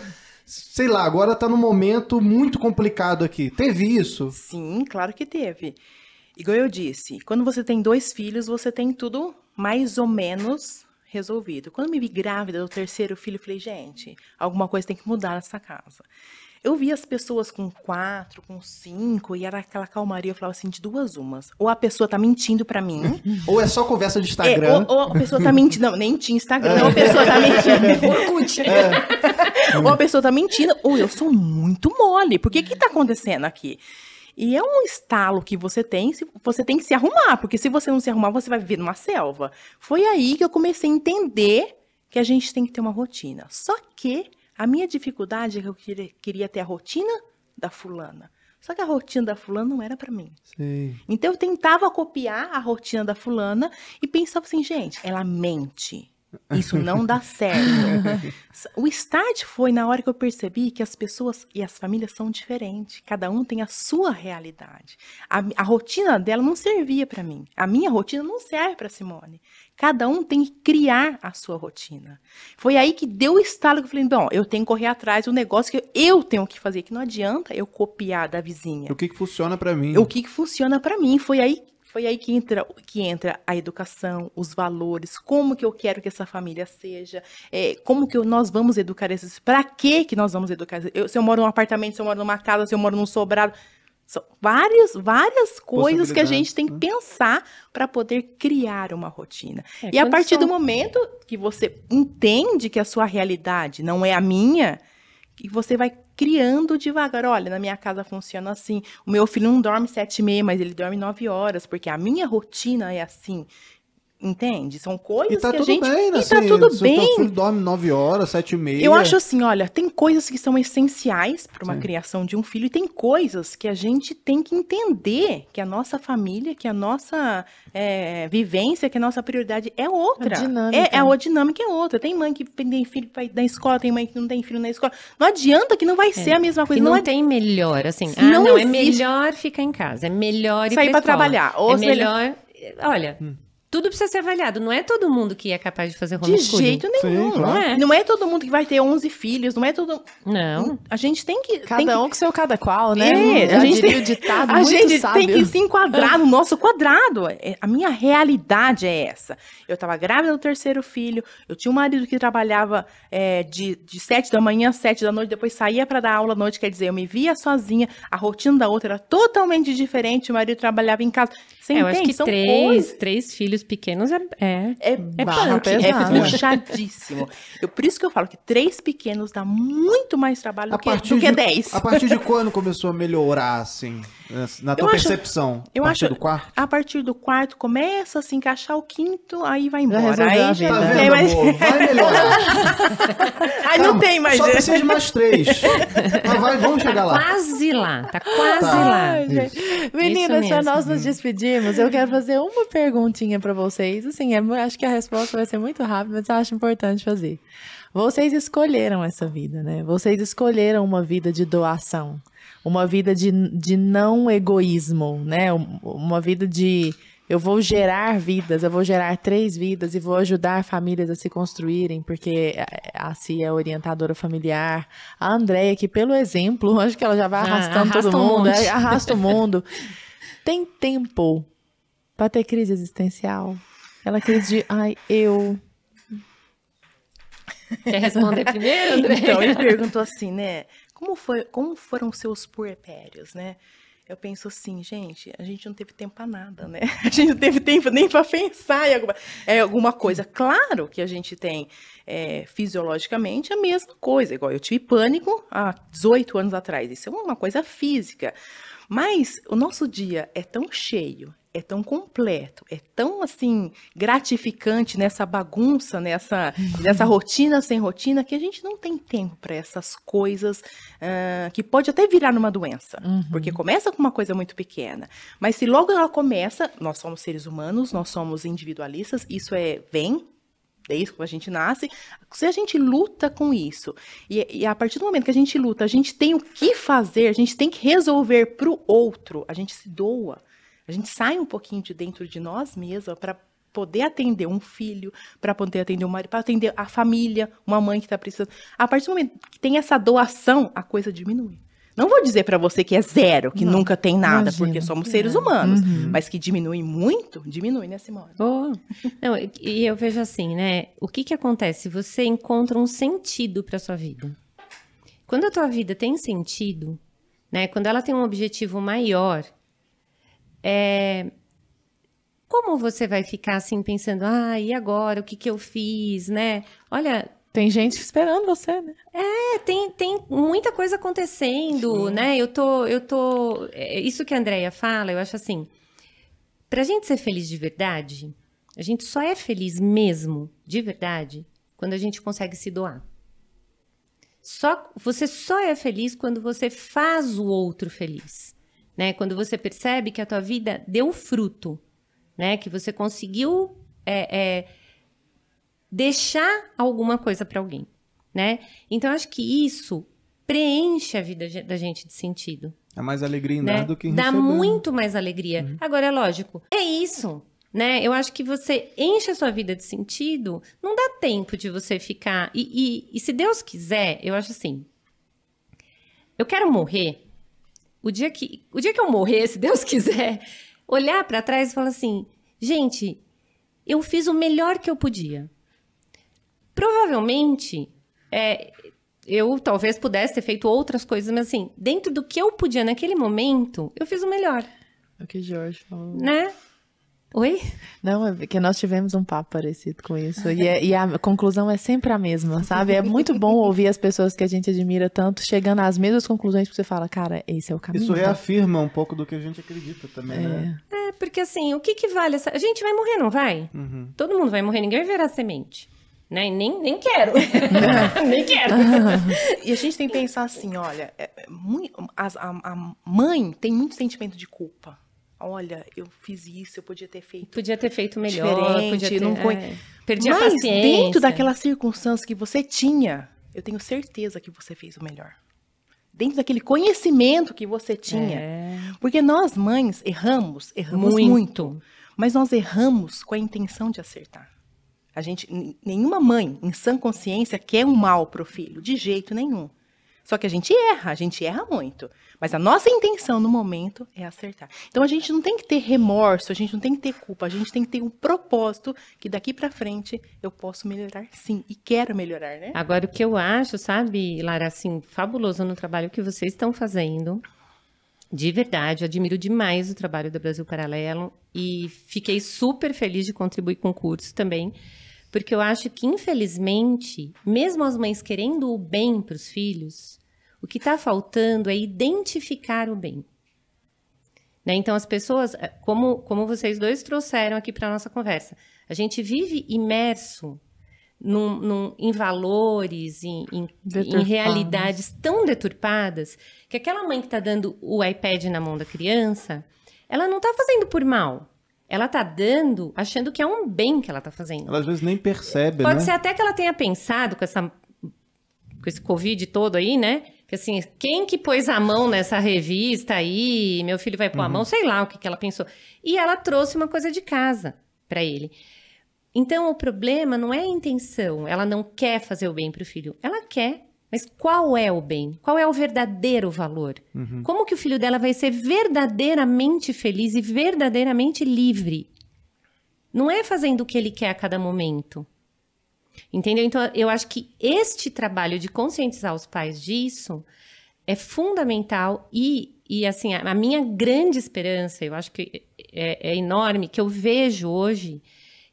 sei lá, agora tá num momento muito complicado aqui. Teve isso? Sim, claro que teve. Igual eu disse, quando você tem dois filhos, você tem tudo mais ou menos resolvido. Quando eu me vi grávida do terceiro filho, eu falei, gente, alguma coisa tem que mudar nessa casa. Eu via as pessoas com quatro, com cinco, e era aquela calmaria. Eu falava assim, de duas umas. Ou a pessoa tá mentindo para mim. ou é só conversa de é, Instagram. É, ou, ou, a pessoa tá mentindo. Não, nem tinha Instagram. Ou a pessoa tá mentindo. É. ou a pessoa tá mentindo. Ou eu sou muito mole. Por que que tá acontecendo aqui? E é um estalo que você tem, você tem que se arrumar, porque se você não se arrumar, você vai viver numa selva. Foi aí que eu comecei a entender que a gente tem que ter uma rotina. Só que a minha dificuldade é que eu queria, queria ter a rotina da fulana. Só que a rotina da fulana não era para mim. Sim. Então eu tentava copiar a rotina da fulana e pensava assim, gente, ela mente. Isso não dá certo. o start foi na hora que eu percebi que as pessoas e as famílias são diferentes. Cada um tem a sua realidade. A, a rotina dela não servia para mim. A minha rotina não serve para Simone. Cada um tem que criar a sua rotina. Foi aí que deu o estalo que eu falei: bom, eu tenho que correr atrás do negócio que eu tenho que fazer, que não adianta eu copiar da vizinha. O que, que funciona para mim? O que, que funciona para mim. Foi aí foi aí que entra, que entra a educação, os valores, como que eu quero que essa família seja, é, como que nós vamos educar esses, para que que nós vamos educar? Eu, se eu moro num apartamento, se eu moro numa casa, se eu moro num sobrado, são várias, várias coisas que a gente tem que né? pensar para poder criar uma rotina. É, e a partir são... do momento que você entende que a sua realidade não é a minha, e você vai criando devagar. Olha, na minha casa funciona assim. O meu filho não dorme sete e meia, mas ele dorme nove horas, porque a minha rotina é assim. Entende? São coisas tá que a gente... Bem, né? E tá assim, tudo bem, Se o tá tudo bem. dorme 9 horas, 7 e meia. Eu acho assim, olha, tem coisas que são essenciais para uma Sim. criação de um filho e tem coisas que a gente tem que entender que a nossa família, que a nossa é, vivência, que a nossa prioridade é outra. A dinâmica. É, é, a dinâmica é outra. Tem mãe que tem filho na escola, tem mãe que não tem filho na escola. Não adianta que não vai é. ser a mesma coisa. E não, não tem melhor, assim. Ah, não, não é melhor ficar em casa, é melhor ir Sair para trabalhar. É Ou é melhor... Olha... Hum tudo precisa ser avaliado. Não é todo mundo que é capaz de fazer homeschooling. De jeito nenhum. Sim, claro. É? não, é. não é todo mundo que vai ter 11 filhos, não é todo... Não. A gente tem que... Cada tem um que... com seu cada qual, né? É, hum, a, gente tem... o ditado A gente sábio. tem que se enquadrar no nosso quadrado. É, a minha realidade é essa. Eu tava grávida do terceiro filho, eu tinha um marido que trabalhava é, de, de 7 da manhã às 7 da noite, depois saía para dar aula à noite, quer dizer, eu me via sozinha, a rotina da outra era totalmente diferente, o marido trabalhava em casa. Você é, entende? Eu acho que São três, três filhos pequenos é. É, é, é punk, é puxadíssimo. Eu, por isso que eu falo que três pequenos dá muito mais trabalho do que, do que, dez. A partir de quando começou a melhorar, assim? É, na tua eu percepção, acho, eu a partir acho, do quarto? A partir do quarto começa a assim, se encaixar o quinto, aí vai embora. Já aí gente tá não tem mais. Amor, vai melhorar. aí não, tem mais. Só precisa de mais três. Mas tá, vai, vamos chegar lá. Tá quase lá, tá quase tá. lá. Meninas, só nós nos uhum. despedimos. Eu quero fazer uma perguntinha para vocês. Assim, é acho que a resposta vai ser muito rápida, mas eu acho importante fazer. Vocês escolheram essa vida, né? Vocês escolheram uma vida de doação uma vida de, de não egoísmo, né? Uma vida de eu vou gerar vidas, eu vou gerar três vidas e vou ajudar famílias a se construírem, porque a Cia é orientadora familiar. A Andréia, que pelo exemplo, acho que ela já vai arrastando ah, todo mundo, um né? arrasta o mundo. Tem tempo para ter crise existencial? Ela crise de, ai, eu Quer responder primeiro, André? Então, ele perguntou assim, né? Como, foi, como foram seus puerpérios, né? Eu penso assim, gente, a gente não teve tempo para nada, né? A gente não teve tempo nem para pensar em alguma, é, alguma coisa. Claro que a gente tem é, fisiologicamente a mesma coisa, igual eu tive pânico há 18 anos atrás. Isso é uma coisa física. Mas o nosso dia é tão cheio, é tão completo, é tão assim gratificante nessa bagunça, nessa, nessa rotina sem rotina, que a gente não tem tempo para essas coisas uh, que pode até virar numa doença, uhum. porque começa com uma coisa muito pequena, mas se logo ela começa, nós somos seres humanos, nós somos individualistas, isso é vem desde que a gente nasce, se a gente luta com isso, e, e, a partir do momento que a gente luta, a gente tem o que fazer, a gente tem que resolver para o outro, a gente se doa, a gente sai um pouquinho de dentro de nós mesmos para poder atender um filho, para poder atender o um marido, para atender a família, uma mãe que está precisando. A partir do momento que tem essa doação, a coisa diminui. Não vou dizer para você que é zero, que não, nunca tem nada, imagina. porque somos seres é. humanos, uhum. mas que diminui muito, diminui, né, Simone? Não, e eu vejo assim, né? O que que acontece? Você encontra um sentido para sua vida. Quando a tua vida tem sentido, né? Quando ela tem um objetivo maior, é, como você vai ficar assim pensando, ah, e agora, o que que eu fiz, né? Olha, tem gente esperando você, né? É, tem, tem muita coisa acontecendo, Sim. né? Eu tô, eu tô, é, isso que a Andrea fala, eu acho assim, pra gente ser feliz de verdade, a gente só é feliz mesmo, de verdade, quando a gente consegue se doar. Só, você só é feliz quando você faz o outro feliz né? Quando você percebe que a tua vida deu fruto, né? Que você conseguiu é, é, deixar alguma coisa para alguém, né? Então acho que isso preenche a vida da gente de sentido. É mais alegria em né? dar do que em Dá receber. muito mais alegria. Uhum. Agora é lógico, é isso. Né? Eu acho que você enche a sua vida de sentido, não dá tempo de você ficar. e, e, e se Deus quiser, eu acho assim. Eu quero morrer o dia que, o dia que eu morrer, se Deus quiser, olhar para trás e falar assim: gente, eu fiz o melhor que eu podia. Provavelmente, é, eu talvez pudesse ter feito outras coisas, mas assim, dentro do que eu podia naquele momento, eu fiz o melhor. É o que Jorge falou. Né? Oi? Não, é porque nós tivemos um papo parecido com isso. E, é, e, a conclusão é sempre a mesma, sabe? É muito bom ouvir as pessoas que a gente admira tanto chegando às mesmas conclusões que você fala, cara, esse é o caminho. Isso reafirma um pouco do que a gente acredita também, né? é. né? É, porque assim, o que, que vale essa. A gente vai morrer, não vai? Uhum. Todo mundo vai morrer, ninguém vai virar semente. Né? Nem, nem quero. nem quero. e a gente tem que pensar assim: olha, é, é muito, a, a mãe tem muito sentimento de culpa olha, eu fiz isso, eu podia ter feito. Podia ter feito melhor, podia ter, não É, perdi Mas a paciência. dentro daquela circunstância que você tinha, eu tenho certeza que você fez o melhor. Dentro daquele conhecimento que você tinha. É. Porque nós, mães, erramos, erramos muito. muito. Mas nós erramos com a intenção de acertar. A gente, nenhuma mãe em sã consciência quer um mal o filho, de jeito nenhum. Só que a gente erra, a gente erra muito. Mas a nossa intenção no momento é acertar. Então a gente não tem que ter remorso, a gente não tem que ter culpa, a gente tem que ter um propósito que daqui para frente eu posso melhorar sim e quero melhorar, né? Agora o que eu acho, sabe, Lara, assim, fabuloso no trabalho que vocês estão fazendo. De verdade, eu admiro demais o trabalho do Brasil Paralelo e fiquei super feliz de contribuir com o curso também. Porque eu acho que, infelizmente, mesmo as mães querendo o bem para os filhos, o que está faltando é identificar o bem. Né? Então, as pessoas, eh, como, como vocês dois trouxeram aqui para a nossa conversa, a gente vive imerso num, num, em valores, em, em, em, realidades tão deturpadas, que aquela mãe que está dando o iPad na mão da criança, ela não está fazendo por mal. Ela tá dando achando que é um bem que ela tá fazendo. Ela às vezes nem percebe, Pode né? ser até que ela tenha pensado com essa com esse covid todo aí, né? Que assim, quem que pôs a mão nessa revista aí, meu filho vai pôr uhum. a mão, sei lá o que que ela pensou. E ela trouxe uma coisa de casa para ele. Então o problema não é a intenção, ela não quer fazer o bem pro filho, ela quer mas qual é o bem? Qual é o verdadeiro valor? Uhum. Como que o filho dela vai ser verdadeiramente feliz e verdadeiramente livre? Não é fazendo o que ele quer a cada momento. Entendeu? Então, eu acho que este trabalho de conscientizar os pais disso é fundamental e, e assim, a, a minha grande esperança, eu acho que é, é, enorme, que eu vejo hoje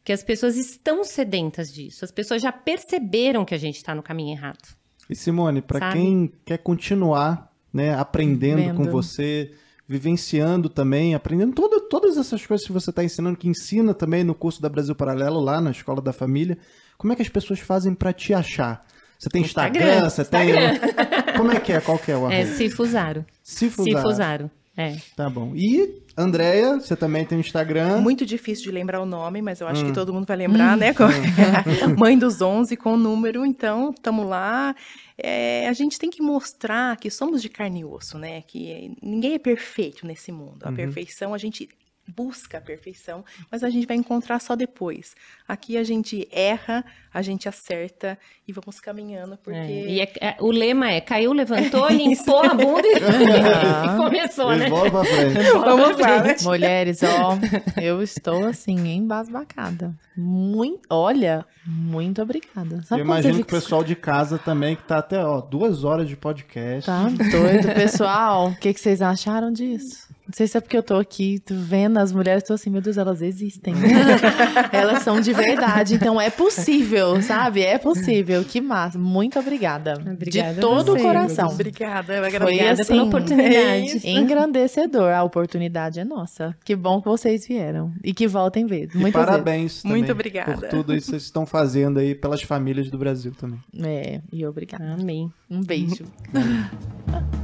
que as pessoas estão sedentas disso. As pessoas já perceberam que a gente está no caminho errado. E Simone, para quem quer continuar né, aprendendo Vendo. com você, vivenciando também, aprendendo todo, todas essas coisas que você está ensinando, que ensina também no curso da Brasil Paralelo, lá na Escola da Família, como é que as pessoas fazem para te achar? Você tem Instagram, Instagram você Instagram. tem. Como é que é? Qual que é o é arroba? É Cifusaro. Se Cifusaro. É. Tá bom. E Andréia, você também tem um Instagram. Muito difícil de lembrar o nome, mas eu acho hum. que todo mundo vai lembrar, né? hum. né? Mãe dos 11 com o número, então, tamo lá. É, a gente tem que mostrar que somos de carne e osso, né? Que ninguém é perfeito nesse mundo. A uhum. perfeição a gente busca a perfeição, mas a gente vai encontrar só depois. Aqui a gente erra, a gente acerta e vamos caminhando é, porque é, e é, é, o lema é caiu, levantou, é limpou a bunda e, e começou, né? e né? pra Vamos pra né? frente. Mulheres, ó, eu estou assim embasbacada. Muito, olha, muito obrigada. Sabe eu imagino que o pessoal de casa também que tá até ó duas horas de podcast. Tá doido, pessoal. O que, que vocês acharam disso? Não sei se é porque eu tô aqui vendo as mulheres, tô assim, meu Deus, elas existem. Né? elas são de verdade. Então é possível, sabe? É possível. Que massa. Muito obrigada. obrigada de todo o coração. Obrigada, eu Foi, assim, pela oportunidade. É engrandecedor. A oportunidade é nossa. Que bom que vocês vieram. E que voltem vezes. Muito parabéns. Muito obrigada. Por tudo isso que vocês estão fazendo aí pelas famílias do Brasil também. É, e obrigada. Amém. Um beijo.